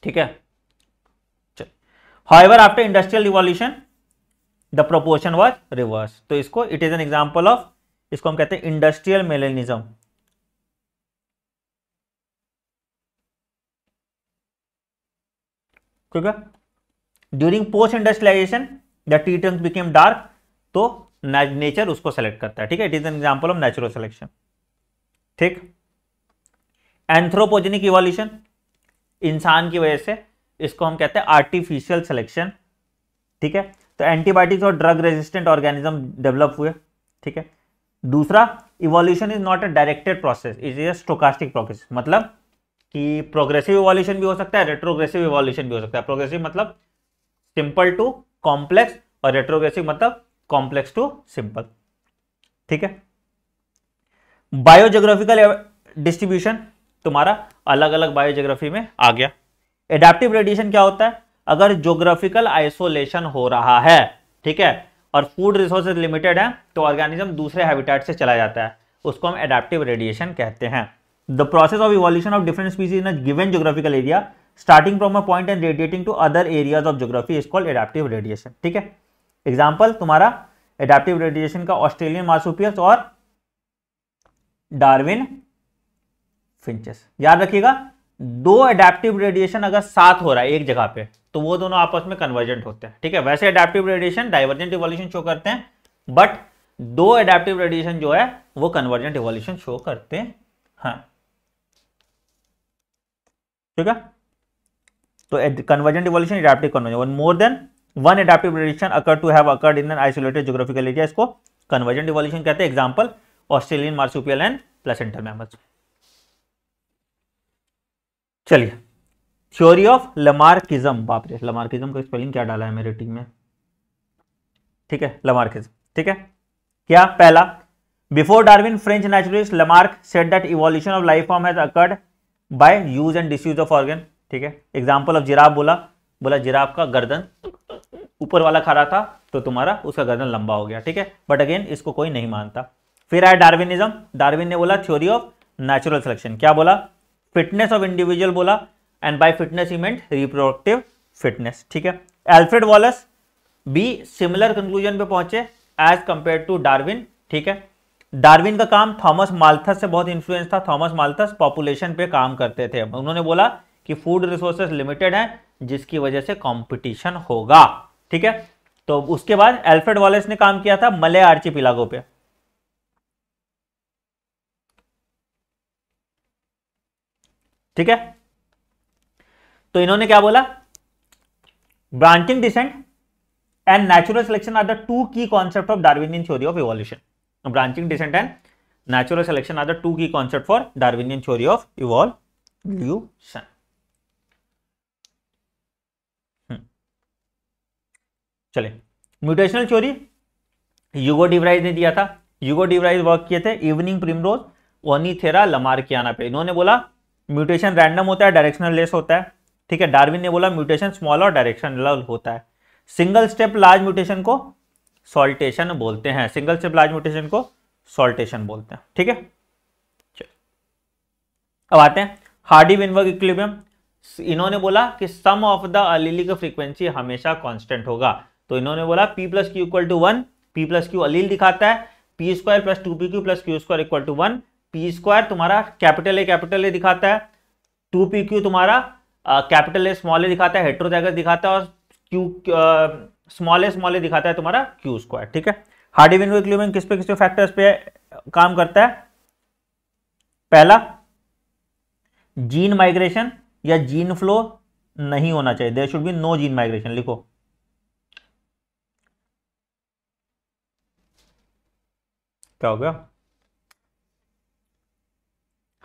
[SPEAKER 1] ठीक है higher after industrial revolution the proportion was reverse तो इसको it is an example of इसको हम कहते हैं इंडस्ट्रियल मेलेनिज्म ठीक है during post industrialisation the tree trunk became dark तो नेचर उसको सेलेक्ट करता है ठीक है it is an example of natural selection ठीक एंथ्रोपोजेनिक इवोल्यूशन इंसान की वजह से इसको हम कहते हैं आर्टिफिशियल सिलेक्शन ठीक है तो एंटीबायोटिक्स और ड्रग रेजिस्टेंट ऑर्गेनिज्म डेवलप हुए ठीक है दूसरा evolution is not a directed process is a stochastic process मतलब कि प्रोग्रेसिव इवोल्यूशन भी हो सकता है रेट्रोग्रेसिव इवोल्यूशन भी हो सकता है प्रोग्रेसिव मतलब सिंपल टू कॉम्प्लेक्स और रेट्रोग्रेसिव मतलब कॉम्प्लेक्स टू सिंपल ठीक है बायोजोग्राफिकल डिस्ट्रीब्यूशन तुम्हारा अलग अलग बायोजोग्राफी में आ गया एडेप्टिव रेडिएशन क्या होता है अगर जोग्राफिकल आइसोलेशन हो रहा है ठीक है और फूड रिसोर्सेज लिमिटेड है तो ऑर्गेनिज्म दूसरे हैबिटेट से चला जाता है उसको हम एडेप्टिव रेडिएशन कहते हैं the process of evolution of different species in given geographical area starting from a point and radiating to other areas of geography is called adaptive radiation ठीक है एग्जाम्पल तुम्हारा एडेप्टिव रेडिएशन का Australian marsupials और Darwin finches याद रखिएगा दो adaptive radiation अगर साथ हो रहा है एक जगह पे तो वो दोनों आपस में कन्वर्जेंट होते हैं ठीक है वैसे adaptive radiation divergent evolution show करते हैं बट दो एडेप्टिव रेडिएशन जो है वो कन्वर्जेंट इवोल्यूशन शो करते हैं हाँ। ठीक है तो convergent revolution adaptive conversion one more than one adaptive revolution occur to have occurred in an isolated geographical area इसको कन्वर्जेंट रिवोल्यूशन कहते हैं example Australian marsupial and placental mammals चलिए थ्योरी ऑफ लमार्किज्म बाप रे लमार्किज्म का स्पेलिंग क्या डाला है मेरे टीम में ठीक है लमार्किज्म ठीक है क्या पहला before Darwin French naturalist Lamarck said that evolution of life form has occurred by use and disuse of organ ठीक है एग्जाम्पल ऑफ जिराब बोला बोला जिराब का गर्दन ऊपर वाला खा रहा था तो तुम्हारा उसका गर्दन लंबा हो गया ठीक है बट अगेन इसको कोई नहीं मानता फिर आया डार्विनिज्म डार्विन ने बोला थ्योरी ऑफ नेचुरल सिलेक्शन क्या बोला फिटनेस ऑफ इंडिविजुअल बोला and by fitness he meant reproductive fitness ठीक है एल्फ्रेड वॉलस बी सिमिलर कंक्लूजन पे पहुंचे एज कंपेयर टू डार्विन ठीक है डार्विन का काम थॉमस माल्थस से बहुत इन्फ्लुएंस था थॉमस माल्थस पॉपुलेशन पे काम करते थे उन्होंने बोला कि फूड रिसोर्सेस लिमिटेड हैं जिसकी वजह से कंपटीशन होगा ठीक है तो उसके बाद एल्फ्रेड वॉलेस ने काम किया था मले आर्ची पिलागो पे ठीक है तो इन्होंने क्या बोला branching descent and natural selection are the two key concept of Darwinian theory of evolution branching descent and natural selection are the two key concept for Darwinian theory of evolution चले mutational theory Hugo डिवराइज ने दिया था युगो डिवराइज work किए थे evening primrose ओनीथेरा लमार्कियाना पे इन्होंने बोला mutation random होता है डायरेक्शनल लेस होता है ठीक है डार्विन ने बोला म्यूटेशन स्मॉल और डायरेक्शनल होता है सिंगल स्टेप लार्ज म्यूटेशन को सॉल्टेशन बोलते हैं सिंगल स्टेप लार्ज म्यूटेशन को सॉल्टेशन बोलते हैं ठीक है अब आते हैं हार्डी विनवर्ग इक्लिबियम इन्होंने बोला कि sum of the allelic frequency हमेशा कांस्टेंट होगा तो इन्होंने बोला p plus q equal to one p plus q allele दिखाता है p square plus two p q plus q square equal to one p square तुम्हारा कैपिटल ए कैपिटल ए दिखाता है टू पी क्यू तुम्हारा capital A small a दिखाता है heterozygous दिखाता है और q small a small a दिखाता है तुम्हारा क्यू स्क्वायर ठीक है हार्डी विनवे क्लूमिंग किस पे किस पे फैक्टर्स पे काम करता है पहला जीन माइग्रेशन या जीन फ्लो नहीं होना चाहिए there should be no gene migration लिखो क्या हो गया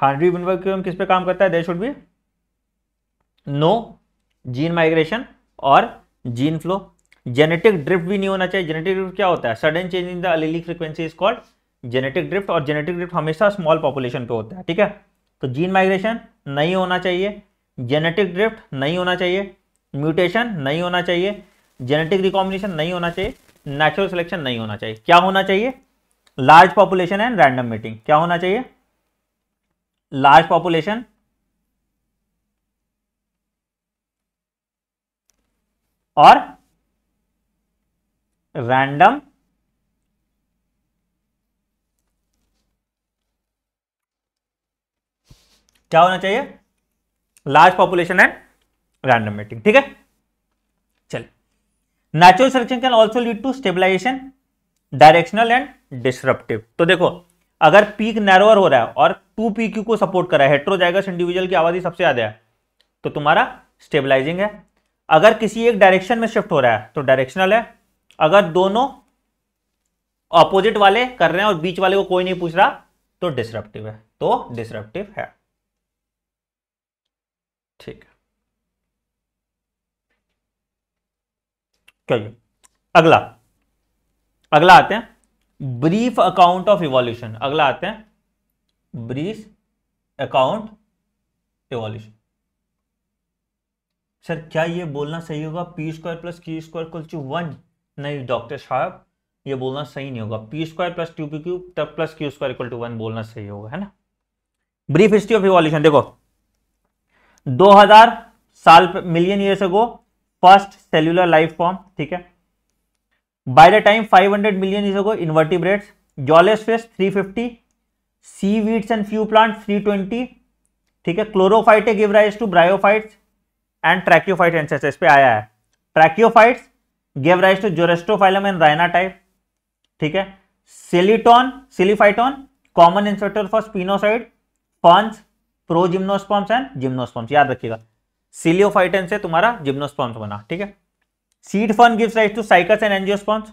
[SPEAKER 1] हानरी यूनिवर्म किस पे काम करता है there should be no gene migration और जीन फ्लो जेनेटिक ड्रिफ्ट भी नहीं होना चाहिए जेनेटिक ड्रिफ्ट क्या होता है sudden change in the allele frequency is called genetic drift और जेनेटिक ड्रिफ्ट हमेशा स्मॉल पॉपुलेशन पे होता है ठीक है तो जीन माइग्रेशन नहीं होना चाहिए जेनेटिक ड्रिफ्ट नहीं होना चाहिए म्यूटेशन नहीं होना चाहिए जेनेटिक रिकॉम्बिनेशन नहीं होना चाहिए नेचुरल सिलेक्शन नहीं होना चाहिए क्या होना चाहिए large population and random mating क्या होना चाहिए लार्ज पॉपुलेशन और रैंडम क्या होना चाहिए large population and random mating ठीक है चल natural selection can also lead to stabilization directional and disruptive तो देखो अगर पीक नैरोअर हो रहा है और टू पी क्यू को सपोर्ट कर रहा है हेट्रोजाइगस इंडिविजुअल की आबादी सबसे ज्यादा है तो तुम्हारा स्टेबलाइजिंग है अगर किसी एक डायरेक्शन में शिफ्ट हो रहा है तो डायरेक्शनल है अगर दोनों ऑपोजिट वाले कर रहे हैं और बीच वाले को कोई नहीं पूछ रहा तो डिसरप्टिव है तो डिसरप्टिव है ठीक है चलिए अगला अगला आते हैं ब्रीफ अकाउंट ऑफ इवोल्यूशन अगला आते हैं ब्रीफ अकाउंट इवोल्यूशन सर क्या ये बोलना सही होगा p square plus q square कुल टू वन नहीं डॉक्टर साहब ये बोलना सही नहीं होगा p square plus two p q तब plus q square equal to one बोलना सही होगा है ना ब्रीफ हिस्ट्री ऑफ इवोल्यूशन देखो 2000 साल million years ago first cellular life form ठीक है by the time 500 million is ago invertebrates jawless fish 350 seaweeds and few plants 320 ठीक है chlorophyte give rise to bryophytes and tracheophyte एंसेस पे आया है tracheophytes give rise to zosterophyllum and rhynia type ठीक है सिलिटॉन सिलिफाइटॉन कॉमन इंसेक्टर फॉर स्पिनोसाइड ferns pro gymnosperms and gymnosperms याद रखिएगा सिलियोफाइटन से तुम्हारा जिम्नोस्पॉम्स बना ठीक है seed ferns gives rise to cycas and angiosperms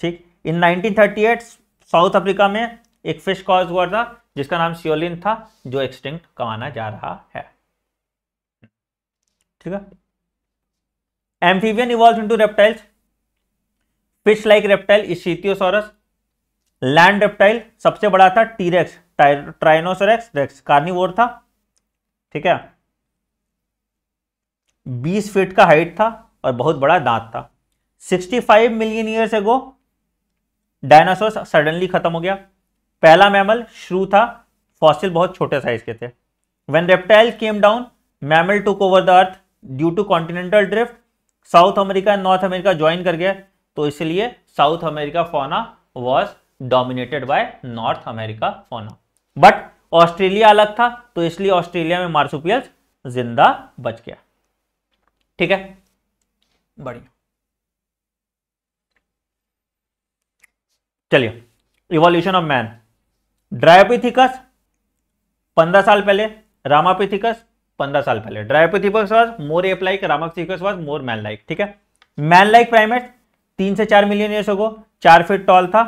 [SPEAKER 1] ठीक इन 1938 साउथ अफ्रीका में एक फिश कॉज हुआ था जिसका नाम सियोलिन था जो एक्सटिंग कमाना जा रहा है ठीक है amphibian evolve into reptiles fish like reptile ichthyosaurus land reptile सबसे बड़ा था टीरेक्स ट्राइनोसोरेक्स रेक्स कार्निवोर था ठीक है 20 फीट का हाइट था और बहुत बड़ा दांत था 65 million years ago dinosaur suddenly खत्म हो गया पहला मैमल श्रू था फॉसिल बहुत छोटे साइज के थे when reptile came down mammal to over the earth due to continental drift South America and North America join कर गया तो इसलिए South America fauna was dominated by North America fauna but Australia अलग था तो इसलिए ऑस्ट्रेलिया में marsupials जिंदा बच गया ठीक है बढ़िया चलिए इवोल्यूशन ऑफ मैन ड्रायोपिथिकस पंद्रह साल पहले रामापिथिकस पंद्रह साल पहले Dryopithecus was more ape like Ramapithecus was more man like ठीक है मैन लाइक प्राइमेट तीन से चार मिलियन ईयर्स होगो चार फीट टॉल था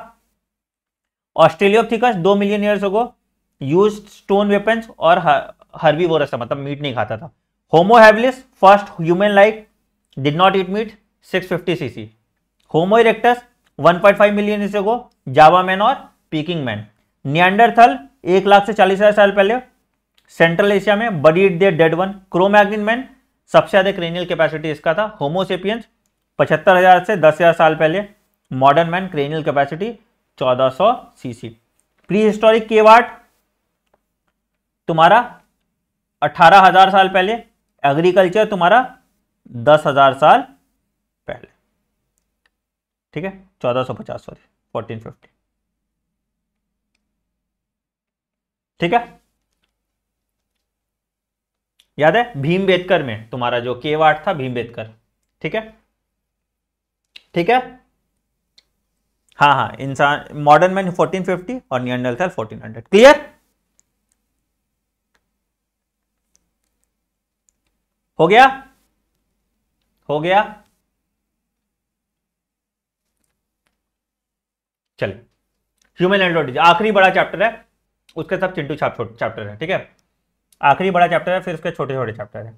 [SPEAKER 1] ऑस्ट्रेलियोपिथिकस दो million years ago use stone weapons और हर्वी वोरस मतलब मीट नहीं खाता था Homo habilis first human like did not eat meat 650 C homo erectus one million years ago Java man और पीकिंग मैन नियंडरथल एक लाख से चालीस हजार साल पहले सेंट्रल एशिया में बड़ी देर डेड वन क्रोमैग्निन मैन सबसे अधिक क्रेनियल कैपेसिटी इसका था होमोसेपियंस पचहत्तर हजार से दस हजार साल पहले modern man cranial capacity 1400 cc prehistoric cave art तुम्हारा अठारह हजार साल पहले एग्रीकल्चर तुम्हारा दस हजार साल पहले ठीक है चौदह सौ पचास सॉरी फोर्टीन फिफ्टी ठीक है याद है भीम बेदकर में तुम्हारा जो के वाट था भीम बेदकर ठीक है ठीक है हाँ हाँ इंसान मॉडर्न मैन 1450 और नियंडल था 1400 क्लियर हो गया हो गया चलिए ह्यूमन एंडोलॉजी आखिरी बड़ा चैप्टर है उसके साथ चिंटू चैप्टर है ठीक है आखिरी बड़ा चैप्टर है फिर उसके छोटे छोटे चैप्टर है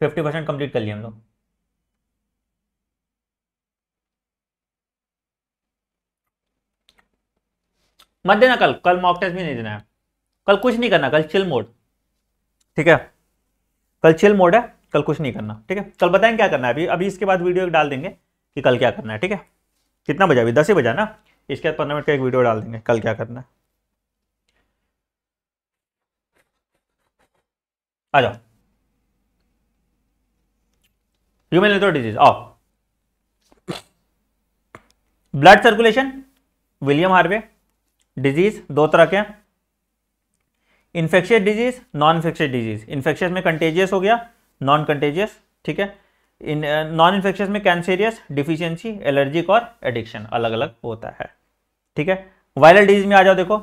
[SPEAKER 1] फिफ्टी परसेंट कंप्लीट कर लिए हम लोग मत देना कल कल मॉक टेस्ट भी नहीं देना है कल कुछ नहीं करना कल चिल मोड ठीक है कल चिल मोड है कल कुछ नहीं करना ठीक है कल बताएं क्या करना है अभी अभी इसके बाद वीडियो एक डाल देंगे कि कल क्या करना है ठीक है कितना बजा अभी दस ही बजा ना इसके बाद पंद्रह मिनट का एक वीडियो डाल देंगे कल क्या करना है आ जाओ ह्यूमन लेथ्रो डिजीज आओ blood circulation William Harvey disease दो तरह के infectious disease non infectious disease infectious में कंटेजियस हो गया नॉन कंटेजियस ठीक है इन नॉन इन्फेक्शियस में कैंसेरियस डिफिशियंसी एलर्जिक और एडिक्शन अलग अलग होता है ठीक है वायरल डिजीज में आ जाओ देखो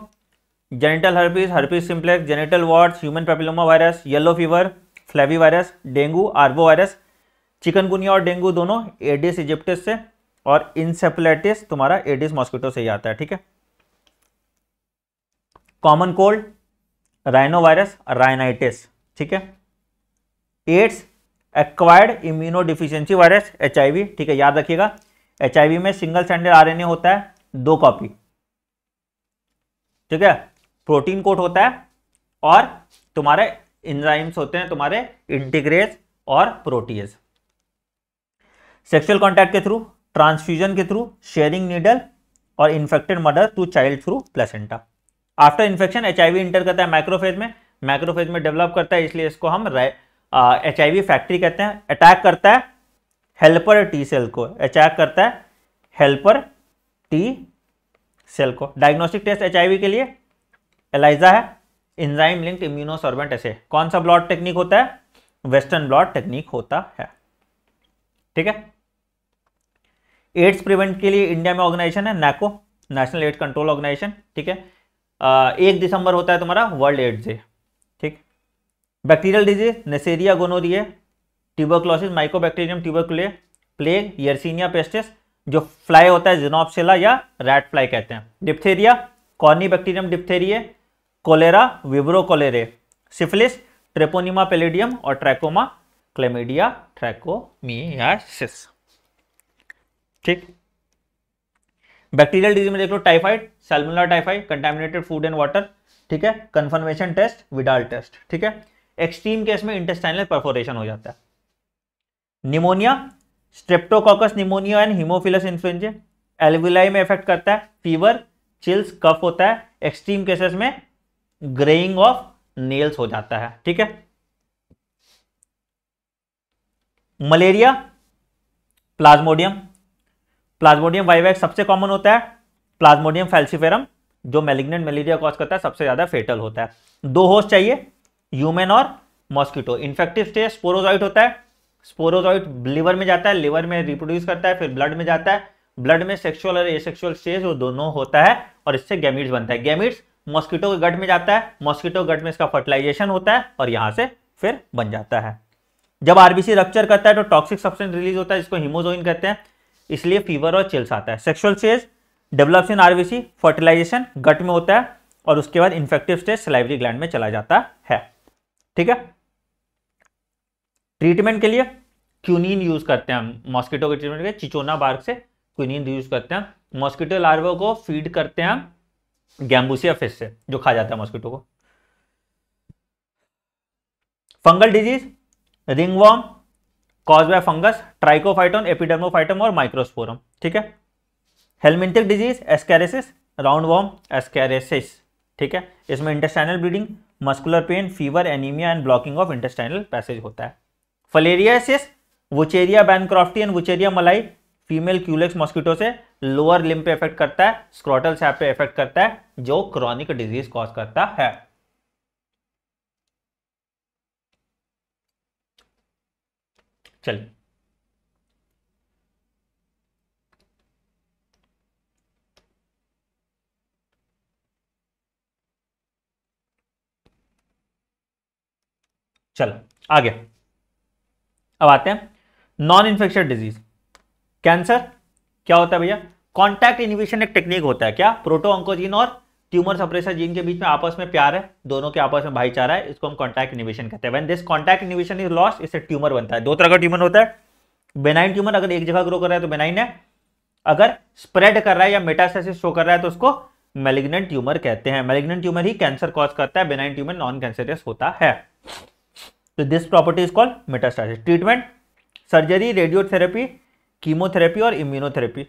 [SPEAKER 1] genital herpes herpes simplex genital wart human papilloma virus yellow fever flavi virus dengue arbo virus chikungunya और डेंगू दोनों एडिस इजिप्टिस से और इंसेफलाइटिस तुम्हारा एडिस मॉस्किटो से ही आता है ठीक है common cold rhino virus rhinitis ठीक है AIDS acquired immuno deficiency virus H ठीक है याद रखिएगा एच में सिंगल स्टैंडर्ड आर होता है दो कॉपी ठीक है प्रोटीन कोट होता है और तुम्हारे इंजाइम्स होते हैं तुम्हारे इंटीग्रेस और प्रोटीज सेक्सुअल कॉन्टैक्ट के थ्रू ट्रांसफ्यूजन के थ्रू शेयरिंग नीडल और infected mother to child through placenta after infection H I enter करता है माइक्रोफेज में माइक्रोफेज में डेवलप करता है इसलिए इसको हम एच आई फैक्ट्री कहते हैं अटैक करता है हेल्पर टी सेल को अटैक करता है हेल्पर टी सेल को डायग्नोस्टिक टेस्ट एच के लिए एलाइजा है इंजाइम लिंक्ड इम्यूनोसॉर्बेंट ऐसे कौन सा ब्लॉड टेक्निक होता है वेस्टर्न ब्लॉड टेक्निक होता है ठीक है एड्स प्रिवेंट के लिए इंडिया में ऑर्गेनाइजेशन है NACO National AIDS Control Organisation ठीक है आ, एक दिसंबर होता है तुम्हारा World AIDS Day bacterial disease Neisseria gonorrhoea tuberculosis Mycobacterium tuberculosis plague Yersinia pestis जो फ्लाई होता है जिनोपसेला या रैट फ्लाई कहते हैं diphtheria Corynebacterium diphtheriae cholera Vibrio cholerae syphilis Treponema pallidum और ट्रैकोमा क्लेमेडिया ट्रैकोमियासिस ठीक बैक्टीरियल डिजीज में देख लो typhoid Salmonella typhoid contaminated food and water ठीक है कंफर्मेशन टेस्ट विडाल टेस्ट ठीक है एक्सट्रीम केस में इंटेस्टाइनल परफोरेशन हो जाता है pneumonia Streptococcus pneumoniae and Haemophilus influenzae alveoli में इफेक्ट करता है फीवर चिल्स कफ होता है एक्सट्रीम केसेस में ग्रेइंग ऑफ नेल्स हो जाता है ठीक है मलेरिया प्लाज्मोडियम प्लाज्मोडियम वाइवैक सबसे कॉमन होता है प्लाज्मोडियम फैल्सिफेरम जो मेलिग्नेंट मलेरिया कॉज करता है सबसे ज्यादा फेटल होता है दो होस्ट चाहिए ह्यूमन और मॉस्किटो इन्फेक्टिव स्टेज स्पोरोजॉइट होता है स्पोरोजॉइट लिवर में जाता है लिवर में रिप्रोड्यूस करता है फिर ब्लड में जाता है ब्लड में सेक्सुअल और एसेक्सुअल स्टेज वो दोनों होता है और इससे गैमिट्स बनता है गैमिट्स मॉस्किटो के गट में जाता है मॉस्किटो गट में इसका फर्टिलाइजेशन होता है और यहां से फिर बन जाता है जब आरबीसी रक्चर करता है तो टॉक्सिक सब्सटेंस रिलीज होता है जिसको हिमोजोइन कहते हैं इसलिए फीवर और चिल्स आता है sexual stage develops in RBC fertilisation gut में होता है और उसके बाद इन्फेक्टिव स्टेज सलाइवरी ग्लैंड में चला जाता है ठीक है ट्रीटमेंट के लिए क्यूनिन यूज करते हैं मॉस्किटो के ट्रीटमेंट के चिचोना बार्क से क्यूनिन यूज करते हैं मॉस्किटो लार्वा को फीड करते हैं गैम्बूसिया फिश से जो खा जाता है मॉस्किटो को fungal disease ringworm cause by fungus Trichophyton Epidermophyton और माइक्रोस्पोरम ठीक है helminthic disease ascariasis round worm ascariasis ठीक है इसमें intestinal bleeding muscular pain fever anaemia and blocking of intestinal passage होता है filariasis Wuchereria bancrofti and Wuchereria malayi female Culex mosquito से lower limb पे इफेक्ट करता है स्क्रॉटल सैप पे इफेक्ट करता है जो क्रॉनिक डिजीज कॉज करता है चलिए चल आगे अब आते हैं नॉन इन्फेक्शन डिजीज कैंसर क्या होता है भैया कॉन्टैक्ट इनिवेशन एक टेक्निक होता है क्या प्रोटो ऑंकोजीन और ट्यूमर सप्रेसर जीन के बीच में आपस में प्यार है दोनों के आपस में भाईचारा है इसको हम कॉन्टैक्ट इनिवेशन कहते हैं when this contact inhibition is lost इससे ट्यूमर बनता है दो तरह का ट्यूमर होता है बेनाइन ट्यूमर अगर एक जगह ग्रो कर रहा है तो बेनाइन है अगर स्प्रेड कर रहा है या मेटासाइसिस शो कर रहा है तो उसको मेलिग्नेंट ट्यूमर कहते हैं मेलिग्नेंट ट्यूमर ही कैंसर कॉज करता है बेनाइन ट्यूमर नॉन कैंसरियस होता है तो this property is called metastasis treatment surgery radiotherapy chemotherapy और इम्यूनोथेरेपी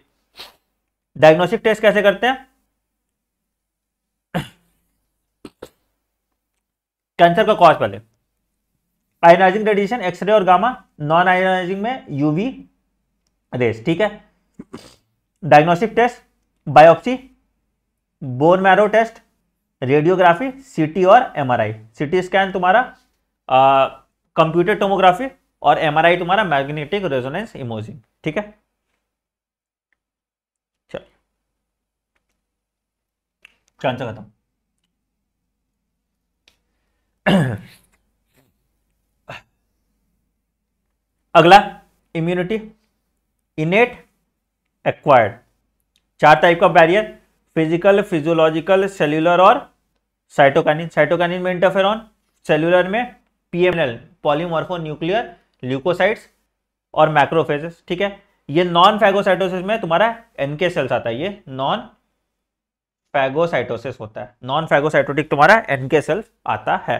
[SPEAKER 1] डायग्नोस्टिक टेस्ट कैसे करते हैं कैंसर का कॉज पहले आयनाइजिंग रेडिएशन एक्सरे और गामा नॉन आयनाइजिंग में यूवी रेस ठीक है diagnostic test biopsy bone marrow test radiography CT और एमआरआई सीटी स्कैन तुम्हारा आ, कंप्यूटर टोमोग्राफी और एमआरआई तुम्हारा मैग्नेटिक रेजोनेंस इमोजिंग ठीक है चलो खत्म अगला इम्यूनिटी इनेट एक्वायर्ड चार टाइप का बैरियर फिजिकल फिजियोलॉजिकल सेल्यूलर और साइटोकानिन साइटोकानिन में इंटरफेरॉन सेल्यूलर में पीएमएल न्यूक्लियर ल्यूकोसाइट्स और मैक्रोफेजेस ठीक है ये नॉन फैगोसाइटोसिस में तुम्हारा एनके सेल्स आता है ये नॉन फैगोसाइटोसिस होता है नॉन फैगोसाइटोटिक तुम्हारा एनके सेल्स आता है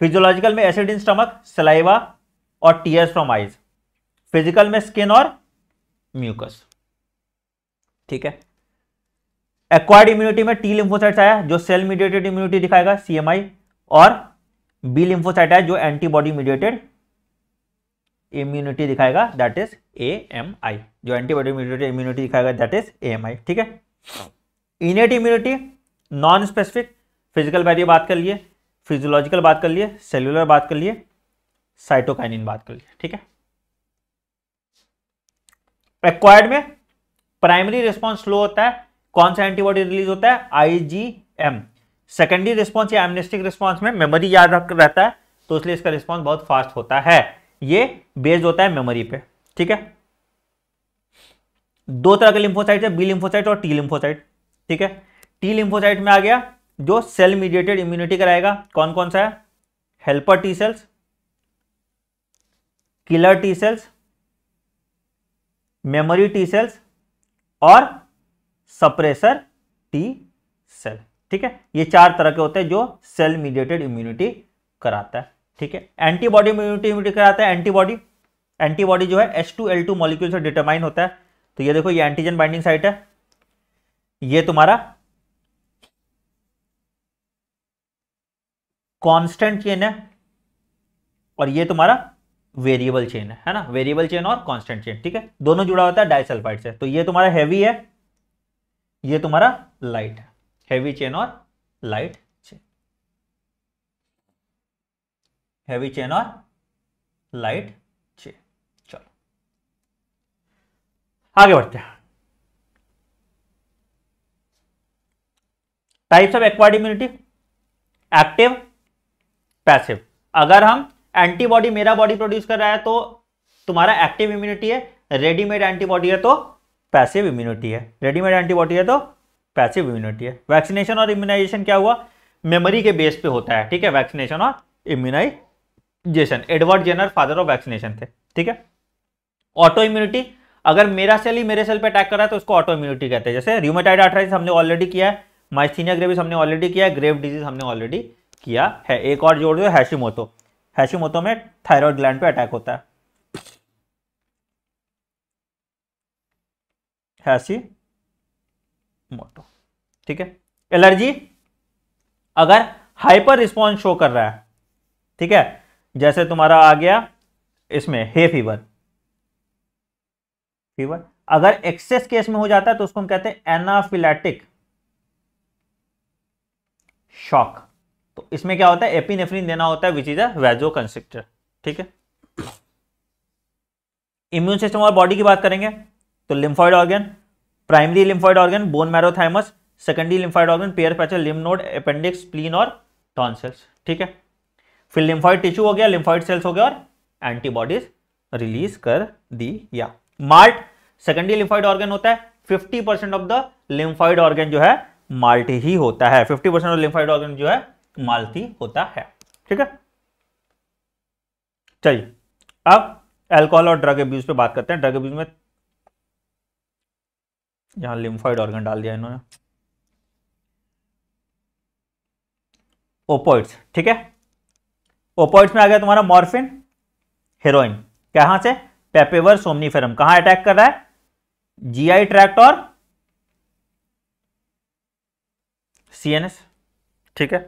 [SPEAKER 1] फिजियोलॉजिकल में एसिड इन स्टमक सलाइवा और टीयर्स फ्रॉम आइज फिजिकल में स्किन और म्यूकस ठीक है एक्वायर्ड इम्यूनिटी में टी लिम्फोसाइट्स आया जो सेल मीडिएटेड इम्यूनिटी दिखाएगा सीएमआई और बी लिम्फोसाइट है जो एंटीबॉडी मीडिएटेड इम्यूनिटी दिखाएगा that is A M I जो एंटीबॉडी मीडिएटेड इम्यूनिटी दिखाएगा that is A M I ठीक है innate immunity non specific physical barrier बात कर लिए फिजियोलॉजिकल बात कर लिए सेलुलर बात कर लिए साइटोकाइनिन बात कर लिए ठीक है एक्वायर्ड में प्राइमरी रिस्पॉन्स स्लो होता है कौन सा एंटीबॉडी रिलीज होता है I G M secondary response या एमनेस्टिक रिस्पॉन्स में मेमोरी याद रहता है तो इसलिए इसका रिस्पॉन्स बहुत फास्ट होता है ये बेस्ड होता है मेमोरी पे ठीक है दो तरह के लिम्फोसाइट है बी लिम्फोसाइट और टी लिम्फोसाइट ठीक है टी लिम्फोसाइट में आ गया जो सेल मीडिएटेड इम्यूनिटी कराएगा कौन कौन सा है helper T cells killer T cells memory T cells और सप्रेसर टी सेल ठीक है ये चार तरह के होते हैं जो सेल मीडिएटेड इम्यूनिटी कराता है ठीक है एंटीबॉडी इम्यूनिटी इम्यूनिटी कराता है एंटीबॉडी एंटीबॉडी जो है S two L two molecule से डिटरमाइन होता है तो ये देखो ये एंटीजन बाइंडिंग साइट है ये तुम्हारा कांस्टेंट चेन है और ये तुम्हारा वेरिएबल चेन है है ना वेरिएबल चेन और कांस्टेंट चेन ठीक है दोनों जुड़ा होता है डाइसल्फाइड से तो ये तुम्हारा हैवी है ये तुम्हारा लाइट है हेवी चेन और लाइट चेन हेवी चेन और लाइट चेन चलो आगे बढ़ते हैं types of acquired immunity active passive अगर हम एंटीबॉडी मेरा बॉडी प्रोड्यूस कर रहा है तो तुम्हारा एक्टिव इम्यूनिटी है रेडीमेड एंटीबॉडी है तो पैसिव इम्यूनिटी है रेडीमेड एंटीबॉडी है तो पैसिव इम्यूनिटी है वैक्सीनेशन और इम्यूनाइजेशन क्या हुआ मेमोरी के बेस पे होता है ठीक है वैक्सीनेशन और immunisation Edward Jenner father of vaccination थे ठीक है ऑटो इम्यूनिटी अगर मेरा सेल ही मेरे सेल पे अटैक कर रहा है तो उसको ऑटो इम्यूनिटी कहते हैं जैसे रिमोटाइड आर्थराइटिस हमने ऑलरेडी किया है माइस्थीनिया ग्रेविस हमने ऑलरेडी किया है ग्रेव डिजीज हमने ऑलरेडी किया है एक और जोड़ दो हैशिमोतो हैशिमोतो में थायराइड ग्लैंड पे अटैक होता है हैशी मोटो ठीक है एलर्जी अगर हाइपर रिस्पॉन्स शो कर रहा है ठीक है जैसे तुम्हारा आ गया इसमें हे फीवर फीवर अगर एक्सेस केस में हो जाता है तो उसको हम कहते हैं एनाफिलेटिक शॉक तो इसमें क्या होता है एपिनेफ्रिन देना होता है विच इज अ वेजो कंस्ट्रिक्टर ठीक है इम्यून सिस्टम और बॉडी की बात करेंगे तो lymphoid organ primary lymphoid organ bone marrow thymus secondary lymphoid organ Peyer patches lymph node appendix spleen और टॉन्सिल्स ठीक है फिर लिम्फॉइड टिश्यू हो गया लिम्फॉइड सेल्स हो गया और एंटीबॉडीज रिलीज कर दी या माल्ट सेकेंडरी लिम्फॉइड ऑर्गन होता है 50 percent of the lymphoid organ जो है माल्ट ही होता है 50 परसेंट ऑफ लिम्फॉइड ऑर्गन जो है माल्ट ही होता है ठीक है चलिए अब अल्कोहल और ड्रग एब्यूज पे बात करते हैं ड्रग एब्यूज में यहाँ लिम्फॉइड ऑर्गन डाल दिया इन्होंने ओपोइड्स ठीक है ओपोइड्स में आ गया तुम्हारा मॉर्फिन हेरोइन कहां से पेपेवर सोमनीफेरम कहां अटैक कर रहा है जीआई ट्रैक्ट और सीएनएस ठीक है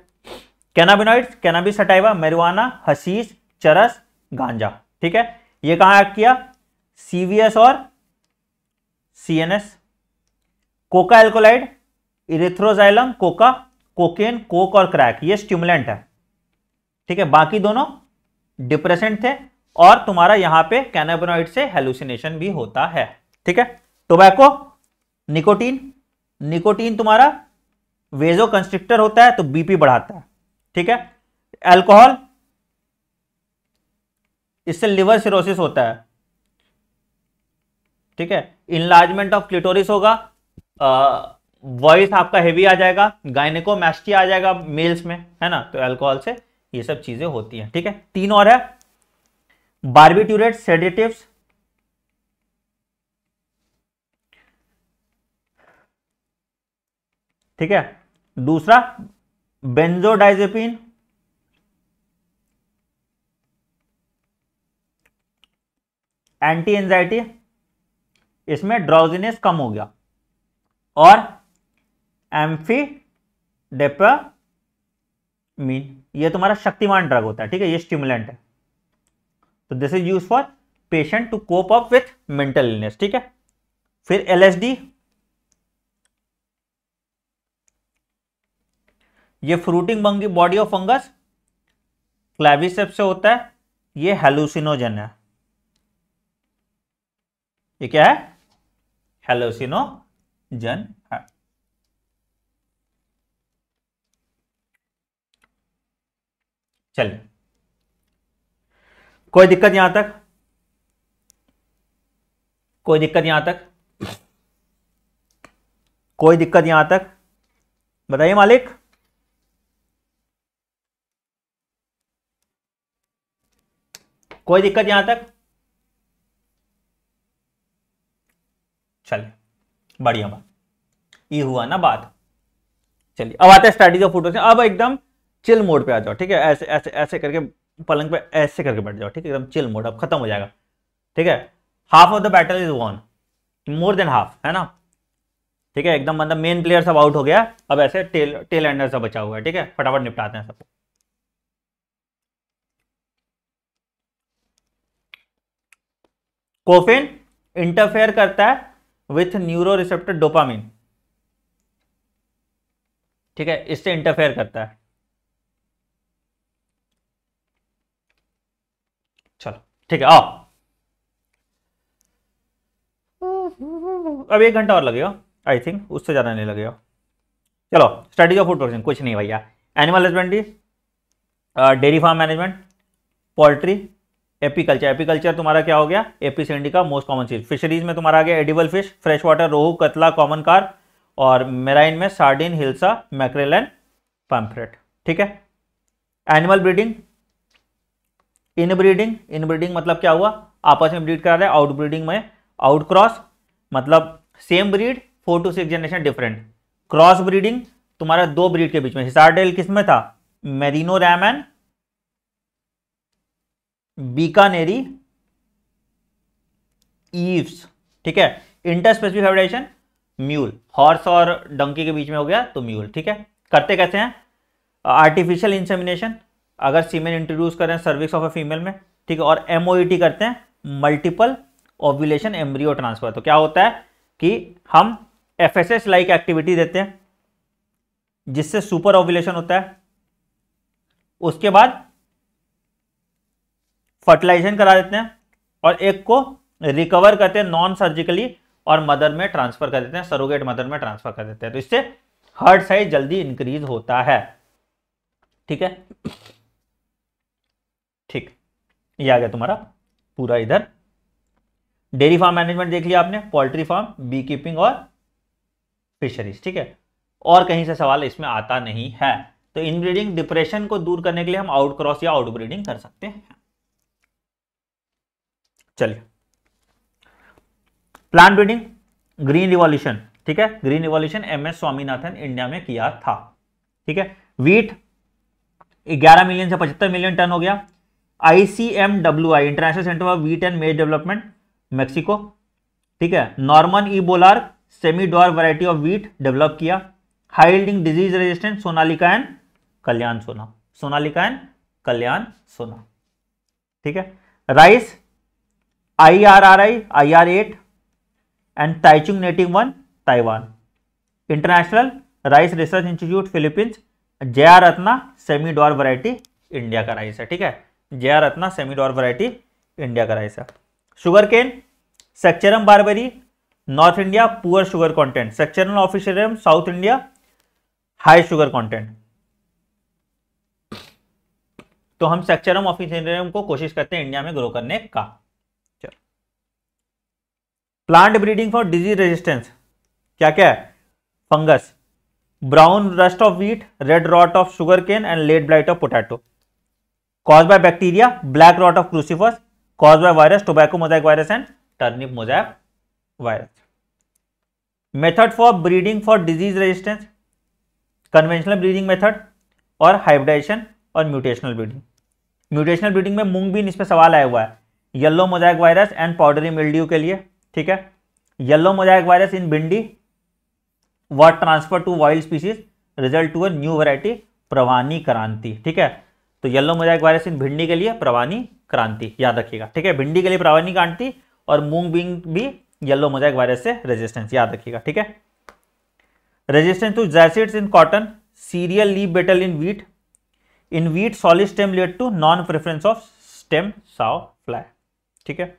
[SPEAKER 1] cannabinoids cannabis sativa marijuana hashish charas ganja ठीक है ये कहां एक्ट किया सीवीएस और CNS coca alkaloid Erythroxylum coca cocaine coke और क्रैक ये स्टिमुलेंट है ठीक है बाकी दोनों डिप्रेसेंट थे और तुम्हारा यहां पे कैनाबोनॉइड से हेलुसिनेशन भी होता है ठीक है टोबैको निकोटीन निकोटीन तुम्हारा वेजो कंस्ट्रिक्टर होता है तो बीपी बढ़ाता है ठीक है एल्कोहल इससे लिवर सिरोसिस होता है ठीक है इनलार्जमेंट ऑफ क्लिटोरिस होगा वॉइस आपका हेवी आ जाएगा गायनेकोमैस्टी आ जाएगा मेल्स में है ना तो अल्कोहल से ये सब चीजें होती हैं ठीक है तीन और है बार्बिट्यूरेट सेडेटिव ठीक है दूसरा बेंजोडाइजेपिन एंटी एंजाइटी इसमें ड्राउजीनेस कम हो गया और एम्फीडेपामीन ये तुम्हारा शक्तिमान ड्रग होता है ठीक है ये स्टिमुलेंट है तो this is use for patient to cope up with mental illness ठीक है फिर एलएसडी ये फ्रूटिंग बंगी बॉडी ऑफ फंगस क्लाविसेप से होता है ये हेलुसिनोजन है ये क्या है हेलोसिनो जन है चलिए कोई दिक्कत यहां तक कोई दिक्कत यहां तक कोई दिक्कत यहां तक बताइए मालिक कोई दिक्कत यहां तक चलिए बढ़िया बात ये हुआ ना बात चलिए अब आते हैं स्टडीज ऑफ फोटो अब एकदम चिल मोड पे आ जाओ ठीक है ऐसे ऐसे ऐसे करके पलंग पे ऐसे करके बैठ जाओ ठीक है एकदम चिल मोड अब खत्म हो जाएगा ठीक है half of the battle is won more than half है ना ठीक है एकदम मतलब मेन प्लेयर सब आउट हो गया अब ऐसे टेल टेल एंडर सब बचा हुआ है ठीक है फटाफट निपटाते हैं सबको कोफिन इंटरफेयर करता है विथ न्यूरो रिसेप्टर डोपामिन ठीक है इससे इंटरफेयर करता है चलो ठीक है आओ अब एक घंटा और लगेगा आई थिंक उससे ज़्यादा नहीं लगेगा चलो स्टडी ऑफ फूड प्रोडक्शन कुछ नहीं भैया animal husbandry dairy farm management poultry apiculture apiculture तुम्हारा क्या हो गया एपी का मोस्ट कॉमन चीज फिशरीज में तुम्हारा आ गया edible fish fresh water rohu catla common carp और मेराइन में sardine hilsa mackerel and pomfret ठीक है एनिमल ब्रीडिंग इनब्रीडिंग इनब्रीडिंग मतलब क्या हुआ आपस में ब्रीड करा रहे आउट ब्रीडिंग में आउट क्रॉस मतलब same breed four to six generation different cross breeding तुम्हारा दो ब्रीड के बीच में हिसार डेल किस में था Merino ram and Bikaneri ewes ठीक है inter specific hybridisation mule horse और डंकी के बीच में हो गया तो म्यूल ठीक है करते कैसे हैं आर्टिफिशियल इंसेमिनेशन अगर सीमेन इंट्रोड्यूस करें सर्विक्स ऑफ ए फीमेल में ठीक है और एमओईटी e करते हैं मल्टीपल ओव्यूलेशन एम्ब्रियो ट्रांसफर तो क्या होता है कि हम F S S like activity देते हैं जिससे सुपर ओव्यूलेशन होता है उसके बाद फर्टिलाइजेशन करा देते हैं और एक को रिकवर करते हैं नॉन सर्जिकली और मदर में ट्रांसफर कर देते हैं सरोगेट मदर में ट्रांसफर कर देते हैं तो इससे हर्ट साइज जल्दी इंक्रीज होता है ठीक है ठीक ये आ गया तुम्हारा पूरा इधर डेयरी फार्म मैनेजमेंट देख लिया आपने पोल्ट्री फार्म बी कीपिंग और फिशरीज ठीक है और कहीं से सवाल इसमें आता नहीं है तो इनब्रीडिंग डिप्रेशन को दूर करने के लिए हम आउटक्रॉस या आउटब्रीडिंग कर सकते हैं चलिए प्लांट ब्रीडिंग ग्रीन रिवॉल्यूशन ठीक है green revolution M S Swaminathan India में किया था ठीक है वीट 11 मिलियन से 75 मिलियन टन हो गया ICMWI International Centre for Wheat and Maize Development Mexico ठीक है Norman E Borlaug semi dwarf variety of wheat develop किया high yielding disease resistant Sonalika and Kalyan Sona Sonalika and Kalyan Sona ठीक है rice I R R I I R eight and Taichung native one Taiwan International Rice Research Institute Philippines Jaya Ratna semi dwarf variety India का rice है ठीक है Jaya Ratna semi dwarf variety India का rice है sugar cane Saccharum barberi north India poor sugar content Saccharum officinarum south India high sugar content तो हम सेक्चरम ऑफिशरम को कोशिश करते हैं इंडिया में ग्रो करने का plant breeding for disease resistance क्या क्या है fungus brown rust of wheat red rot of sugar cane and late blight of potato cause by bacteria black rot of crucifers cause by virus tobacco mosaic virus and turnip mosaic virus method for breeding for disease resistance conventional breeding method और hybridisation और mutational breeding mutational breeding में मूंग भी इस पर सवाल आया हुआ है yellow mosaic virus and powdery mildew के लिए ठीक है yellow mosaic virus in bhindi word transfer to wild species result to a new variety Parbhani Kranti ठीक है तो येलो मोजाइक वायरस इन भिंडी के लिए प्रवानी क्रांति याद रखिएगा ठीक है भिंडी के लिए प्रवानी क्रांति और मूंग बिंग भी येलो मोजाइक वायरस से रेजिस्टेंस याद रखिएगा ठीक है resistance to jassids in cotton cereal leaf beetle in wheat in wheat solid stem led to non preference of stem saw fly ठीक है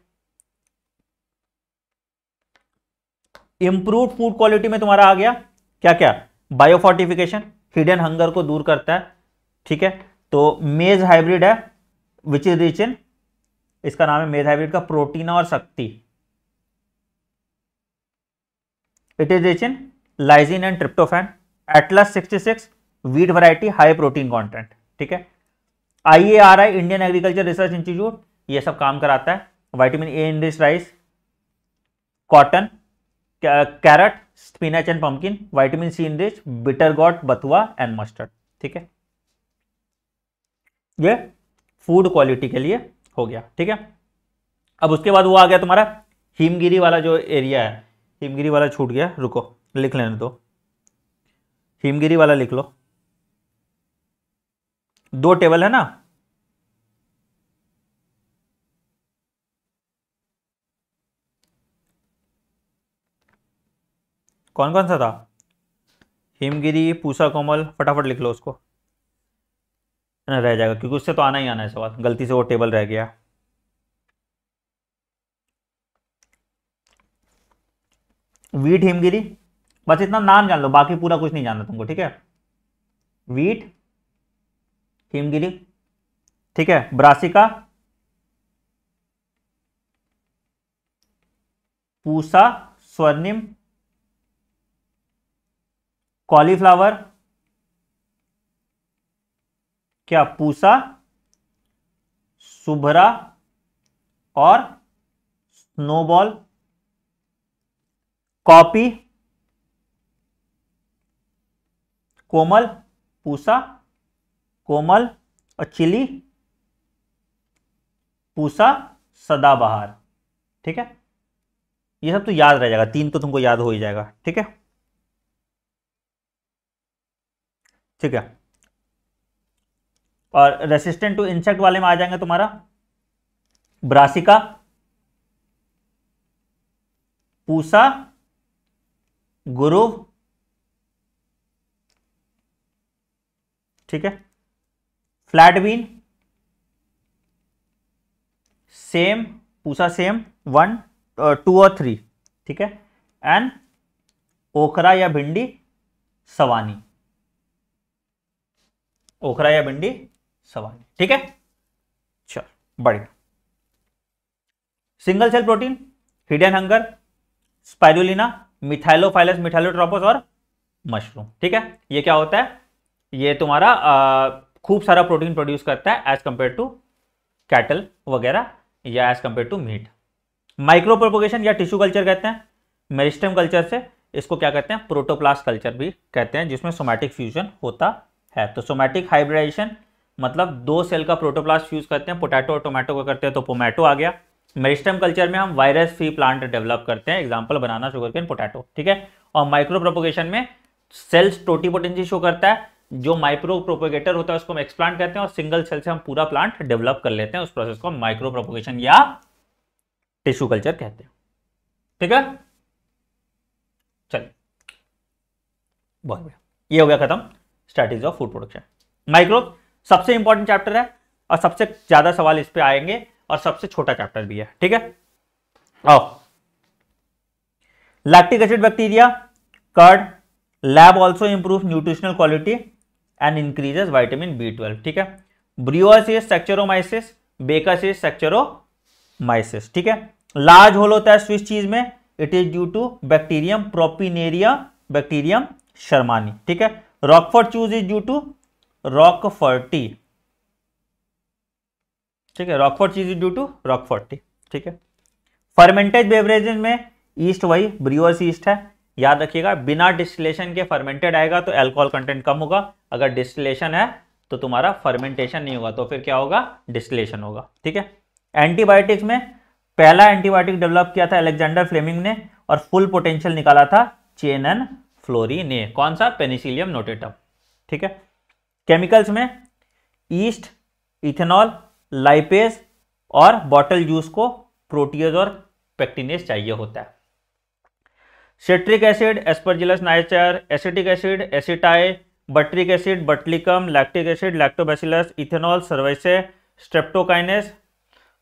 [SPEAKER 1] इंप्रूव फूड क्वालिटी में तुम्हारा आ गया क्या क्या बायोफोर्टिफिकेशन हिडन हंगर को दूर करता है ठीक है तो मेज हाइब्रिड है विच इज रिच इन इसका नाम है मेज हाइब्रिड का प्रोटीन और Shakti it is rich in lysine and tryptophan Atlas 66 wheat variety high protein content ठीक है I A R I Indian Agriculture Research Institute ये सब काम कराता है vitamin A in rice cotton carrot spinach and pumpkin vitamin C in rich bitter gourd bathua and mustard ठीक है ये फूड क्वालिटी के लिए हो गया ठीक है अब उसके बाद वो आ गया तुम्हारा हिमगिरी वाला जो एरिया है हिमगिरी वाला छूट गया रुको लिख लेने दो हिमगिरी वाला लिख लो दो टेबल है ना कौन कौन सा था हिमगिरी पूसा कोमल फटाफट लिख लो उसको ना रह जाएगा क्योंकि उससे तो आना ही आना है सवाल गलती से वो टेबल रह गया वीट हिमगिरी बस इतना नाम जान लो बाकी पूरा कुछ नहीं जानना तुमको ठीक है वीट हिमगिरी ठीक है ब्रासिका पूसा स्वर्णिम कॉलीफ्लावर क्या पूसा सुभरा और स्नोबॉल कॉपी कोमल पूसा कोमल और चिली पूसा सदाबहार ठीक है ये सब तो याद रह जाएगा तीन तो तुमको याद हो ही जाएगा ठीक है ठीक है और रेसिस्टेंट टू इंसेक्ट वाले में आ जाएंगे तुम्हारा ब्रासिका पूसा गुरु ठीक है flat bean sem Pusa Sem one two और थ्री ठीक है एंड ओखरा या भिंडी सवानी ओखरा या बंडी सवाल ठीक है चलो बढ़िया single cell protein hidden hunger Spirulina Methylophilus methylotrophus और मशरूम ठीक है ये क्या होता है ये तुम्हारा खूब सारा प्रोटीन प्रोड्यूस करता है एज कंपेयर टू कैटल वगैरह या as compare to meat micro propagation या टिश्यू कल्चर कहते हैं मेरिस्टम कल्चर से इसको क्या कहते हैं प्रोटोप्लास्ट कल्चर भी कहते हैं जिसमें सोमैटिक फ्यूजन होता है तो सोमैटिक हाइब्रिडाइजेशन मतलब दो सेल का प्रोटोप्लास्ट फ्यूज करते हैं पोटैटो और टोमेटो का करते हैं तो पोमेटो आ गया मेरिस्टम कल्चर में हम वायरस फ्री प्लांट डेवलप करते हैं एग्जाम्पल बनाना शुगरकेन पोटैटो ठीक है और माइक्रो प्रोपोगेशन में सेल्स टोटीपोटेंसी शो करता है जो माइक्रो प्रोपोगेटर होता है उसको हम एक्सप्लांट करते हैं और सिंगल सेल से हम पूरा प्लांट डेवलप कर लेते हैं उस प्रोसेस को हम माइक्रो प्रोपोगेशन या टिश्यू कल्चर कहते हैं ठीक है चलिए बहुत बढ़िया ये हो गया खत्म strategy of food production microbe सबसे इंपॉर्टेंट चैप्टर है और सबसे ज़्यादा सवाल इस पर आएंगे और सबसे छोटा चैप्टर भी है ठीक है और lactic acid bacteria curd LAB also improve nutritional quality and increases vitamin B twelve ठीक है ब्रियोसिस सेक्चरोमाइसिस बेकासिस सेक्चरोमाइसिस ठीक है लार्ज होल होता है स्विस चीज में it is due to bacterium Propionibacterium shermanii ठीक है Roquefort cheese is due to roqueforti ठीक है रॉकफर्ट चीज इज ड्यू टू फर्टी ठीक है फर्मेंटेड बेवरेजेज में ईस्ट वही ब्रियोर्स ईस्ट है याद रखिएगा बिना डिस्टिलेशन के फर्मेंटेड आएगा तो एल्कोहल कंटेंट कम होगा अगर डिस्टिलेशन है तो तुम्हारा फर्मेंटेशन नहीं होगा तो फिर क्या होगा डिस्टिलेशन होगा ठीक है एंटीबायोटिक्स में पहला एंटीबायोटिक डेवलप किया था अलेक्जेंडर फ्लेमिंग ने और फुल पोटेंशियल निकाला था चेन एन फ्लोरीने कौन सा पेनिसिलियम नोटेटम ठीक है केमिकल्स में ईस्ट इथेनॉल लाइपेज और बॉटल जूस को प्रोटीज और पेक्टिनेस चाहिए होता है citric acid Aspergillus niger acetic acid aceti butyric acid butylicum lactic acid Lactobacillus ethanol cerevisiae streptokinase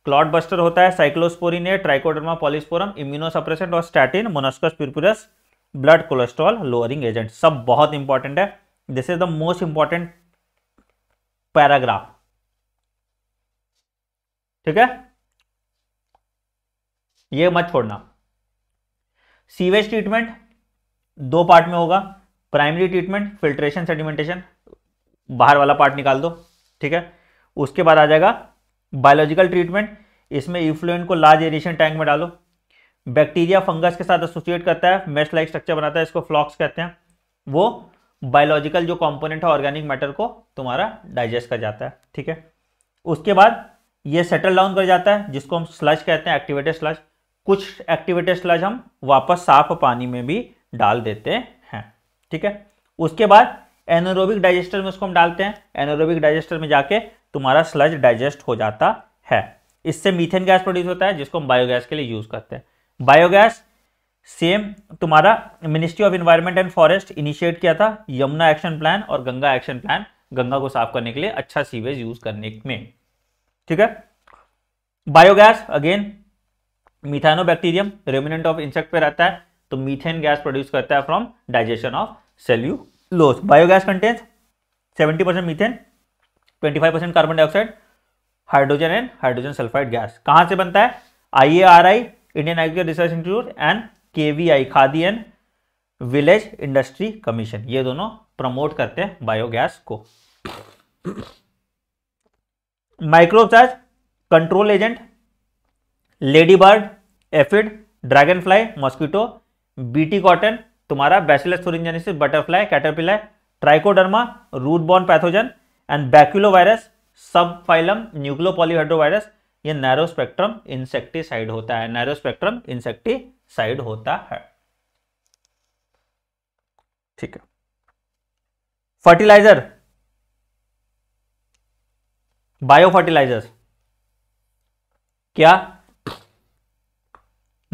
[SPEAKER 1] clot buster होता है साइक्लोस्पोरिने ट्राइकोडर्मा पॉलिस्पोरम इम्यूनोसप्रेसेंट और statin Monascus purpureus blood cholesterol lowering agent सब बहुत important है this is the most important paragraph ठीक है ये मत छोड़ना सीवेज ट्रीटमेंट दो पार्ट में होगा प्राइमरी ट्रीटमेंट फिल्ट्रेशन सेडिमेंटेशन बाहर वाला पार्ट निकाल दो ठीक है उसके बाद आ जाएगा बायोलॉजिकल ट्रीटमेंट इसमें इफ्लुएंट को लार्ज एरिएशन टैंक में डालो बैक्टीरिया फंगस के साथ एसोसिएट करता है मेश लाइक स्ट्रक्चर बनाता है इसको फ्लॉक्स कहते हैं वो बायोलॉजिकल जो कंपोनेंट है ऑर्गेनिक मैटर को तुम्हारा डाइजेस्ट कर जाता है ठीक है उसके बाद ये सेटल डाउन कर जाता है जिसको हम स्लज कहते हैं एक्टिवेटेड स्लज कुछ एक्टिवेटेड स्लज हम वापस साफ पानी में भी डाल देते हैं ठीक है उसके बाद एनोरोबिक डाइजेस्टर में उसको हम डालते हैं एनोरोबिक डाइजेस्टर में जाके तुम्हारा स्लज डाइजेस्ट हो जाता है इससे मीथेन गैस प्रोड्यूस होता है जिसको हम बायोगैस के लिए यूज़ करते हैं बायोगैस सेम तुम्हारा ministry of environment and forest initiate किया था यमुना एक्शन प्लान और गंगा एक्शन प्लान गंगा को साफ करने के लिए अच्छा सीवेज यूज करने में ठीक है biogas again Methanobacterium ruminant of insect पे रहता है तो मीथेन गैस प्रोड्यूस करता है फ्रॉम डाइजेशन ऑफ लोस biogas content seventy percent methane five percent carbon dioxide hydrogen and hydrogen sulphide gas कहां से बनता है I A R I Indian Agricultural Research Institute and K Khadi and Village Industry Commission ये दोनों promote करते हैं biogas को माइक्रोचार्ज control agent lady bird aphid dragon fly mosquito BT cotton तुम्हारा Bacillus butterfly caterpillar Trichoderma root borne pathogen and baculovirus subphylum polyhedrovirus ये narrow spectrum insecticide होता है नैरो स्पेक्ट्रम इंसेक्टिसाइड होता है ठीक है फर्टिलाइजर बायो फर्टिलाइजर क्या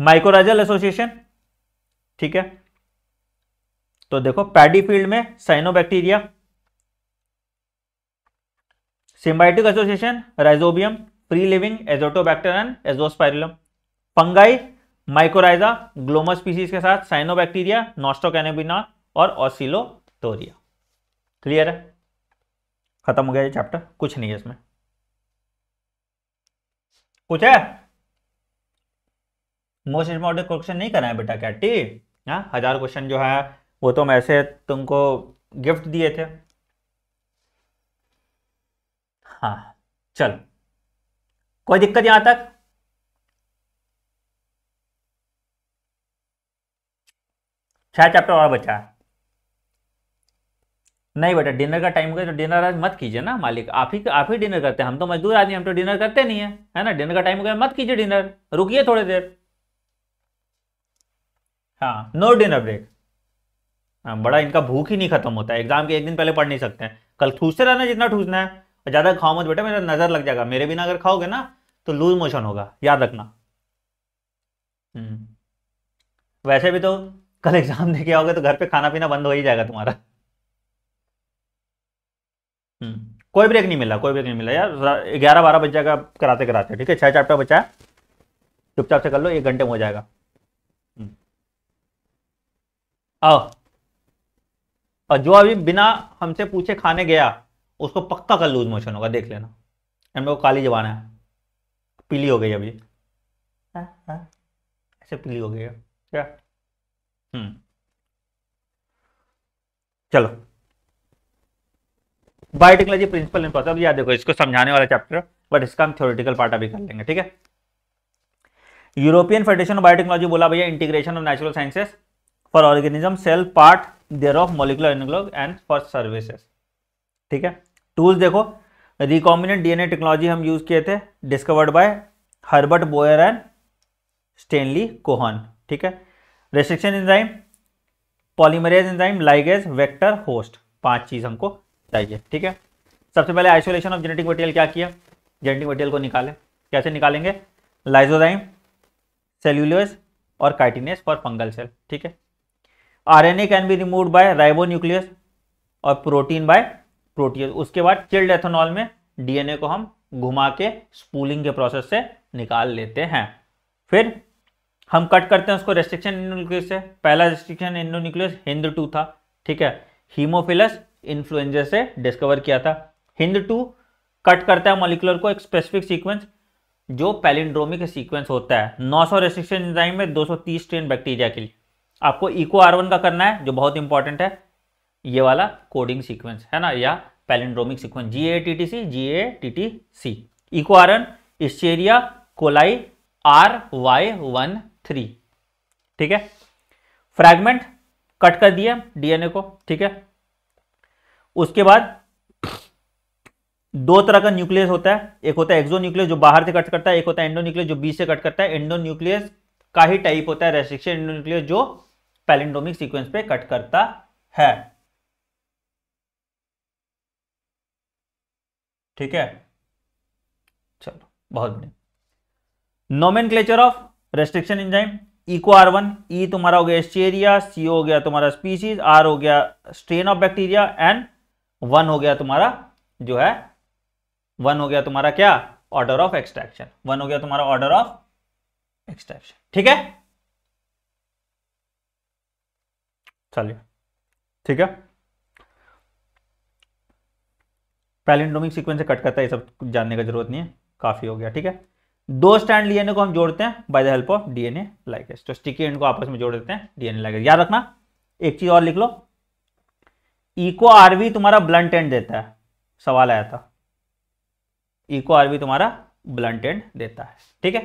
[SPEAKER 1] mycorrhizal association ठीक है तो देखो पैडी फील्ड में cyanobacteria symbiotic association Rhizobium free living Azotobacter and Azospirillum fungi mycorrhiza Glomus species के साथ साइनोबैक्टीरिया नॉस्टोकैनबिना और ऑसिलोटोरिया क्लियर है खत्म हो गया ये चैप्टर कुछ नहीं है इसमें कुछ है मोस्ट इंपॉर्टेंट क्वेश्चन नहीं करा है बेटा क्या टी हाँ हजार क्वेश्चन जो है वो तो मैं ऐसे तुमको गिफ्ट दिए थे हाँ चलो कोई दिक्कत यहां तक छह चैप्टर और बचा है नहीं बेटा डिनर का टाइम हो गया तो डिनर आज मत कीजिए ना मालिक आप ही आप ही डिनर करते हैं हम तो मजदूर आदमी हम तो डिनर करते नहीं है है ना डिनर का टाइम हो गया मत कीजिए डिनर रुकिए थोड़ी देर हाँ नो डिनर ब्रेक हाँ बड़ा इनका भूख ही नहीं खत्म होता है एग्जाम के एक दिन पहले पढ़ नहीं सकते हैं कल ठूसते रहना जितना ठूसना है ज़्यादा खाओ मत बेटा मेरा नज़र लग जाएगा मेरे बिना अगर खाओगे ना तो लूज मोशन होगा याद रखना हम्म। वैसे भी तो कल एग्जाम देके आओगे तो घर पे खाना पीना बंद हो ही जाएगा तुम्हारा हम्म। कोई ब्रेक नहीं मिला कोई ब्रेक नहीं मिला यार ग्यारह बारह बज जाएगा कराते कराते ठीक है छह चार पे बचा है चुपचाप से कर लो एक घंटे में हो जाएगा हम्म। आओ और जो अभी बिना हमसे पूछे खाने गया उसको पक्का कल लूज मोशन होगा देख लेना हम लोग काली जबाना है पीली हो गई अभी हाँ, हाँ। ऐसे पीली हो गई क्या हम्म चलो बायोटेक्नोलॉजी प्रिंसिपल अब याद देखो इसको समझाने वाला चैप्टर बट इसका हम थ्योरेटिकल पार्ट अभी कर लेंगे ठीक है यूरोपियन फेडरेशन ऑफ बायोटेक्नोलॉजी बोला भैया integration of natural sciences for organism cell part there of molecular and for services ठीक है टूल्स देखो रिकॉम्बिनेंट डीएनए टेक्नोलॉजी हम यूज़ किए थे discovered by Herbert Boyer and Stanley Cohen ठीक है restriction enzyme polymerase enzyme ligase vector host पांच चीज़ हमको चाहिए ठीक है सबसे पहले आइसोलेशन ऑफ जेनेटिक मटेरियल क्या किया जेनेटिक मटेरियल को निकाले कैसे निकालेंगे लाइजोजाइम सेल्यूलोज और काइटिनियस फॉर फंगल सेल ठीक है RNA can be removed by nucleus और प्रोटीन बाय प्रोटीज उसके बाद चिल्ड एथेनॉल में डीएनए को हम घुमा के स्पूलिंग के प्रोसेस से निकाल लेते हैं फिर हम कट करते हैं उसको रेस्ट्रिक्शन इंडोन्यूक्लियस से पहला रेस्ट्रिक्शन इंडोन्यूक्लियस हिंद टू था ठीक है हीमोफिलस इन्फ्लुएंजा से डिस्कवर किया था हिंद टू कट करता है मॉलिकुलर को एक स्पेसिफिक सीक्वेंस जो पैलिंड्रोमिक सीक्वेंस होता है 900 रेस्ट्रिक्शन एंजाइम में 230 स्ट्रेन बैक्टीरिया के लिए आपको इको आर का करना है जो बहुत इंपॉर्टेंट है ये वाला कोडिंग सीक्वेंस है ना या palindromic sequence G A T T C G A T T C इक्वारन Escherichia coli R Y one three ठीक है फ्रैगमेंट कट कर दिया डीएनए को ठीक है उसके बाद दो तरह का न्यूक्लियस होता है एक होता है एक्सो न्यूक्लियस जो बाहर से कट करता है एक होता है एंडो न्यूक्लियस जो बीच से कट करता है एंडो न्यूक्लियस का ही टाइप होता है रेस्ट्रिक्शन एंडो न्यूक्लियस जो पैलेंडोमिक सीक्वेंस पे कट करता है ठीक है चलो बहुत बढ़िया nomenclature of restriction enzyme Eco R one E तुम्हारा हो गया एस्टेरिया सी हो गया तुम्हारा स्पीसीज आर हो गया strain of bacteria and one हो गया तुम्हारा जो है वन हो गया तुम्हारा क्या ऑर्डर ऑफ एक्सट्रैक्शन वन हो गया तुम्हारा ऑर्डर ऑफ एक्सट्रैक्शन ठीक है चलिए ठीक है पैलिंड्रोमिक सीक्वेंस से कट करता है ये सब जानने का जरूरत नहीं है काफ़ी हो गया ठीक है दो स्टैंड डीएनए को हम जोड़ते हैं by the help of DNA ligase तो स्टिकी एंड को आपस में जोड़ देते हैं डीएनए लाइकेज याद रखना एक चीज और लिख लो इको आरवी तुम्हारा ब्लंट एंड देता है सवाल आया था इको आरवी तुम्हारा ब्लंट एंड देता है ठीक है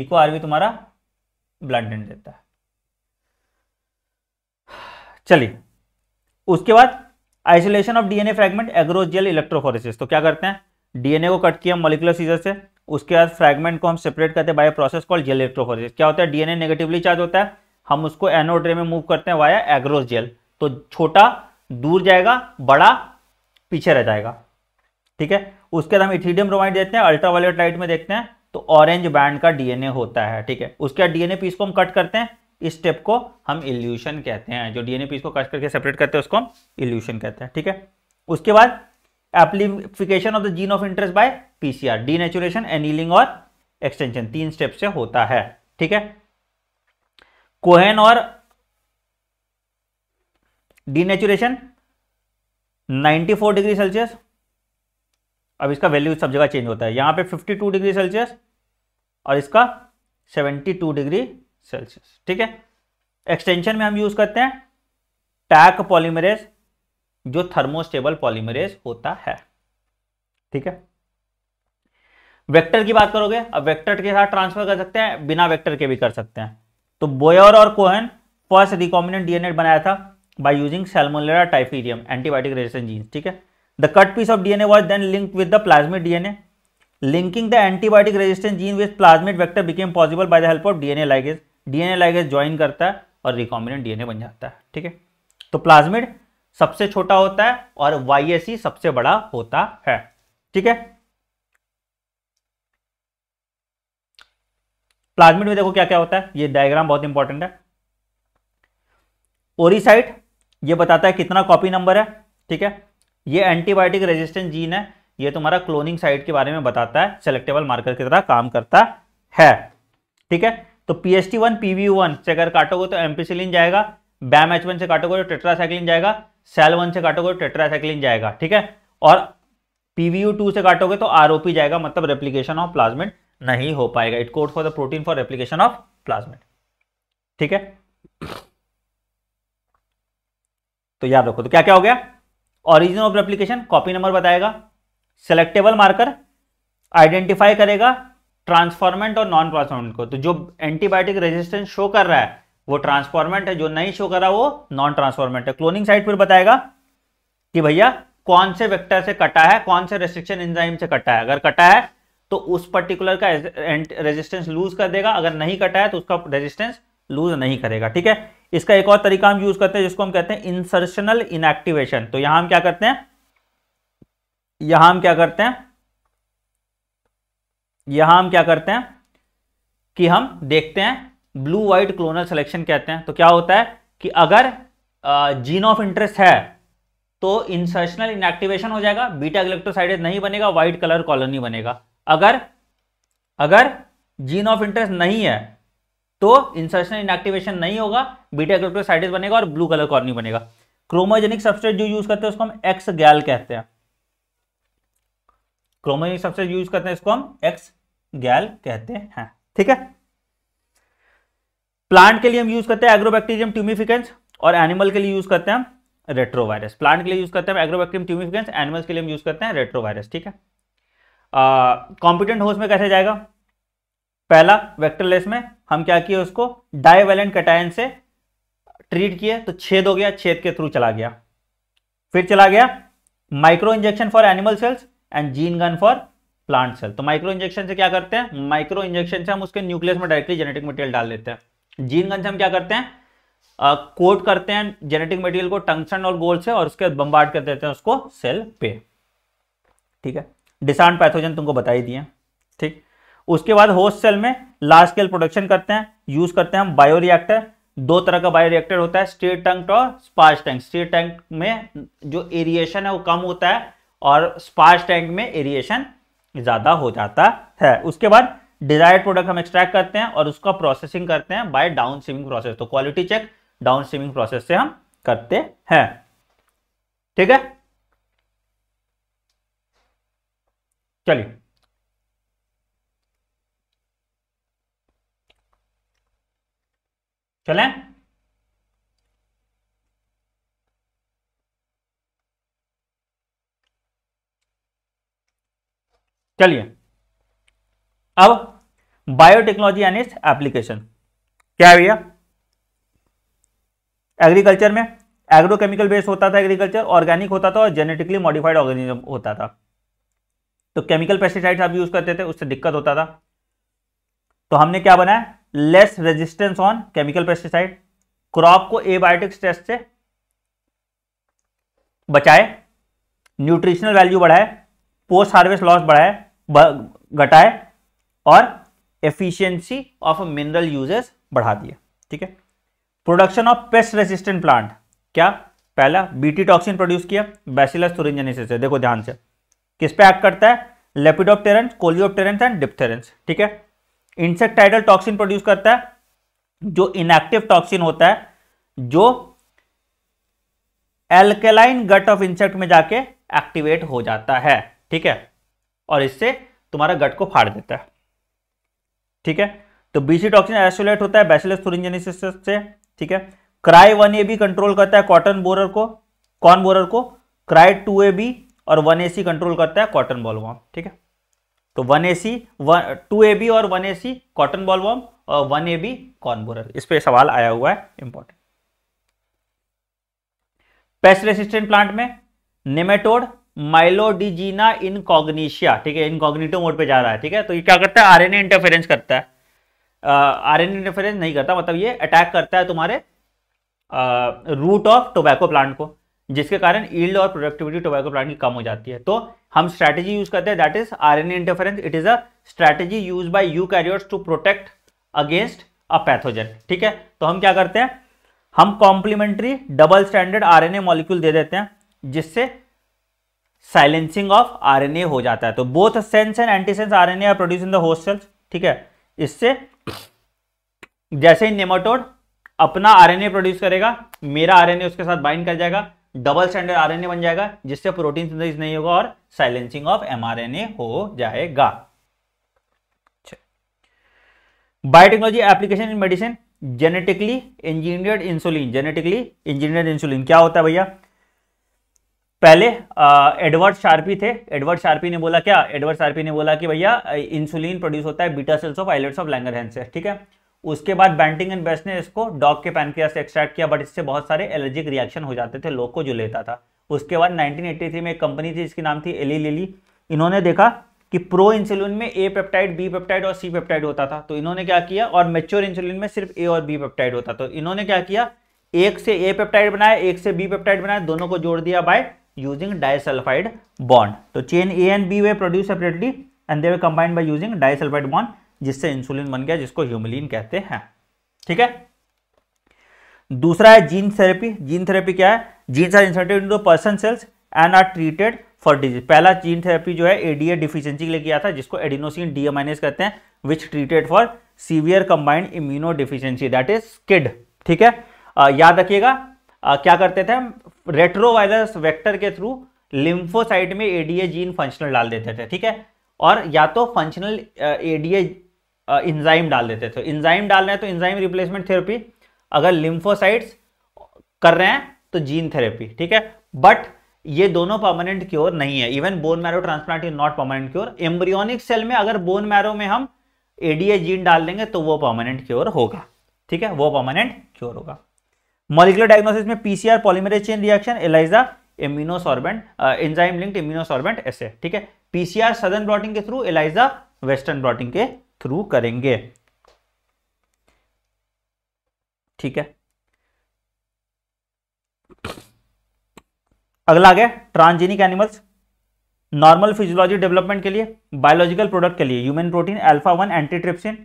[SPEAKER 1] इको आरवी तुम्हारा ब्लंट एंड देता है चलिए उसके बाद isolation of DNA fragment agarose gel electrophoresis तो क्या करते हैं डीएनए को कट किया मोलिकुलर सीजर से उसके बाद फ्रेगमेंट को हम सेपरेट करते हैं by process call gel electrophoresis क्या होता है डीएनए नेगेटिवली चार्ज होता है हम उसको एनोड रे में मूव करते हैं वाया एग्रोस जेल तो छोटा दूर जाएगा बड़ा पीछे रह जाएगा ठीक है उसके बाद हम इथीडियम रोमाइट देते हैं अल्ट्रावायलेट लाइट में देखते हैं तो ऑरेंज बैंड का डीएनए होता है ठीक है उसके बाद डीएनए पीस को हम कट करते हैं इस स्टेप को हम इल्यूशन कहते हैं जो डीएनए पीस को कट करके सेपरेट करते हैं उसको हम इल्यूशन कहते हैं ठीक है उसके बाद amplification of the gene of interest by PCR denaturation annealing और एक्सटेंशन तीन स्टेप से होता है ठीक है कोहेन और डीनेचुरेशन 94 डिग्री सेल्सियस अब इसका वैल्यू सब जगह चेंज होता है यहां पे 52 डिग्री सेल्सियस और इसका 72 डिग्री सेल्सियस ठीक है एक्सटेंशन में हम यूज करते हैं टैक पॉलीमरेज जो थर्मोस्टेबल पॉलीमरेज होता है ठीक है वेक्टर की बात करोगे अब वेक्टर के साथ ट्रांसफर कर सकते हैं बिना वेक्टर के भी कर सकते हैं तो बोयर और कोहन फर्स्ट रिकॉमिनेंट डीएनए बनाया था by using Salmonella typhimurium antibiotic resistant gene ठीक है the cut piece of DNA was then link with the plasmid DNA linking the antibiotic resistant gene with plasmid vector became possible by the help of DNA ligase DNA ligase join करता है और recombinant DNA बन जाता है ठीक है तो plasmid सबसे छोटा होता है और वाईएसई सबसे बड़ा होता है ठीक है प्लाज्मिड में देखो क्या क्या होता है ये डायग्राम बहुत इंपॉर्टेंट है ओरिसाइट ये बताता है कितना कॉपी नंबर है ठीक है ये एंटीबायोटिक रेजिस्टेंट जीन है ये तुम्हारा क्लोनिंग साइट के बारे में बताता है सेलेक्टेबल मार्कर की तरह काम करता है ठीक है तो P S T one PV one से अगर काटोगे तो एम्पीसिलिन जाएगा बैम एच वन से काटोगे तो टेट्रासाइक्लिन जाएगा सेल वन से काटोगे तो टेट्रासाइक्लिन जाएगा ठीक है और पीवीयू टू से काटोगे तो आर जाएगा मतलब रेप्लीकेशन ऑफ प्लाज्मेट नहीं हो पाएगा it code for the protein for replication of plasmid ठीक है तो याद रखो तो क्या क्या हो गया origin of replication copy number बताएगा सेलेक्टेबल मार्कर आइडेंटिफाई करेगा ट्रांसफॉर्मेंट और नॉन ट्रांसफॉर्मेंट को तो जो एंटीबायोटिक रेजिस्टेंस शो कर रहा है वो ट्रांसफॉर्मेंट है जो नहीं शो कर रहा वो नॉन ट्रांसफॉर्मेंट है क्लोनिंग साइट फिर बताएगा कि भैया कौन से वेक्टर से कटा है कौन से रेस्ट्रिक्शन एंजाइम से कटा है अगर कटा है तो उस पर्टिकुलर का रेजिस्टेंस लूज कर देगा अगर नहीं कटा है तो उसका रेजिस्टेंस लूज नहीं करेगा ठीक है इसका एक और तरीका हम यूज करते हैं जिसको हम कहते हैं इंसर्शनल इनएक्टिवेशन तो यहां हम क्या करते हैं यहां हम क्या करते हैं यहां हम क्या करते हैं कि हम देखते हैं ब्लू वाइट क्लोनल सिलेक्शन कहते हैं तो क्या होता है कि अगर जीन ऑफ इंटरेस्ट है तो इंसर्शनल इनएक्टिवेशन हो जाएगा बीटा इलेक्ट्रोसाइडेज नहीं बनेगा व्हाइट कलर कॉलोनी बनेगा अगर अगर जीन ऑफ इंटरेस्ट नहीं है तो इंसर्शनल इनएक्टिवेशन नहीं होगा बीटा इलेक्ट्रोसाइडेज बनेगा और ब्लू कलर कॉलोनी बनेगा क्रोमोजेनिक सब्सट्रेट जो यूज करते हैं उसको हम एक्स गैल कहते हैं क्रोमोजोम सबसे यूज करते हैं इसको हम एक्स गैल कहते हैं ठीक है प्लांट के लिए हम यूज करते हैं एग्रोबैक्टीरियम ट्यूमिफिकेंस और एनिमल के लिए यूज करते हैं हम रेट्रोवायरस प्लांट के लिए यूज करते हैं एग्रोबैक्टीरियम ट्यूमिफिकेंस एनिमल्स के लिए हम यूज करते हैं रेट्रोवायरस ठीक है कॉम्पिटेंट होस्ट में कैसे जाएगा पहला वेक्टरलेस में हम क्या किए उसको डाइवेलेंट कटायन से ट्रीट किए तो छेद हो गया छेद के थ्रू चला गया फिर चला गया micro injection for animal cells and gene gun for plant cell तो माइक्रो इंजेक्शन से क्या करते हैं माइक्रो इंजेक्शन से हम उसके न्यूक्लियस में डायरेक्टली जेनेटिक मटेरियल डाल देते हैं जीन गन से हम क्या करते हैं कोट uh, करते हैं जेनेटिक मटेरियल को टंक्शन और गोल से और उसके बम्बार्ड कर देते हैं उसको सेल पे ठीक है डिसांड पैथोजन तुमको बता ही दिए ठीक उसके बाद होस्ट सेल में लार्ज स्केल प्रोडक्शन करते हैं यूज करते हैं हम बायो रिएक्टर दो तरह का बायो रिएक्टर होता है स्ट्रेट टैंक और स्पार्स टैंक स्ट्रेट टैंक में जो एरिएशन है वो कम होता है और स्पार्स टैंक में एरिएशन ज़्यादा हो जाता है उसके बाद डिजायर प्रोडक्ट हम एक्सट्रैक्ट करते हैं और उसका प्रोसेसिंग करते हैं बाय डाउन स्विमिंग प्रोसेस तो quality check downstream process से हम करते हैं ठीक है चलिए चलें चलिए अब बायोटेक्नोलॉजी एंड इट्स एप्लीकेशन क्या है भैया एग्रीकल्चर में एग्रोकेमिकल बेस होता था एग्रीकल्चर ऑर्गेनिक होता था और जेनेटिकली मॉडिफाइड ऑर्गेनिज्म होता था तो केमिकल पेस्टिसाइड्स आप यूज करते थे उससे दिक्कत होता था तो हमने क्या बनाया less resistance on chemical pesticide crop को एबायोटिक स्ट्रेस से बचाए न्यूट्रिशनल वैल्यू बढ़ाए पोस्ट हार्वेस्ट लॉस बढ़ाए घटाए और एफिशिएंसी ऑफ मिनरल यूजेस बढ़ा दिए ठीक है production of pest resistant plant क्या पहला बीटी टॉक्सिन प्रोड्यूस किया बैसिलस थुरिंजनिस से देखो ध्यान से किस पे एक्ट करता है लेपिडोप्टेरेंस कोलियोप्टेरेंस एंड डिप्टेरेंस ठीक है इंसेक्टाइडल टॉक्सिन प्रोड्यूस करता है जो इनएक्टिव टॉक्सिन होता है जो एल्केलाइन गट ऑफ इंसेक्ट में जाके एक्टिवेट हो जाता है ठीक है और इससे तुम्हारा गट को फाड़ देता है ठीक है तो बीसी टॉक्सिन एसोलेट होता है बैसिलस थुरिंजेनिस से ठीक है cry one A B control करता है कॉटन बोरर को कॉर्न बोरर को क्राई टू ए बी और वन ए सी कंट्रोल करता है कॉटन बॉलवॉम ठीक है तो one A C one two A B और one A C cotton bollworm और one A B corn borer इस पर सवाल आया हुआ है इंपॉर्टेंट पेस्ट रेसिस्टेंट प्लांट में नेमेटोड माइलोडिजीना इनकॉग्निशिया ठीक है इनकॉग्निटिव मोड पे जा रहा है ठीक है तो ये क्या करता है आरएनए इंटरफेरेंस करता है आरएनए इंटरफेरेंस नहीं करता मतलब ये अटैक करता है तुम्हारे रूट ऑफ टोबैको प्लांट को जिसके कारण ईल्ड और प्रोडक्टिविटी टोबैको प्लांट की कम हो जाती है तो हम स्ट्रैटेजी यूज करते हैं that is R interference it is a strategy use by eukaryotes to protect against a pathogen ठीक है तो हम क्या करते हैं हम complementary double standard RNA molecule दे देते हैं जिससे साइलेंसिंग ऑफ आरएनए हो जाता है तो both sense and antisense RNA are produce in the host cells ठीक है इससे जैसे ही नेमाटोड अपना आरएनए प्रोड्यूस करेगा मेरा आरएनए उसके साथ बाइंड कर जाएगा डबल स्टैंडर्ड आरएनए बन जाएगा जिससे प्रोटीन सिंथेसिस नहीं होगा और साइलेंसिंग ऑफ एमआरएनए हो जाएगा biotechnology application in medicine genetically engineered insulin genetically engineered insulin क्या होता है भैया पहले एडवर्ड शार्पी थे एडवर्ड शार्पी ने बोला क्या एडवर्ड शार्पी ने बोला कि भैया इंसुलिन प्रोड्यूस होता है beta cells of islets of Langerhans से ठीक है उसके बाद बैंटिंग एंड बेस्ट ने इसको डॉग के पैनक्रिया से एक्सट्रैक्ट किया बट इससे बहुत सारे एलर्जिक रिएक्शन हो जाते थे लोग को जो लेता था उसके बाद 1983 में एक कंपनी थी जिसकी नाम थी एली लिली इन्होंने देखा कि प्रो इंसुलिन में ए पेप्टाइड बी पेप्टाइड और सी पेप्टाइड होता था तो इन्होंने क्या किया और मेच्योर इंसुलिन में सिर्फ ए और बी पेप्टाइड होता तो इन्होंने क्या किया एक से ए पेप्टाइड बनाया एक से बी पेप्टाइड बनाया दोनों को जोड़ दिया बाय using disulfide bond तो chain A and B were produced separately and they were combined by using disulfide bond जिससे इंसुलिन बन गया जिसको ह्यूमलिन कहते हैं ठीक है दूसरा है जीन थेरेपी जीन थेरेपी क्या है genes are inserted into person cells and are treated for disease पहला जीन थेरेपी जो है एडीए डिफिशिएंसी के लिए किया था जिसको एडिनोसिन डीएमआईनेस कहते हैं which treated for severe combined immuno deficiency that is SCID ठीक है आ, याद रखिएगा क्या करते थे हम रेट्रोवायरस वेक्टर के थ्रू लिम्फोसाइट में एडीए जीन फंक्शनल डाल देते थे ठीक है और या तो फंक्शनल एडीए इंजाइम डाल देते थे इंजाइम डाल रहे हैं तो इंजाइम रिप्लेसमेंट थेरेपी अगर लिम्फोसाइट्स कर रहे हैं तो जीन थेरेपी ठीक है बट ये दोनों परमानेंट क्योर नहीं है even bone marrow transplant is not permanent cure embryonic cell में अगर बोन मैरो में हम एडीए जीन डाल देंगे तो वो परमानेंट क्योर होगा ठीक है वो परमानेंट क्योर होगा मॉलिकुलर डायग्नोसिस में PCR polymerase chain reaction ELISA immunosorbent enzyme linked immunosorbent ऐसे ठीक है पीसीआर सदर्न ब्लॉटिंग के थ्रू एलाइजा वेस्टर्न ब्लॉटिंग के थ्रू करेंगे ठीक है अगला आ गया transgenic animals normal physiology development के लिए बायोलॉजिकल प्रोडक्ट के लिए human protein alpha one antitrypsin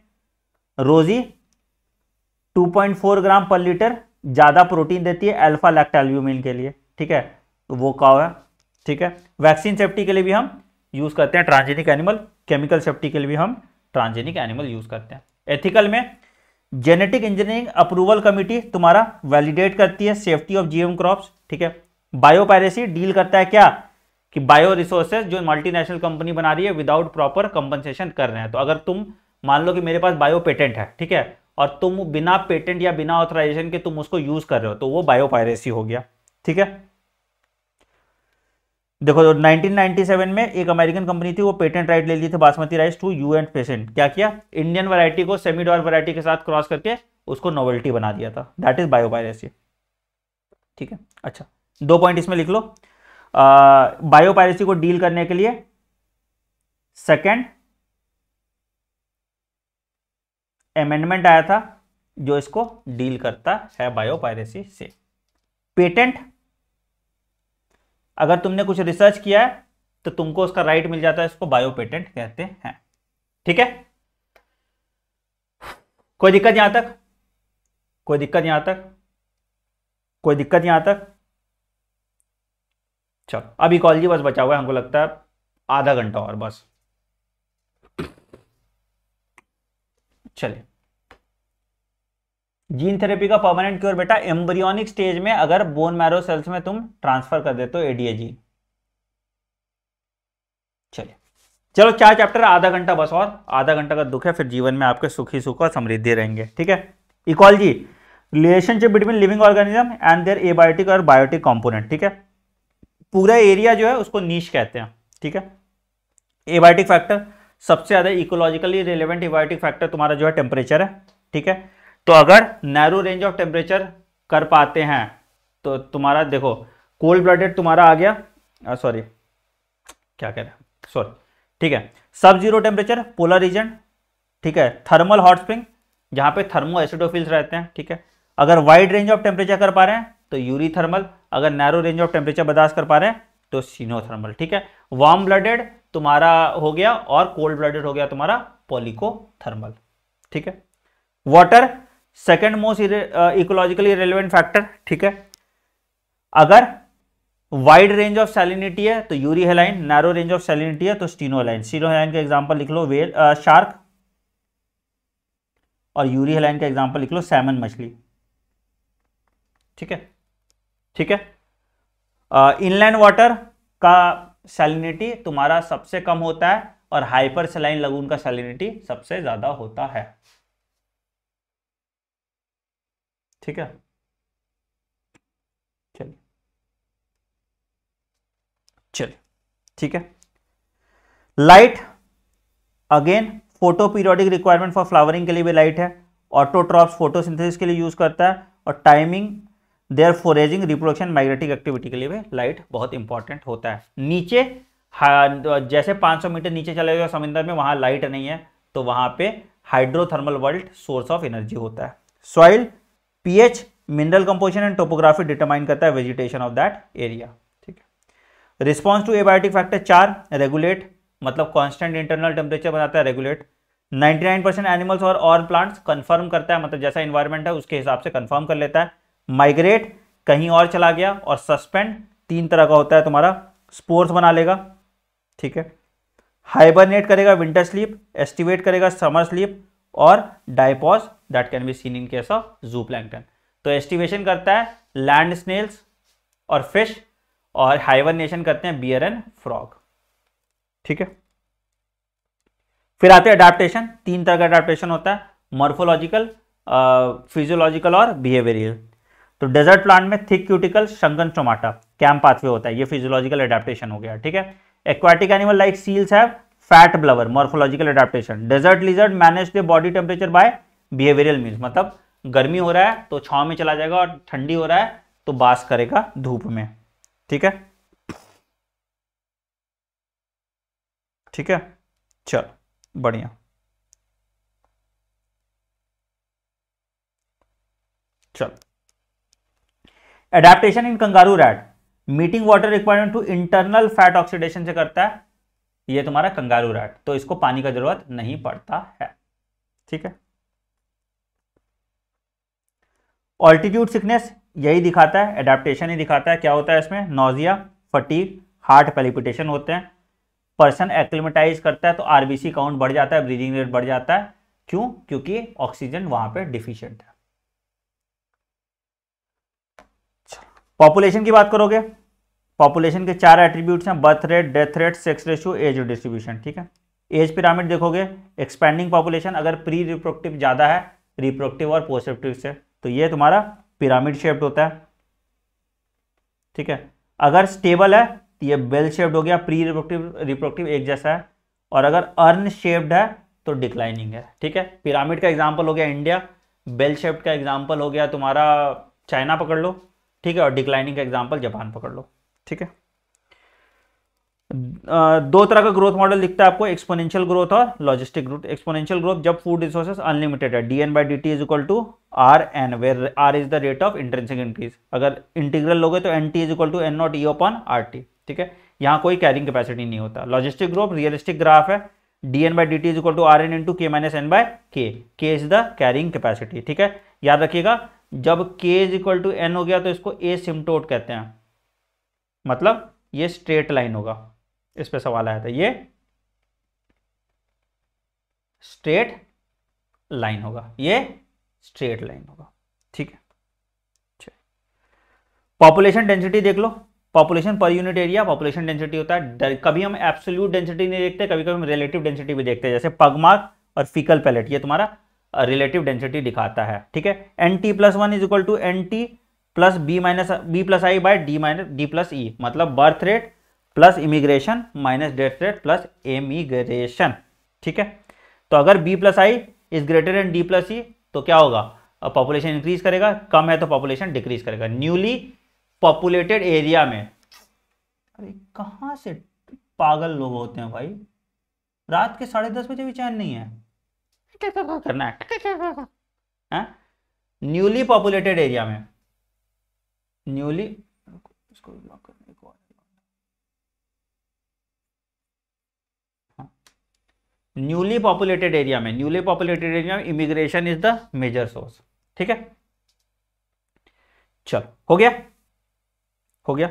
[SPEAKER 1] Rosie 2.4 ग्राम पर लीटर ज़्यादा प्रोटीन देती है अल्फा लैक्टाल्ब्यूमिन के लिए ठीक है तो वो काव है ठीक है वैक्सीन सेफ्टी के लिए भी हम यूज़ करते हैं ट्रांजेनिक एनिमल केमिकल सेफ्टी के लिए भी हम ट्रांजेनिक एनिमल यूज़ करते हैं एथिकल में जेनेटिक इंजीनियरिंग अप्रूवल कमिटी तुम्हारा वैलिडेट करती है सेफ्टी ऑफ जीएम क्रॉप्स ठीक है बायोपायरेसी डील करता है क्या कि बायो रिसोर्सेज जो मल्टीनेशनल कंपनी बना रही है विदाउट प्रॉपर कंपनसेशन कर रहे हैं तो अगर तुम मान लो कि मेरे पास बायो पेटेंट है ठीक है और तुम बिना पेटेंट या बिना ऑथराइजेशन के तुम उसको यूज कर रहे हो तो वो बायोपायरेसी हो गया ठीक है देखो 1997 तो में एक अमेरिकन कंपनी थी वो पेटेंट राइट ले ली थी basmati rice to you and patient क्या किया इंडियन वैरायटी को सेमी डॉर वैरायटी के साथ क्रॉस करके उसको नोवेल्टी बना दिया था दैट इज बायोपायरेसी ठीक है अच्छा दो पॉइंट इसमें लिख लो बायोपायरेसी को डील करने के लिए सेकेंड अमेंडमेंट आया था जो इसको डील करता है बायोपायरेसी से पेटेंट अगर तुमने कुछ रिसर्च किया है तो तुमको उसका राइट मिल जाता है इसको बायो पेटेंट कहते हैं ठीक है कोई दिक्कत यहां तक कोई दिक्कत यहां तक कोई दिक्कत यहां तक चलो अब इकोलॉजी बस बचा हुआ है हमको लगता है आधा घंटा और बस चले जीन थेरेपी का परमानेंट क्योर बेटा एम्ब्रियोनिक स्टेज में अगर बोन मैरो सेल्स में तुम ट्रांसफर कर देते हो एडीए जीन चलिए चलो चार चैप्टर आधा घंटा बस और आधा घंटा का दुख है फिर जीवन में आपके सुखी सुख और समृद्धि रहेंगे ठीक है ecology relationship between living organism and their abiotic और बायोटिक कॉम्पोनेंट ठीक है पूरा एरिया जो है उसको नीच कहते हैं ठीक है एबायोटिक फैक्टर सबसे ज़्यादा इकोलॉजिकली रिलेवेंट इवायोटिक फैक्टर तुम्हारा जो है टेम्परेचर है ठीक है तो अगर नैरो रेंज ऑफ टेम्परेचर कर पाते हैं तो तुम्हारा देखो कोल्ड ब्लडेड तुम्हारा आ गया सॉरी क्या कह रहे हैं सॉरी ठीक है सब जीरो टेम्परेचर पोलर रीजन ठीक है थर्मल हॉट स्प्रिंग जहां पे थर्मो एसिडोफिल्स रहते हैं ठीक है अगर वाइड रेंज ऑफ टेम्परेचर कर पा रहे हैं तो यूरी थर्मल अगर नैरो रेंज ऑफ टेम्परेचर बर्दाश्त कर पा रहे हैं तो सीनो थर्मल ठीक है वार्म ब्लडेड तुम्हारा हो गया और कोल्ड ब्लडेड हो गया तुम्हारा पॉलिकोथर्मल ठीक है water second most ecologically relevant factor ठीक है अगर वाइड रेंज ऑफ सैलिनिटी है तो euryhaline narrow range of salinity है तो स्टीनोहेलाइन स्टीनोहेलाइन का एग्जांपल लिख लो वेल शार्क uh, और हेलाइन का एग्जांपल लिख लो सैमन मछली ठीक है ठीक है इनलैंड uh, वाटर का सेलिनिटी तुम्हारा सबसे कम होता है और हाइपर सेलाइन लगून का सेलिनिटी सबसे ज्यादा होता है ठीक है चलिए चलिए ठीक है light again photo periodic requirement for flowering के लिए भी लाइट है ऑटोट्रॉप्स फोटोसिंथेसिस के लिए यूज करता है और timing their foraging reproduction migrating activity के लिए भी लाइट बहुत इंपॉर्टेंट होता है नीचे जैसे 500 मीटर नीचे चले गए समुद्र में वहाँ लाइट नहीं है तो वहाँ पे hydrothermal world source of energy होता है soil pH mineral composition and topography determine करता है वेजिटेशन ऑफ दैट एरिया ठीक है रिस्पॉन्स टू एबायोटिक फैक्टर चार रेगुलेट मतलब कॉन्स्टेंट इंटरनल टेम्परेचर बनाता है रेगुलेट 99% एनिमल्स और और प्लांट्स कंफर्म करता है मतलब जैसा इन्वायरमेंट है उसके हिसाब से कंफर्म कर लेता है माइग्रेट कहीं और चला गया और सस्पेंड तीन तरह का होता है तुम्हारा स्पोर्स बना लेगा ठीक है हाइबरनेट करेगा विंटर स्लीप एस्टिवेट करेगा समर स्लीप और diapause that can be seen in case of zoo plankton तो एस्टिवेशन करता है लैंड स्नेल्स और फिश और हाइबरनेशन करते हैं बियर एंड फ्रॉग ठीक है फिर आते हैं अडाप्टेशन तीन तरह का अडाप्टेशन होता है मॉर्फोलॉजिकल फिजियोलॉजिकल uh, और बिहेवियरियल तो डेजर्ट प्लांट में thick cuticle sunken stomata CAM pathway होता है ये फिजियोलॉजिकल एडेप्टेशन हो गया ठीक है aquatic animal like seals have fat blubber morphological adaptation desert lizard manage the body temperature by behavioural mean मतलब गर्मी हो रहा है तो छाव में चला जाएगा और ठंडी हो रहा है तो बास करेगा धूप में ठीक है ठीक है चल बढ़िया चल adaptation in kangaroo rat meeting water requirement to internal fat oxidation से करता है ये तुम्हारा कंगारू रैट तो इसको पानी का जरूरत नहीं पड़ता है ठीक है ऑल्टीट्यूड सिकनेस यही दिखाता है एडेप्टेशन ही दिखाता है क्या होता है इसमें नोजिया फटीक हार्ट पेलिपिटेशन होते हैं पर्सन एक्लिमेटाइज करता है तो आरबीसी काउंट बढ़ जाता है ब्रीदिंग रेट बढ़ जाता है क्यों क्योंकि ऑक्सीजन वहां पे डिफिशियंट है पॉपुलेशन की बात करोगे पॉपुलेशन के चार एट्रीब्यूट हैं birth rate death rate sex ratio age distribution ठीक है एज पिरामिड देखोगे एक्सपेंडिंग पॉपुलेशन अगर प्री रिप्रोडक्टिव ज़्यादा है रिप्रोडक्टिव और पोस्टिव से तो ये तुम्हारा पिरामिड शेप्ड होता है ठीक है अगर स्टेबल है तो ये बेल शेप्ड हो गया प्री रिप्रोडक्टिव रिप्रोडक्टिव एक जैसा है और अगर अर्न शेप्ड है तो डिक्लाइनिंग है ठीक है पिरामिड का एग्जाम्पल हो गया इंडिया बेल शेप्ड का एग्जाम्पल हो गया तुम्हारा चाइना पकड़ लो ठीक है और डिक्लाइनिंग का एग्जाम्पल जापान पकड़ लो ठीक है दो तरह का ग्रोथ मॉडल दिखता है आपको एक्सपोनेंशियल ग्रोथ और लॉजिस्टिक ग्रोथ एक्सपोनेंशियल ग्रोथ जब फूड रिसोर्सेस अनलिमिटेड है D N by D T is equal to R N where R is the rate of intrinsic increase अगर इंटीग्रल लोगे तो N T is equal to N naught E open R T ठीक है यहाँ कोई carrying capacity नहीं होता logistic growth realistic graph है D N by D T is equal to R N into K minus N by K K is the carrying capacity ठीक है याद रखिएगा जब के इज इक्वल टू एन हो गया तो इसको ए सिमटोट कहते हैं मतलब ये स्ट्रेट लाइन होगा इस पे सवाल आया था ये स्ट्रेट लाइन होगा ये स्ट्रेट लाइन होगा ठीक है पॉपुलेशन डेंसिटी देख लो population per unit area population density होता है कभी हम एब्सोल्यूट डेंसिटी नहीं देखते कभी कभी हम रिलेटिव डेंसिटी भी देखते हैं जैसे पगमार्क और फिकल पैलेट ये तुम्हारा रिलेटिव डेंसिटी दिखाता है ठीक है N T plus one is equal to N T plus B minus B plus I by D minus D plus E मतलब birth rate plus immigration minus death rate plus emigration ठीक है तो अगर B plus I is greater than D plus E तो क्या होगा population increase करेगा कम है तो पॉपुलेशन डिक्रीज करेगा न्यूली पॉपुलेटेड एरिया में अरे कहाँ से पागल लोग होते हैं भाई रात के साढ़े दस बजे भी चैन नहीं है करना है न्यूली पॉपुलेटेड एरिया में न्यूली इसको ब्लॉक न्यूली पॉपुलेटेड एरिया में न्यूली पॉपुलेटेड एरिया में immigration is the major source ठीक है चलो हो गया हो गया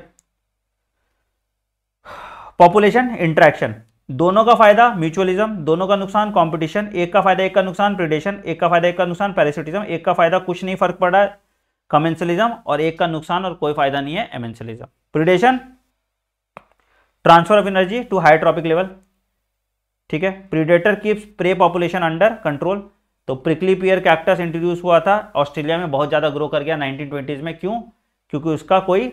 [SPEAKER 1] पॉपुलेशन इंट्रैक्शन दोनों का फायदा म्यूचुअलिज्म दोनों का नुकसान कंपटीशन एक का फायदा एक का नुकसान प्रिडेशन एक का फायदा एक का नुकसान पैरासिटिज्म एक का फायदा कुछ नहीं फर्क पड़ा कमेंसलिज्म और एक का नुकसान और कोई फायदा नहीं है amensalism predation transfer of energy to high trophic level ठीक है predator keeps prey population under control तो प्रिकली पियर कैक्टस इंट्रोड्यूस हुआ था ऑस्ट्रेलिया में बहुत ज़्यादा ग्रो कर गया नाइनटीन में क्यों क्योंकि उसका कोई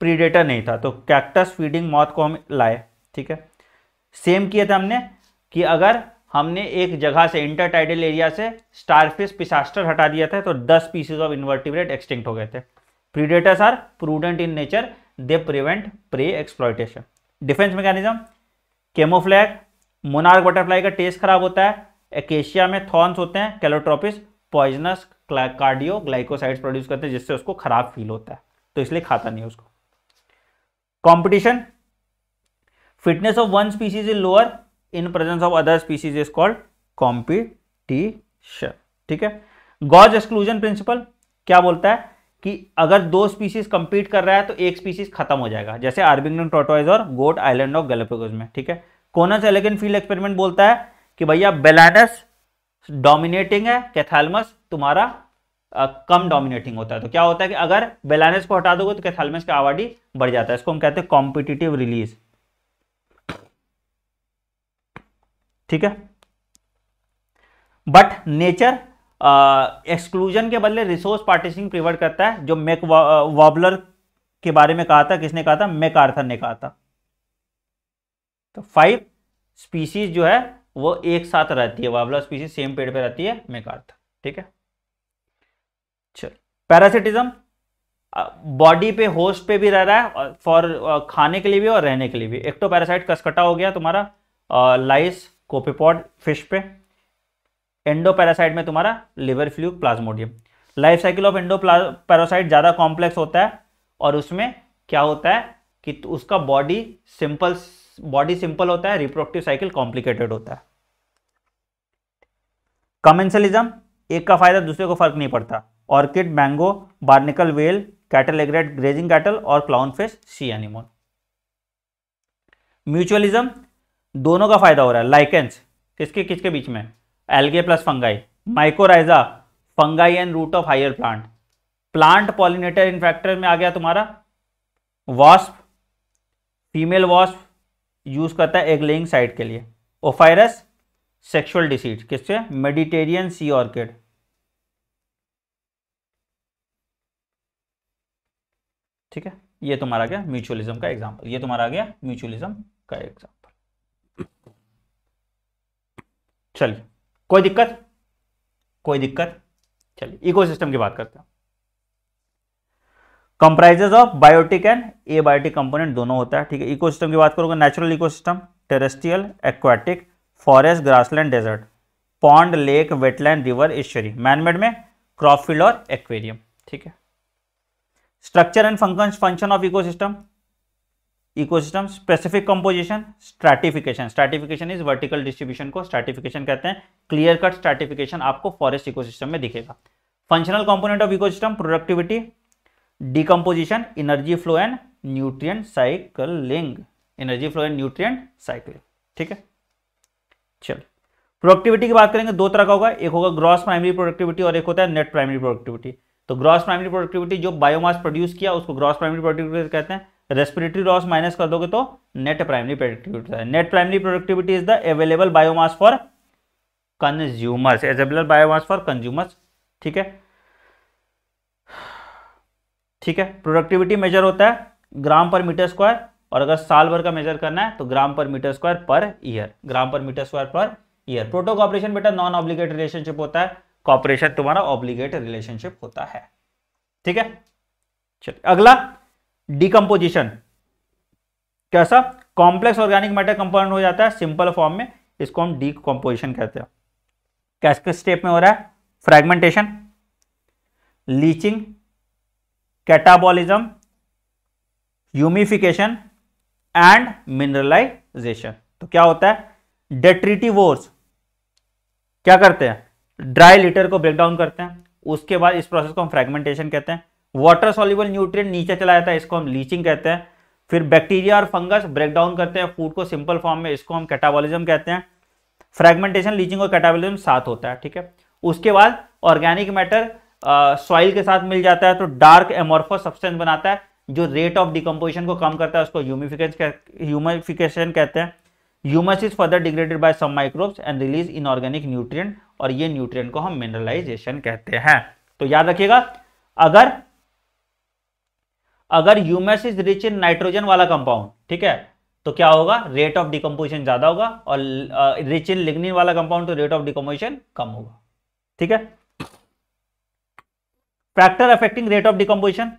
[SPEAKER 1] प्रीडेटर नहीं था तो कैक्टस फीडिंग मौत को हम लाए ठीक है सेम किया था हमने कि अगर हमने एक जगह से इंटरटाइडल एरिया से स्टारफिश पिसास्टर हटा दिया था तो 10 पीसेज ऑफ इन्वर्टिब्रेट एक्सटिंक्ट हो गए थे predators are prudent in nature they prevent prey exploitation defence mechanism camouflage monarch butterfly का टेस्ट खराब होता है एकेशिया में थॉर्न्स होते हैं Calotropis poisonous cardio glycosides produce करते हैं जिससे उसको खराब फील होता है तो इसलिए खाता नहीं उसको competition fitness of one species is lower in presence of other species is called competition ठीक है गॉज एक्सक्लूजन प्रिंसिपल क्या बोलता है कि अगर दो स्पीसीज कंपीट कर रहा है तो एक स्पीसीज खत्म हो जाएगा जैसे आर्बिंगन टोटोइज और गोट आइलैंड ऑफ गैलापागोस में ठीक है कोनस एलेगन फील्ड एक्सपेरिमेंट बोलता है कि भैया बेलानस डोमिनेटिंग है कैथालमस तुम्हारा आ, कम डोमिनेटिंग होता है तो क्या होता है कि अगर बेलानस को हटा दोगे तो कैथालमस का आबादी बढ़ जाता है इसको हम कहते हैं कॉम्पिटिटिव रिलीज ठीक है बट नेचर एक्सक्लूजन के बदले रिसोर्स पार्टिसिंग प्रिवर्ट करता है जो मैक वॉबलर uh, के बारे में कहा था किसने कहा था मैक आर्थर ने कहा था तो फाइव स्पीसीज जो है वो एक साथ रहती है वाबलर स्पीसीज सेम पेड़ पे रहती है मैक आर्थर ठीक है चल पैरासिटिज्म बॉडी uh, पे होस्ट पे भी रह रहा है फॉर uh, खाने के लिए भी और रहने के लिए भी एक तो पैरासाइट कसकटा हो गया तुम्हारा लाइस कोपेपॉड फिश पे एंडो पैरासाइट में तुम्हारा liver fluke Plasmodium life cycle of endo parasite ज़्यादा कॉम्प्लेक्स होता है और उसमें क्या होता है कि तो उसका बॉडी सिंपल बॉडी सिंपल होता है रिप्रोडक्टिव साइकिल कॉम्प्लिकेटेड होता है कमेंसलिज्म एक का फायदा दूसरे को फर्क नहीं पड़ता orchid mango barnacle whale cattle egret grazing cattle और clown fish sea anemone mutualism दोनों का फायदा हो रहा है लाइकेंस किसके किसके बीच में algae plus fungi mycorrhiza fungi and root of higher plant plant pollinator इन्फेक्टर में आ गया तुम्हारा वॉस्प फीमेल वॉस्प यूज करता है एग साइड के लिए ओफायरस सेक्सुअल डिसीज किससे मेडिटेरियन सी ऑर्किड ठीक है ये तुम्हारा गया म्यूचुअलिज्म का एग्जाम्पल ये तुम्हारा आ गया म्यूचुअलिज्म का एग्जाम्पल चलिए कोई दिक्कत कोई दिक्कत चलिए इकोसिस्टम की बात करते हैं comprises of biotic and abiotic component दोनों होता है ठीक है इकोसिस्टम की बात करोगे natural ecosystem terrestrial aquatic forest grassland desert pond lake wetland river estuary manmade में क्रॉप फील्ड और एक्वेरियम ठीक है structure and function function of ecosystem ecosystem specific composition stratification stratification is vertical distribution को stratification कहते हैं clear cut stratification आपको forest ecosystem में दिखेगा functional component of ecosystem productivity decomposition energy flow and nutrient cycling energy flow and nutrient cycling ठीक है चलो productivity की बात करेंगे दो तरह का होगा एक होगा ग्रॉस प्राइमरी प्रोडक्टिविटी और एक होता है नेट प्राइमरी प्रोडक्टिविटी तो ग्रॉस प्राइमरी प्रोडक्टिविटी जो बायोमास प्रोड्यूस किया उसको ग्रॉस प्राइमरी प्रोडक्टिविटी कहते हैं रेस्पिरेटरी लॉस माइनस कर दोगे तो net primary productivity net primary productivity is the available biomass for consumers edible biomass for consumers ठीक है ठीक है प्रोडक्टिविटी मेजर होता है ग्राम पर मीटर स्क्वायर और अगर साल भर का मेजर करना है तो gram per metre square per year gram per metre square per year proto cooperation बेटा नॉन ऑब्लिगेट रिलेशनशिप होता है कॉपरेशन तुम्हारा ऑब्लिगेट रिलेशनशिप होता है ठीक है चलिए अगला डिकम्पोजिशन कैसा कॉम्प्लेक्स ऑर्गेनिक मैटर कंपाउंड हो जाता है सिंपल फॉर्म में इसको हम डीकम्पोजिशन कहते हैं कैस किस स्टेप में हो रहा है fragmentation leaching catabolism humification and mineralization तो क्या होता है वोर्स क्या करते हैं ड्राई लीटर को ब्रेकडाउन करते हैं उसके बाद इस प्रोसेस को हम फ्रेगमेंटेशन कहते हैं वाटर सॉल्यूबल न्यूट्रिएंट नीचे चला जाता है इसको हम लीचिंग कहते हैं फिर बैक्टीरिया और फंगस ब्रेक डाउन करते हैं फूड को सिंपल फॉर्म में इसको हम कैटाबॉलिज्म कहते हैं फ्रेगमेंटेशन लीचिंग और कैटाबॉलिज्म साथ होता है ठीक है उसके बाद ऑर्गेनिक मैटर सॉइल के साथ मिल जाता है तो डार्क एमोर्फो सब्सटेंस बनाता है जो रेट ऑफ डिकम्पोजिशन को कम करता है उसको ह्यूमिफिकेशन ह्यूमिफिकेशन कहते हैं humus is further degraded by some microbes and release inorganic nutrient और ये न्यूट्रिएंट को हम मिनरलाइजेशन कहते हैं तो याद रखिएगा अगर अगर humus is rich in nitrogen वाला कंपाउंड ठीक है तो क्या होगा रेट ऑफ डिकम्पोजिशन ज्यादा होगा और रिच इन लिग्निन वाला कंपाउंड तो रेट ऑफ डिकम्पोजिशन कम होगा ठीक है factor affecting rate of decomposition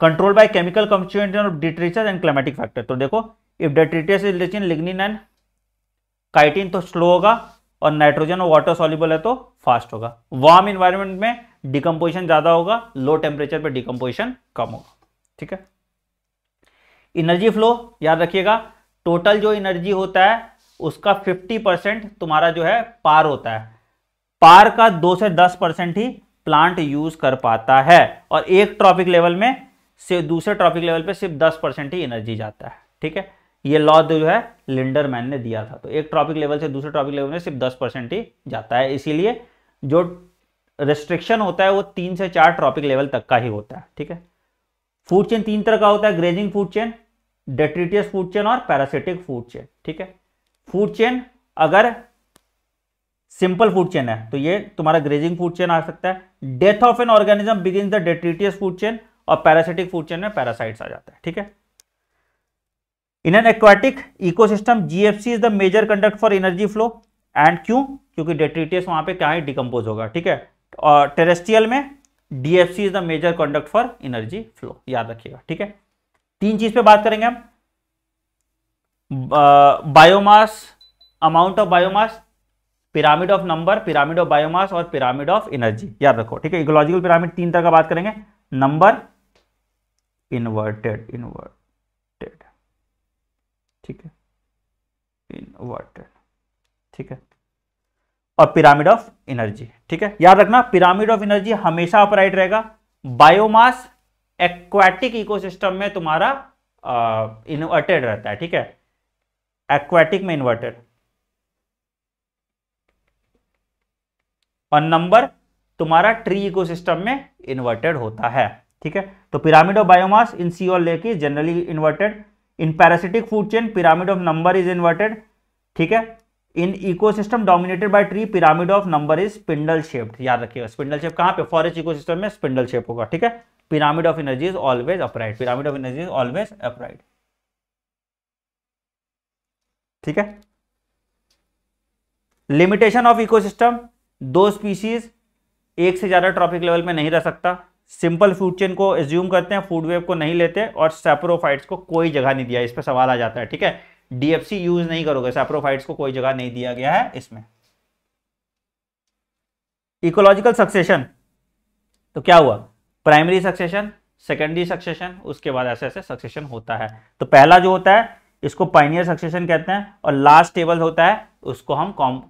[SPEAKER 1] control by chemical constituent of detritus and climatic factor तो देखो if detritus is rich in lignin and chitin तो स्लो होगा और नाइट्रोजन और वाटर सॉल्यूबल है तो फास्ट होगा वार्म इन्वायरमेंट में डिकम्पोजिशन ज़्यादा होगा लो टेम्परेचर पर डिकम्पोजिशन कम होगा ठीक है इनर्जी फ्लो याद रखिएगा टोटल जो एनर्जी होता है उसका 50 परसेंट तुम्हारा जो है पार होता है पार का दो से दस परसेंट ही प्लांट यूज कर पाता है और एक ट्रॉपिक लेवल में से दूसरे ट्रॉपिक लेवल पे सिर्फ दस परसेंट ही एनर्जी जाता है ठीक है ये लॉ जो है लिंडर मैन ने दिया था तो एक ट्रॉपिक लेवल से दूसरे ट्रॉपिक लेवल में सिर्फ दस परसेंट ही जाता है इसीलिए जो रेस्ट्रिक्शन होता है वो तीन से चार ट्रॉपिक लेवल तक का ही होता है ठीक है फूड चेन तीन तरह का होता है grazing food chain detritus food chain और पैरासिटिक फूड चेन ठीक है फूड चेन अगर सिंपल फूड चेन है तो ये तुम्हारा ग्रेजिंग फूड चेन आ सकता है death of an organism begin the detritus food chain और पैरासिटिक फूड चेन में पैरासाइट्स आ जाता है ठीक है in an aquatic ecosystem GFC is the major conduct for energy flow and क्यों क्योंकि डेट्रिटियस वहां पे क्या है डिकम्पोज होगा ठीक है और टेरेस्ट्रियल में DFC is the major conduct for energy flow याद रखिएगा ठीक है तीन चीज पे बात करेंगे हम biomass amount of biomass pyramid of number pyramid of biomass और पिरामिड ऑफ एनर्जी याद रखो ठीक है इकोलॉजिकल पिरामिड तीन तरह का बात करेंगे नंबर इनवर्टेड इनवर्टेड ठीक है इनवर्टेड ठीक है और पिरामिड ऑफ एनर्जी ठीक है याद रखना पिरामिड ऑफ एनर्जी हमेशा अपराइट रहेगा बायोमास एक्वाटिक इकोसिस्टम में तुम्हारा इन्वर्टेड रहता है ठीक है एक्वाटिक में इन्वर्टेड और नंबर तुम्हारा ट्री इकोसिस्टम में इन्वर्टेड होता है ठीक है तो pyramid of biomass in sea और lake generally inverted in parasitic food chain pyramid of number is inverted ठीक है in ecosystem dominated by tree pyramid of number is spindle shaped याद रखिएगा स्पिंडल शेप कहां पे फॉरेस्ट इकोसिस्टम में spindle shape होगा ठीक है pyramid of energy is always upright pyramid of energy is always upright ठीक है लिमिटेशन ऑफ इकोसिस्टम दो स्पीसीज एक से ज्यादा ट्रॉपिक लेवल में नहीं रह सकता सिंपल फूड चेन को एज्यूम करते हैं फूड वेव को नहीं लेते और सेप्रोफाइट्स को कोई जगह नहीं दिया इस पर सवाल आ जाता है ठीक है डीएफसी यूज नहीं करोगे सैप्रोफाइट्स को कोई जगह नहीं दिया गया है इसमें इकोलॉजिकल सक्सेशन तो क्या हुआ प्राइमरी सक्सेशन सेकेंडरी सक्सेशन उसके बाद ऐसे ऐसे सक्सेशन होता है तो पहला जो होता है इसको पाइनियर सक्सेशन कहते हैं और लास्ट टेबल होता है उसको हम कॉम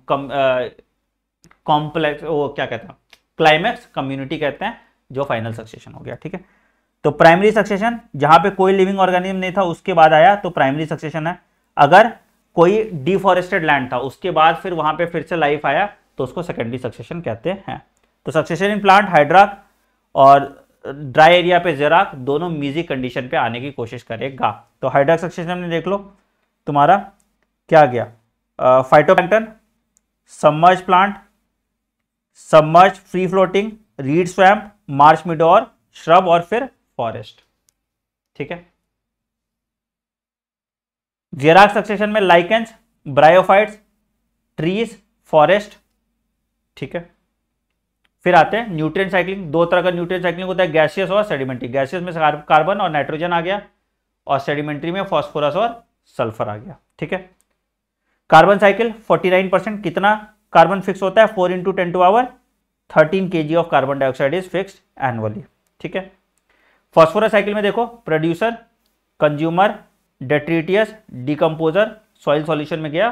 [SPEAKER 1] कॉम्प्लेक्स वो क्या कहते हैं क्लाइमैक्स कम्युनिटी कहते हैं जो फाइनल सक्सेशन हो गया ठीक है तो प्राइमरी सक्सेशन जहां पे कोई लिविंग ऑर्गेनिज्म नहीं था उसके बाद आया तो प्राइमरी सक्सेशन है अगर कोई डिफॉरेस्टेड लैंड था उसके बाद फिर वहां पे फिर से लाइफ आया तो उसको सेकेंडरी सक्सेशन कहते हैं तो सक्सेशन इन प्लांट हाइड्राक और ड्राई एरिया पे जेराक दोनों मीजी कंडीशन पे आने की कोशिश करेगा तो हाइड्राक सक्सेशन में देख लो तुम्हारा क्या गया phytoplankton submerged plant submerged free floating reed swamp marsh meadow shrub और फिर फॉरेस्ट ठीक है जेराक सक्सेशन में लाइकेंस ब्रायोफाइट्स ट्रीज फॉरेस्ट ठीक है फिर आते हैं न्यूट्रिएंट साइक्लिंग दो तरह का न्यूट्रिएंट साइक्लिंग होता है गैसियस और सेडिमेंट्री गैसियस में कार्बन और नाइट्रोजन आ गया और सेडिमेंट्री में फॉस्फोरस और सल्फर आ गया ठीक है कार्बन साइकिल 49 परसेंट कितना कार्बन फिक्स होता है 4 into ten to power thirteen के of carbon dioxide is fix annually ठीक है फॉस्फोरस साइकिल में देखो producer consumer detritus decomposer soil solution में गया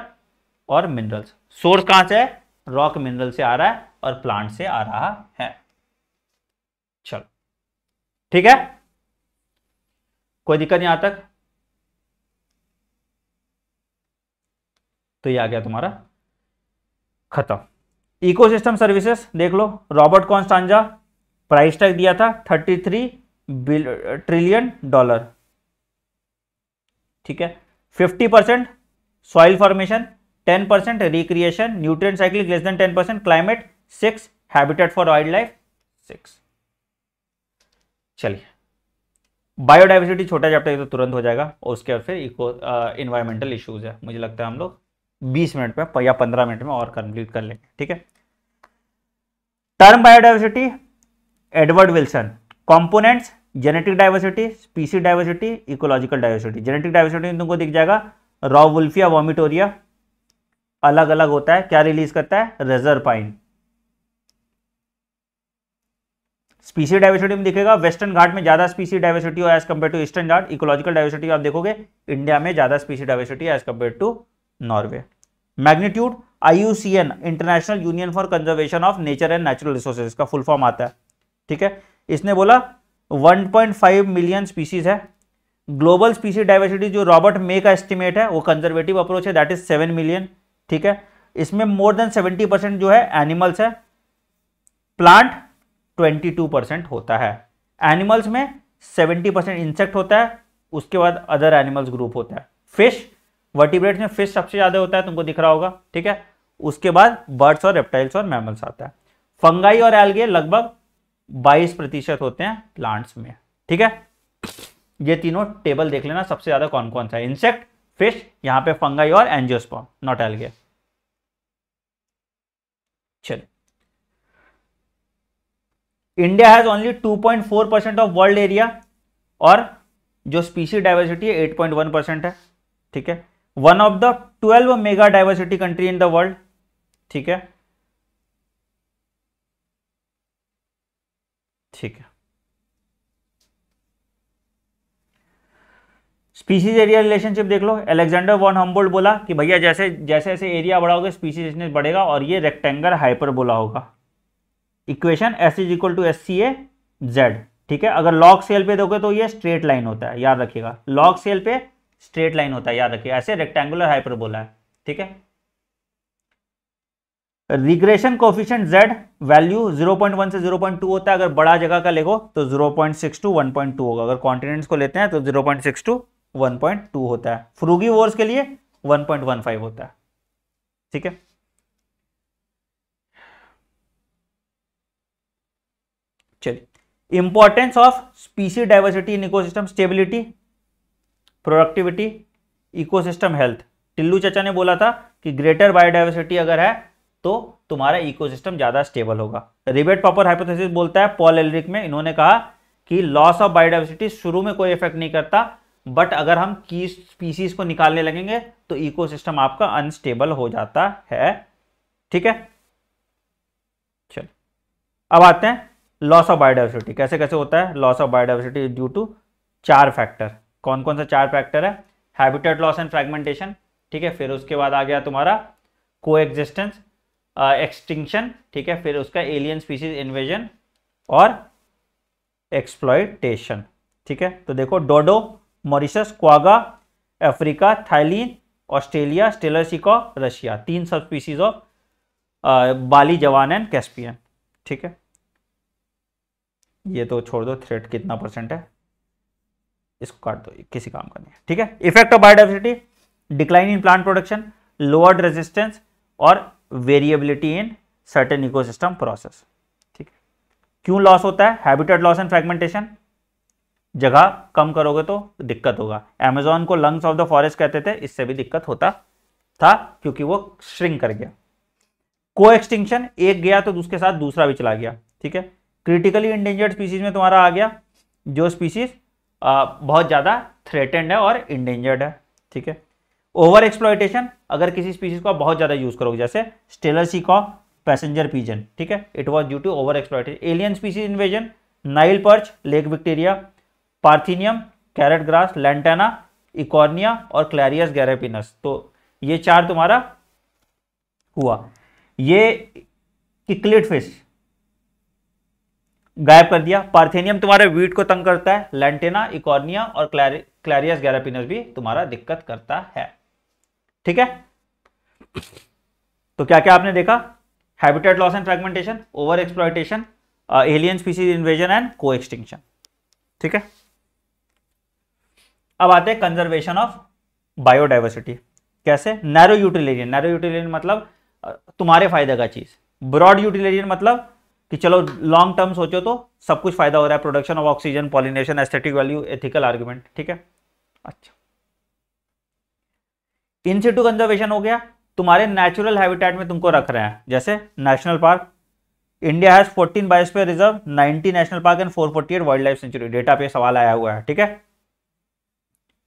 [SPEAKER 1] और मिनरल्स सोर्स कहां से है रॉक मिनरल से आ रहा है और प्लांट से आ रहा है चलो ठीक है कोई दिक्कत नहीं आता तो ये आ गया तुम्हारा खत्म इकोसिस्टम सर्विसेज देख लो रॉबर्ट कॉन्स्टांजा प्राइस टैग दिया था 33 ट्रिलियन डॉलर ठीक है fifty percent soil formation ten percent recreation nutrient cycle less than ten percent climate six habitat for wild life six चलिए बायोडाइवर्सिटी छोटा चैप्टर तो तुरंत हो जाएगा और उसके बाद फिर इको इन्वायरमेंटल इश्यूज है मुझे लगता है हम लोग 20 मिनट में या 15 मिनट में और कंप्लीट कर लेंगे ठीक है term biodiversity Edward Wilson components genetic diversity species diversity ecological diversity genetic diversity तुमको दिख जाएगा रॉ वुल्फिया वॉमिटोरिया अलग अलग होता है क्या रिलीज करता है रेजर पाइन स्पीसी डाइवर्सिटी में दिखेगा वेस्टर्न घाट में ज्यादा स्पीसी डाइवर्सिटी हो as compare to Eastern Ghat ecological diversity आप देखोगे इंडिया में ज्यादा species diversity as compare to Norway magnitude IUCN International Union for conservation of Nature and Natural Resources का फुल फॉर्म आता है ठीक है इसने बोला 1.5 मिलियन स्पीसीज है ग्लोबल स्पीसी डाइवर्सिटी जो रॉबर्ट मे का एस्टिमेट है वो कंजर्वेटिव अप्रोच है दैट इज 7 मिलियन ठीक है इसमें मोर देन 70 परसेंट जो है एनिमल्स है प्लांट ट्वेंटी टू परसेंट होता है एनिमल्स में सेवेंटी परसेंट इंसेक्ट होता है उसके बाद अदर एनिमल्स ग्रुप होता है फिश वर्टिब्रेट्स में फिश सबसे ज़्यादा होता है तुमको दिख रहा होगा ठीक है उसके बाद बर्ड्स और रेप्टाइल्स और मैमल्स आता है फंगाई और एलगे लगभग 22 प्रतिशत होते हैं प्लांट्स में ठीक है ये तीनों टेबल देख लेना सबसे ज्यादा कौन कौन सा इंसेक्ट फिश यहां पे फंगाई और एंजियोस्पॉम नॉट एल्गे चल India has only 2.4 percent of world area और जो स्पीसी डाइवर्सिटी है 8.1 परसेंट है ठीक है one of the 12 mega diversity country in the world ठीक है ठीक है स्पीसीज एरिया रिलेशनशिप देख लो एलेक्जेंडर वॉन हम्बोल्ड बोला कि भैया जैसे जैसे ऐसे एरिया बढ़ाओगे स्पीसीज बढ़ेगा और ये रेक्टेंगल बोला होगा equation S is equal to S C A Z ठीक है अगर लॉग सेल पे दोगे तो ये स्ट्रेट लाइन होता है याद रखिएगा लॉग सेल पे स्ट्रेट लाइन होता है याद रखिएगा ऐसे रेक्टेंगुलर हाइपर बोला है ठीक है रिग्रेशन कोफिशियंट z वैल्यू 0.1 से 0.2 होता है अगर बड़ा जगह का लेगो तो 0.6 टू 1.2 होगा अगर कॉन्टिनेंट्स को लेते हैं तो 0.6 टू 1.2 होता है फ्रूगी वोर्स के लिए 1.15 होता है ठीक है चलिए importance of species diversity in ecosystem stability productivity ecosystem health Tillu चचा ने बोला था कि ग्रेटर बायोडाइवर्सिटी अगर है तो तुम्हारा इकोसिस्टम ज़्यादा स्टेबल होगा रिबेट पॉपर हाइपोथेसिस बोलता है पॉल एलरिक में इन्होंने कहा कि लॉस ऑफ बायोडाइवर्सिटी शुरू में कोई इफेक्ट नहीं करता बट अगर हम की स्पीसीज को निकालने लगेंगे तो इकोसिस्टम आपका अनस्टेबल हो जाता है ठीक है चलो अब आते हैं लॉस ऑफ बायोडाइवर्सिटी कैसे कैसे होता है loss of biodiversity due to चार फैक्टर कौन कौन सा चार फैक्टर है हैबिटेट लॉस एंड फ्रेगमेंटेशन ठीक है फिर उसके बाद आ गया तुम्हारा को एग्जिस्टेंस एक्सटिंक्शन ठीक है फिर उसका एलियन स्पीसीज इन्वेजन और एक्सप्लॉयटेशन ठीक है तो देखो dodo Mauritius quagga Africa Thailand Australia steller sea cow Russia तीन सब स्पीसीज ऑफ बाली जवान एंड कैस्पियन ठीक है ये तो छोड़ दो थ्रेट कितना परसेंट है इसको काट दो किसी काम का नहीं ठीक है effect of biodiversity decline in plant production lowered resistance और variability in certain ecosystem process ठीक क्यों लॉस होता है हैबिटेट लॉस एंड फ्रेगमेंटेशन जगह कम करोगे तो दिक्कत होगा एमेजोन को लंग्स ऑफ द फॉरेस्ट कहते थे इससे भी दिक्कत होता था क्योंकि वो श्रिंक कर गया को एक्सटिंक्शन एक गया तो उसके साथ दूसरा भी चला गया ठीक है क्रिटिकली इंडेंजर्ड स्पीसीज में तुम्हारा आ गया जो स्पीसीज बहुत ज़्यादा थ्रेटेंड है और इंडेंजर्ड है ठीक है ओवर एक्सप्लॉयटेशन अगर किसी स्पीसीज को आप बहुत ज़्यादा यूज़ करोगे जैसे स्टेलर कॉ पैसेंजर पीजन ठीक है it was due to over exploitation alien species invasion Nile perch lake Victoria Parthenium carrot grass Lantana Eichhornia और क्लैरियस गैरेपिनस तो ये चार तुम्हारा हुआ ये किकलेट फिश गायब कर दिया पार्थेनियम तुम्हारे वीट को तंग करता है लेंटेना इकॉर्निया और क्लैरियस गैरापिनस भी तुम्हारा दिक्कत करता है ठीक है तो क्या क्या आपने देखा habitat loss and fragmentation over exploitation alien species invasion and co extinction ठीक है अब आते हैं कंजर्वेशन ऑफ बायोडाइवर्सिटी कैसे नैरो यूटिलिटेरियन नैरो यूटिलिटेरियन मतलब uh, तुम्हारे फायदे का चीज ब्रॉड यूटिलिटेरियन मतलब कि चलो लॉन्ग टर्म सोचो तो सब कुछ फायदा हो रहा है production of oxygen pollination aesthetic value ethical argument ठीक है अच्छा इन सीटू कंजर्वेशन हो गया तुम्हारे नेचुरल हैबिटेट में तुमको रख रहे हैं जैसे national park India has 14 biosphere reserve 90 national park and 448 wild life sanctuary data पे सवाल आया हुआ है ठीक है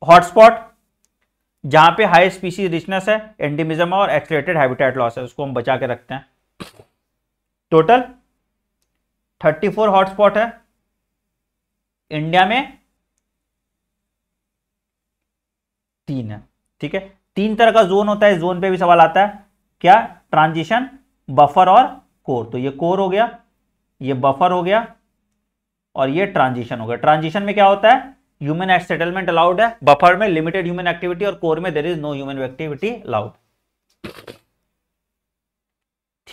[SPEAKER 1] हॉटस्पॉट जहां पे हाई स्पीसी रिचनेस है एंडमिज्म और एक्सलेटेड हैबिटेट लॉस है उसको हम बचा के रखते हैं टोटल 34 हॉटस्पॉट है इंडिया में तीन है ठीक है तीन तरह का जोन होता है जोन पे भी सवाल आता है क्या ट्रांजिशन बफर और कोर तो ये कोर हो गया ये बफर हो गया और ये ट्रांजिशन हो गया ट्रांजिशन में क्या होता है ह्यूमन एक्ट सेटलमेंट अलाउड है बफर में लिमिटेड ह्यूमन एक्टिविटी और कोर में there is no human activity allowed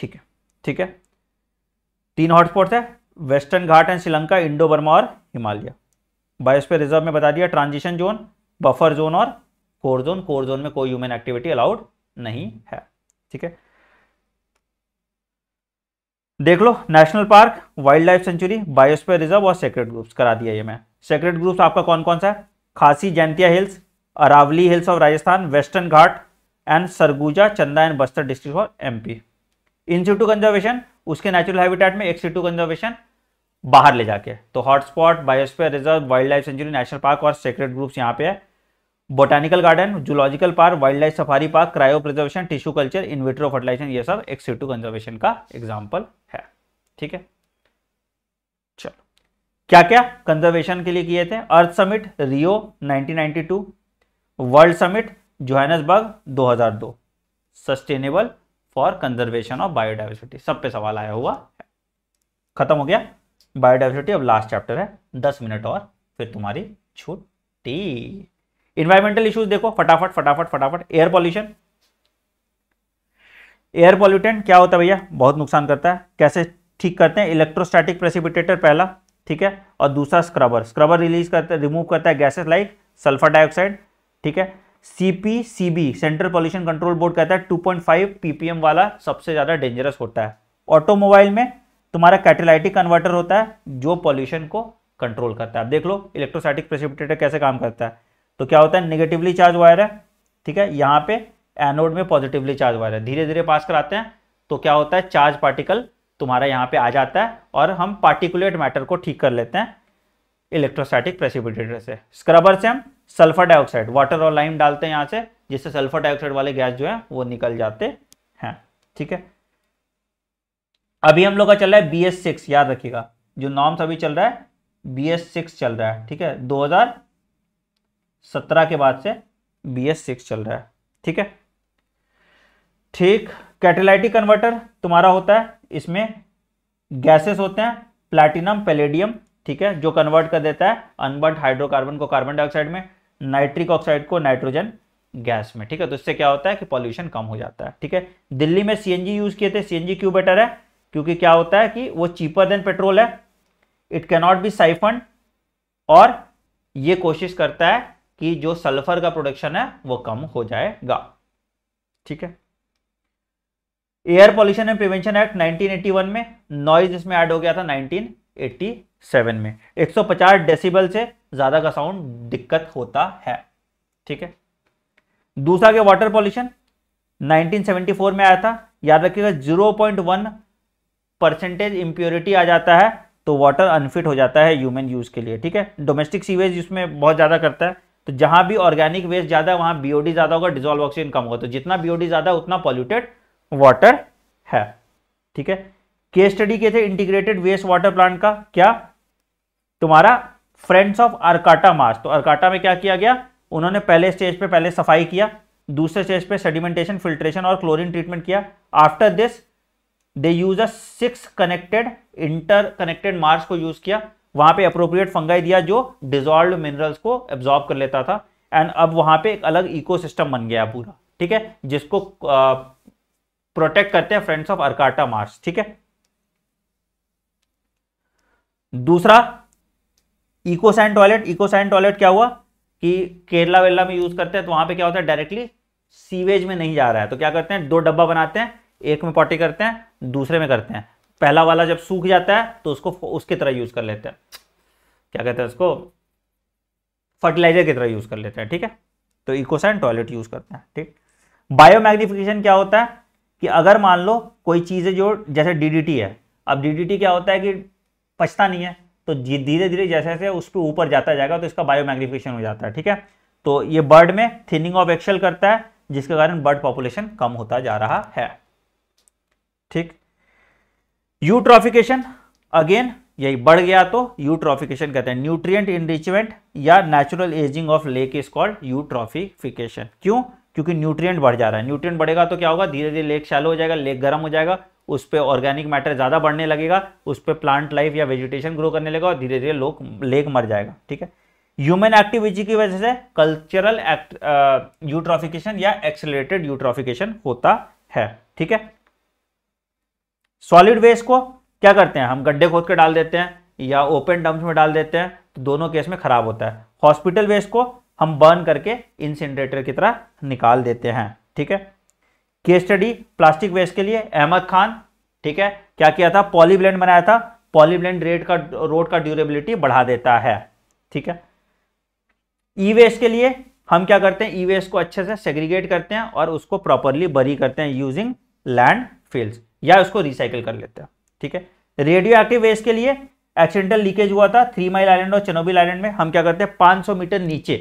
[SPEAKER 1] ठीक है ठीक है तीन हॉटस्पॉट है Western Ghat and Sri Lanka Indo Burma और हिमालय बायोस्फीयर रिजर्व में बता दिया ट्रांजिशन जोन बफर जोन और कोर जोन कोर जोन में कोई ह्यूमन एक्टिविटी अलाउड नहीं है ठीक है देख लो national park wild life sanctuary biosphere reserve और सेक्रेट ग्रुप्स करा दिया ये मैं सेक्रेट ग्रुप्स आपका कौन कौन सा है Khasi Jaintia hills Aravalli hills of Rajasthan western Ghat and Surguja Chanda and Bastar district और एमपी इन सीटू कंजर्वेशन उसके नेचुरल हैबिटेट में एक सीटू कंजर्वेशन बाहर ले जाके तो hotspot biosphere reserve wild life sanctuary national park और सेक्रेट ग्रुप्स यहाँ पे है botanical garden zoological park wild life safari park cryopreservation tissue culture in vitro fertilisation ये सब टू कंजर्वेशन का एग्जाम्पल है ठीक है चलो क्या क्या कंजर्वेशन के लिए किए थे earth summit Rio 1992 world summit Johannesburg 2002 sustainable for conservation of biodiversity सब पे सवाल आया हुआ है खत्म हो गया बायोडाइवर्सिटी अब लास्ट चैप्टर है दस मिनट और फिर तुम्हारी छुट्टी इन्वायरमेंटल इश्यूज देखो फटाफट फटाफट फटाफट एयर पॉल्यूशन एयर पॉल्यूटेंट क्या होता है भैया बहुत नुकसान करता है कैसे ठीक करते हैं इलेक्ट्रोस्टैटिक प्रेसिपिटेटर पहला ठीक है और दूसरा स्क्रबर स्क्रबर रिलीज करता है रिमूव करता है गैसेस लाइक सल्फर डाइऑक्साइड ठीक है CPCB central pollution control board कहता है 2.5 पीपीएम वाला सबसे ज़्यादा डेंजरस होता है ऑटोमोबाइल में तुम्हारा कैटेलाइटिक कन्वर्टर होता है जो पॉल्यूशन को कंट्रोल करता है आप देख लो इलेक्ट्रोसैटिक प्रेसिपिटेटर कैसे काम करता है तो क्या होता है निगेटिवली चार्ज वायर है ठीक है यहाँ पे एनोड में पॉजिटिवली चार्ज वायर है धीरे धीरे पास कराते हैं तो क्या होता है चार्ज पार्टिकल तुम्हारा यहाँ पे आ जाता है और हम पार्टिकुलेट मैटर को ठीक कर लेते हैं इलेक्ट्रोस्टैटिक प्रेसिपिटेटर से स्क्रबर से हम सल्फर डाइऑक्साइड वाटर और लाइम डालते हैं यहाँ से जिससे सल्फर डाइऑक्साइड वाले गैस जो है वो निकल जाते हैं ठीक है अभी हम लोग का चल रहा है बी एस सिक्स याद रखिएगा जो नॉर्म्स अभी चल रहा है बी एस सिक्स चल रहा है ठीक है दो हजार सत्रह के बाद से बी एस सिक्स चल रहा है ठीक है ठीक कैटेलाइटिक कन्वर्टर तुम्हारा होता है इसमें गैसेस होते हैं प्लैटिनम पेलेडियम ठीक है जो कन्वर्ट कर देता है अनबर्ट हाइड्रोकार्बन को कार्बन डाइऑक्साइड में नाइट्रिक ऑक्साइड को नाइट्रोजन गैस में ठीक है तो इससे क्या होता है कि पॉल्यूशन कम हो जाता है ठीक है दिल्ली में सीएनजी यूज किए थे सीएनजी क्यों बेटर है क्योंकि क्या होता है कि वो चीपर देन पेट्रोल है इट कैनॉट बी साइफन और ये कोशिश करता है कि जो सल्फर का प्रोडक्शन है वो कम हो जाएगा ठीक है air pollution and prevention act 1981 में नॉइज इसमें ऐड हो गया था 1987 में 150 डेसिबल से ज्यादा का साउंड दिक्कत होता है ठीक है दूसरा क्या वाटर पॉल्यूशन 1974 में आया था याद रखिएगा 0.1 परसेंटेज इंप्योरिटी आ जाता है तो वाटर अनफिट हो जाता है ह्यूमन यूज के लिए ठीक है डोमेस्टिक सीवेज इसमें बहुत ज्यादा करता है तो जहां भी ऑर्गेनिक वेस्ट ज्यादा है वहां बीओडी ज्यादा होगा डिजोल्व ऑक्सीजन कम होगा तो जितना बीओडी ज्यादा उतना पॉल्यूटेड वाटर है ठीक है के स्टडी के थे इंटीग्रेटेड वेस्ट वाटर प्लांट का क्या तुम्हारा फ्रेंड्स ऑफ अरकाटा मार्च तो अरकाटा में क्या किया गया उन्होंने पहले स्टेज पे पहले सफाई किया दूसरे स्टेज पे सेडिमेंटेशन फिल्ट्रेशन और क्लोरीन ट्रीटमेंट किया after this they use a six connected interconnected marsh को यूज किया वहां पे अप्रोप्रिएट फंगाई दिया जो डिजॉल्व मिनरल्स को एब्जॉर्ब कर लेता था एंड अब वहां पे एक अलग इकोसिस्टम बन गया पूरा ठीक है जिसको प्रोटेक्ट करते हैं फ्रेंड्स ऑफ अर्काटा मार्स ठीक है दूसरा इकोसैन टॉयलेट इकोसैन टॉयलेट क्या हुआ कि केरला वेरला में यूज करते हैं तो वहां पे क्या होता है डायरेक्टली सीवेज में नहीं जा रहा है तो क्या करते हैं दो डब्बा बनाते हैं एक में पॉटी करते हैं दूसरे में करते हैं पहला वाला जब सूख जाता है तो उसको उसके तरह यूज़ कर लेते हैं क्या कहते हैं उसको फर्टिलाइजर की तरह यूज़ कर लेते हैं ठीक है तो इकोसाइन टॉयलेट यूज़ करते हैं ठीक बायोमैग्निफिकेशन क्या होता है कि अगर मान लो कोई है जो जैसे डीडीटी है अब डीडीटी क्या होता है कि पछता नहीं है तो धीरे धीरे जैसे जैसे उस पर ऊपर जाता जाएगा तो इसका बायोमैग्निफिकेशन हो जाता है ठीक है तो ये बर्ड में थिनिंग ऑफ एक्सल करता है जिसके कारण बर्ड पॉपुलेशन कम होता जा रहा है ठीक यूट्रॉफिकेशन अगेन यही बढ़ गया तो यूट्रॉफिकेशन कहते हैं न्यूट्रिएंट इनरिचमेंट या natural ageing of lake is called eutrophication क्यों क्योंकि न्यूट्रिएंट बढ़ जा रहा है न्यूट्रिएंट बढ़ेगा तो क्या होगा धीरे धीरे लेक शैलो हो जाएगा लेक गर्म हो जाएगा उस पर ऑर्गेनिक मैटर ज़्यादा बढ़ने लगेगा उस पर प्लांट लाइफ या वेजिटेशन ग्रो करने लगेगा और धीरे धीरे लोग लेक मर जाएगा ठीक है ह्यूमन एक्टिविटी की वजह से कल्चरल यूट्रॉफिकेशन या एक्सलेटेड यूट्रॉफिकेशन होता है ठीक है सॉलिड वेस्ट को क्या करते हैं हम गड्ढे खोद के डाल देते हैं या ओपन डम्प में डाल देते हैं तो दोनों केस में खराब होता है हॉस्पिटल वेस्ट को हम बर्न करके इंसिनरेटर की तरह निकाल देते हैं ठीक है केस स्टडी प्लास्टिक वेस्ट के लिए अहमद खान ठीक है क्या किया था पॉलीब्लेंड बनाया था पॉलीब्लेंड रेट का रोड का ड्यूरेबिलिटी बढ़ा देता है ठीक है ई वेस्ट के लिए हम क्या करते हैं ई वेस्ट को अच्छे से सेग्रीगेट करते हैं और उसको प्रॉपरली बरी करते हैं यूजिंग लैंड फील्ड या उसको रिसाइकिल कर लेते हैं ठीक है रेडियो एक्टिव वेस्ट के लिए एक्सीडेंटल लीकेज हुआ था थ्री माइल आइलैंड और चनोबिल आइलैंड में हम क्या करते हैं पांच मीटर नीचे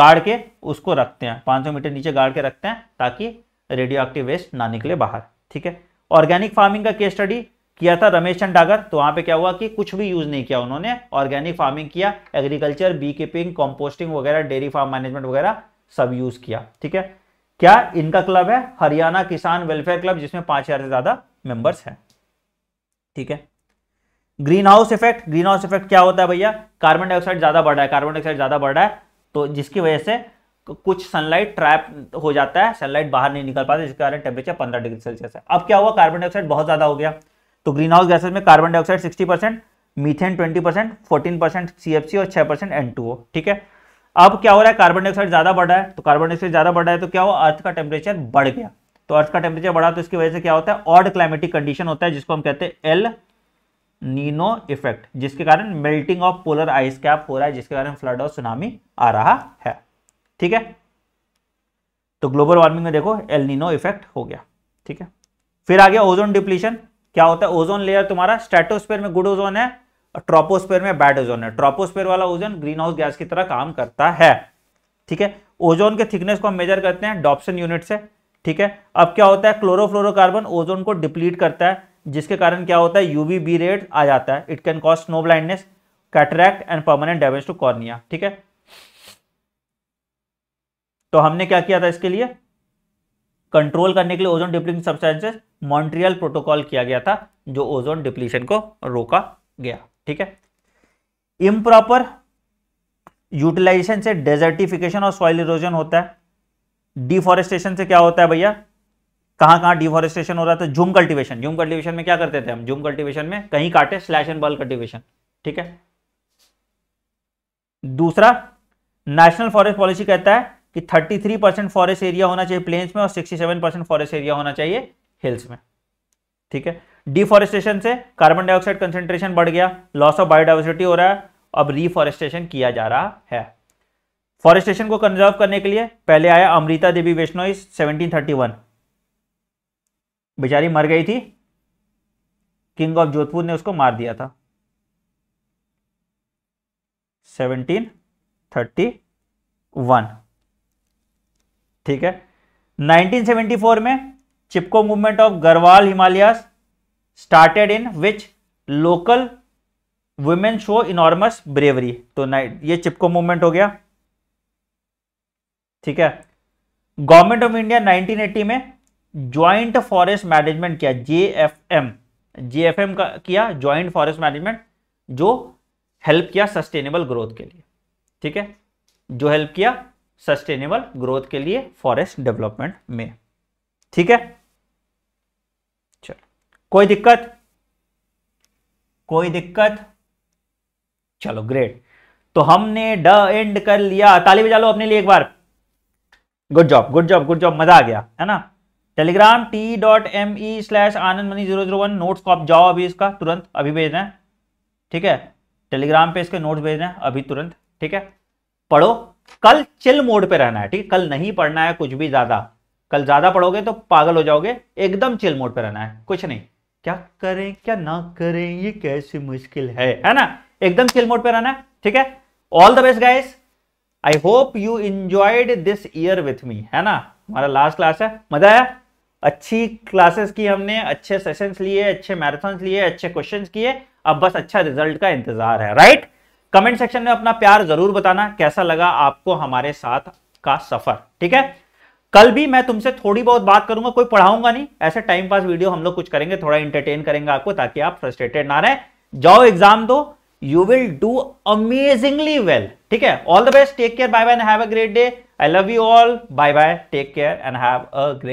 [SPEAKER 1] गाड़ के उसको रखते हैं पांच मीटर नीचे गाड़ के रखते हैं ताकि रेडियो एक्टिव वेस्ट ना निकले बाहर ठीक है ऑर्गेनिक फार्मिंग का केस स्टडी किया था रमेश चंद डागर तो वहां पे क्या हुआ कि कुछ भी यूज़ नहीं किया उन्होंने ऑर्गेनिक फार्मिंग किया एग्रीकल्चर बी कीपिंग कॉम्पोस्टिंग वगैरह डेयरी फार्म मैनेजमेंट वगैरह सब यूज़ किया ठीक है क्या इनका क्लब है हरियाणा किसान वेलफेयर क्लब जिसमें पांच हजार से ज्यादा मेंबर्स हैं ठीक है greenhouse effect greenhouse effect क्या होता है भैया कार्बन डाइऑक्साइड ज्यादा बढ़ रहा है कार्बन डाइऑक्साइड ज्यादा बढ़ रहा है तो जिसकी वजह से कुछ सनलाइट ट्रैप हो जाता है सनलाइट बाहर नहीं निकल पाता जिसके कारण टेम्परेचर पंद्रह डिग्री सेल्सियस है अब क्या हुआ कार्बन डाइऑक्साइड बहुत ज्यादा हो गया तो ग्रीन हाउस गैसेज में carbon dioxide sixty percent methane twenty percent fourteen percent C और छह परसेंट एन ठीक है अब क्या हो रहा है कार्बन डाइऑक्साइड ज्यादा बढ़ा है तो कार्बन डाइऑक्साइड ज्यादा बढ़ा है तो क्या हो अर्थ का टेम्परेचर बढ़ गया तो अर्थ का टेम्परेचर बढ़ा तो इसकी वजह से क्या होता है ऑड क्लाइमेटिक कंडीशन होता है जिसको हम कहते हैं एल नीनो इफेक्ट जिसके कारण melting of polar ice cap हो रहा है जिसके कारण फ्लड और सुनामी आ रहा है ठीक है तो ग्लोबल वार्मिंग में देखो एल नीनो इफेक्ट हो गया ठीक है फिर आ गया ओजोन डिप्लीशन क्या होता है ओजोन लेयर तुम्हारा स्ट्रेटोस्फेयर में गुड ओजोन है ट्रोपोस्फेयर में बैड ओजोन है ट्रोपोस्फेयर वाला ओजोन ग्रीन हाउस गैस की तरह काम करता है ठीक है ओजोन के थिकनेस को हम मेजर करते हैं डॉप्सन यूनिट से ठीक है अब क्या होता है क्लोरोफ्लोरोकार्बन ओजोन को डिप्लीट करता है जिसके कारण क्या होता है यूवी बी रेड आ जाता है it can cause snow blindness cataract and permanent damage to cornea ठीक है तो हमने क्या किया था इसके लिए कंट्रोल करने के लिए ozone depleting substances Montreal protocol किया गया था जो ओजोन डिप्लीशन को रोका गया ठीक है इम्प्रॉपर यूटिलाइजेशन से डेजर्टिफिकेशन और सॉइल इरोजन होता है डिफॉरेस्टेशन से क्या होता है भैया कहां कहां डिफॉरेस्टेशन हो रहा था तो झूम कल्टिवेशन झूम कल्टिवेशन में क्या करते थे हम झूम कल्टिवेशन में कहीं काटे स्लैश एंड बॉल कल्टिवेशन ठीक है दूसरा नेशनल फॉरेस्ट पॉलिसी कहता है कि 33 परसेंट फॉरेस्ट एरिया होना चाहिए प्लेन्स में और 67 परसेंट फॉरेस्ट एरिया होना चाहिए हिल्स में ठीक है डिफॉरेस्टेशन से कार्बन डाइऑक्साइड कंसेंट्रेशन बढ़ गया लॉस ऑफ बायोडाइवर्सिटी हो रहा है अब रिफॉरेस्टेशन किया जा रहा है फॉरेस्टेशन को कंजर्व करने के लिए पहले आया अमृता देवी वैष्णोई 1731 बेचारी मर गई थी किंग ऑफ जोधपुर ने उसको मार दिया था 1731 ठीक है 1974 में Chipko movement of Garhwal Himalayas started in which local women show enormous bravery तो ये चिपको मूवमेंट हो गया ठीक है गवर्नमेंट ऑफ इंडिया 1980 में ज्वाइंट फॉरेस्ट मैनेजमेंट किया जेएफएम जेएफएम का किया ज्वाइंट फॉरेस्ट मैनेजमेंट जो हेल्प किया सस्टेनेबल ग्रोथ के लिए ठीक है जो हेल्प किया सस्टेनेबल ग्रोथ के लिए फॉरेस्ट डेवलपमेंट में ठीक है कोई दिक्कत कोई दिक्कत चलो ग्रेट तो हमने ड एंड कर लिया ताली बजा लो अपने लिए एक बार good job good job good job मजा आ गया है ना Telegram T dot M E slash Anand Mani zero zero one notes को आप जाओ अभी इसका तुरंत अभी भेज रहे हैं ठीक है टेलीग्राम पे इसके नोट्स रहे हैं अभी तुरंत ठीक है पढ़ो कल चिल मोड पे रहना है ठीक है कल नहीं पढ़ना है कुछ भी ज़्यादा कल ज़्यादा पढ़ोगे तो पागल हो जाओगे एकदम चिल मोड पे रहना है कुछ नहीं क्या करें क्या ना करें ये कैसी मुश्किल है है ना एकदम चिल मोड पे रहना ठीक है all the best guys I hope you enjoyed this year with me है ना हमारा लास्ट क्लास है मजा आया अच्छी क्लासेस की हमने अच्छे सेशंस लिए अच्छे मैराथन लिए अच्छे क्वेश्चन किए अब बस अच्छा रिजल्ट का इंतजार है राइट कमेंट सेक्शन में अपना प्यार जरूर बताना कैसा लगा आपको हमारे साथ का सफर ठीक है कल भी मैं तुमसे थोड़ी बहुत बात करूंगा कोई पढ़ाऊंगा नहीं ऐसे टाइम पास वीडियो हम लोग कुछ करेंगे थोड़ा इंटरटेन करेंगे आपको ताकि आप फ्रस्ट्रेटेड ना रहे जाओ एग्जाम दो you will do amazingly well ठीक है all the best take care bye bye have a great day I love you all bye bye take care and have a great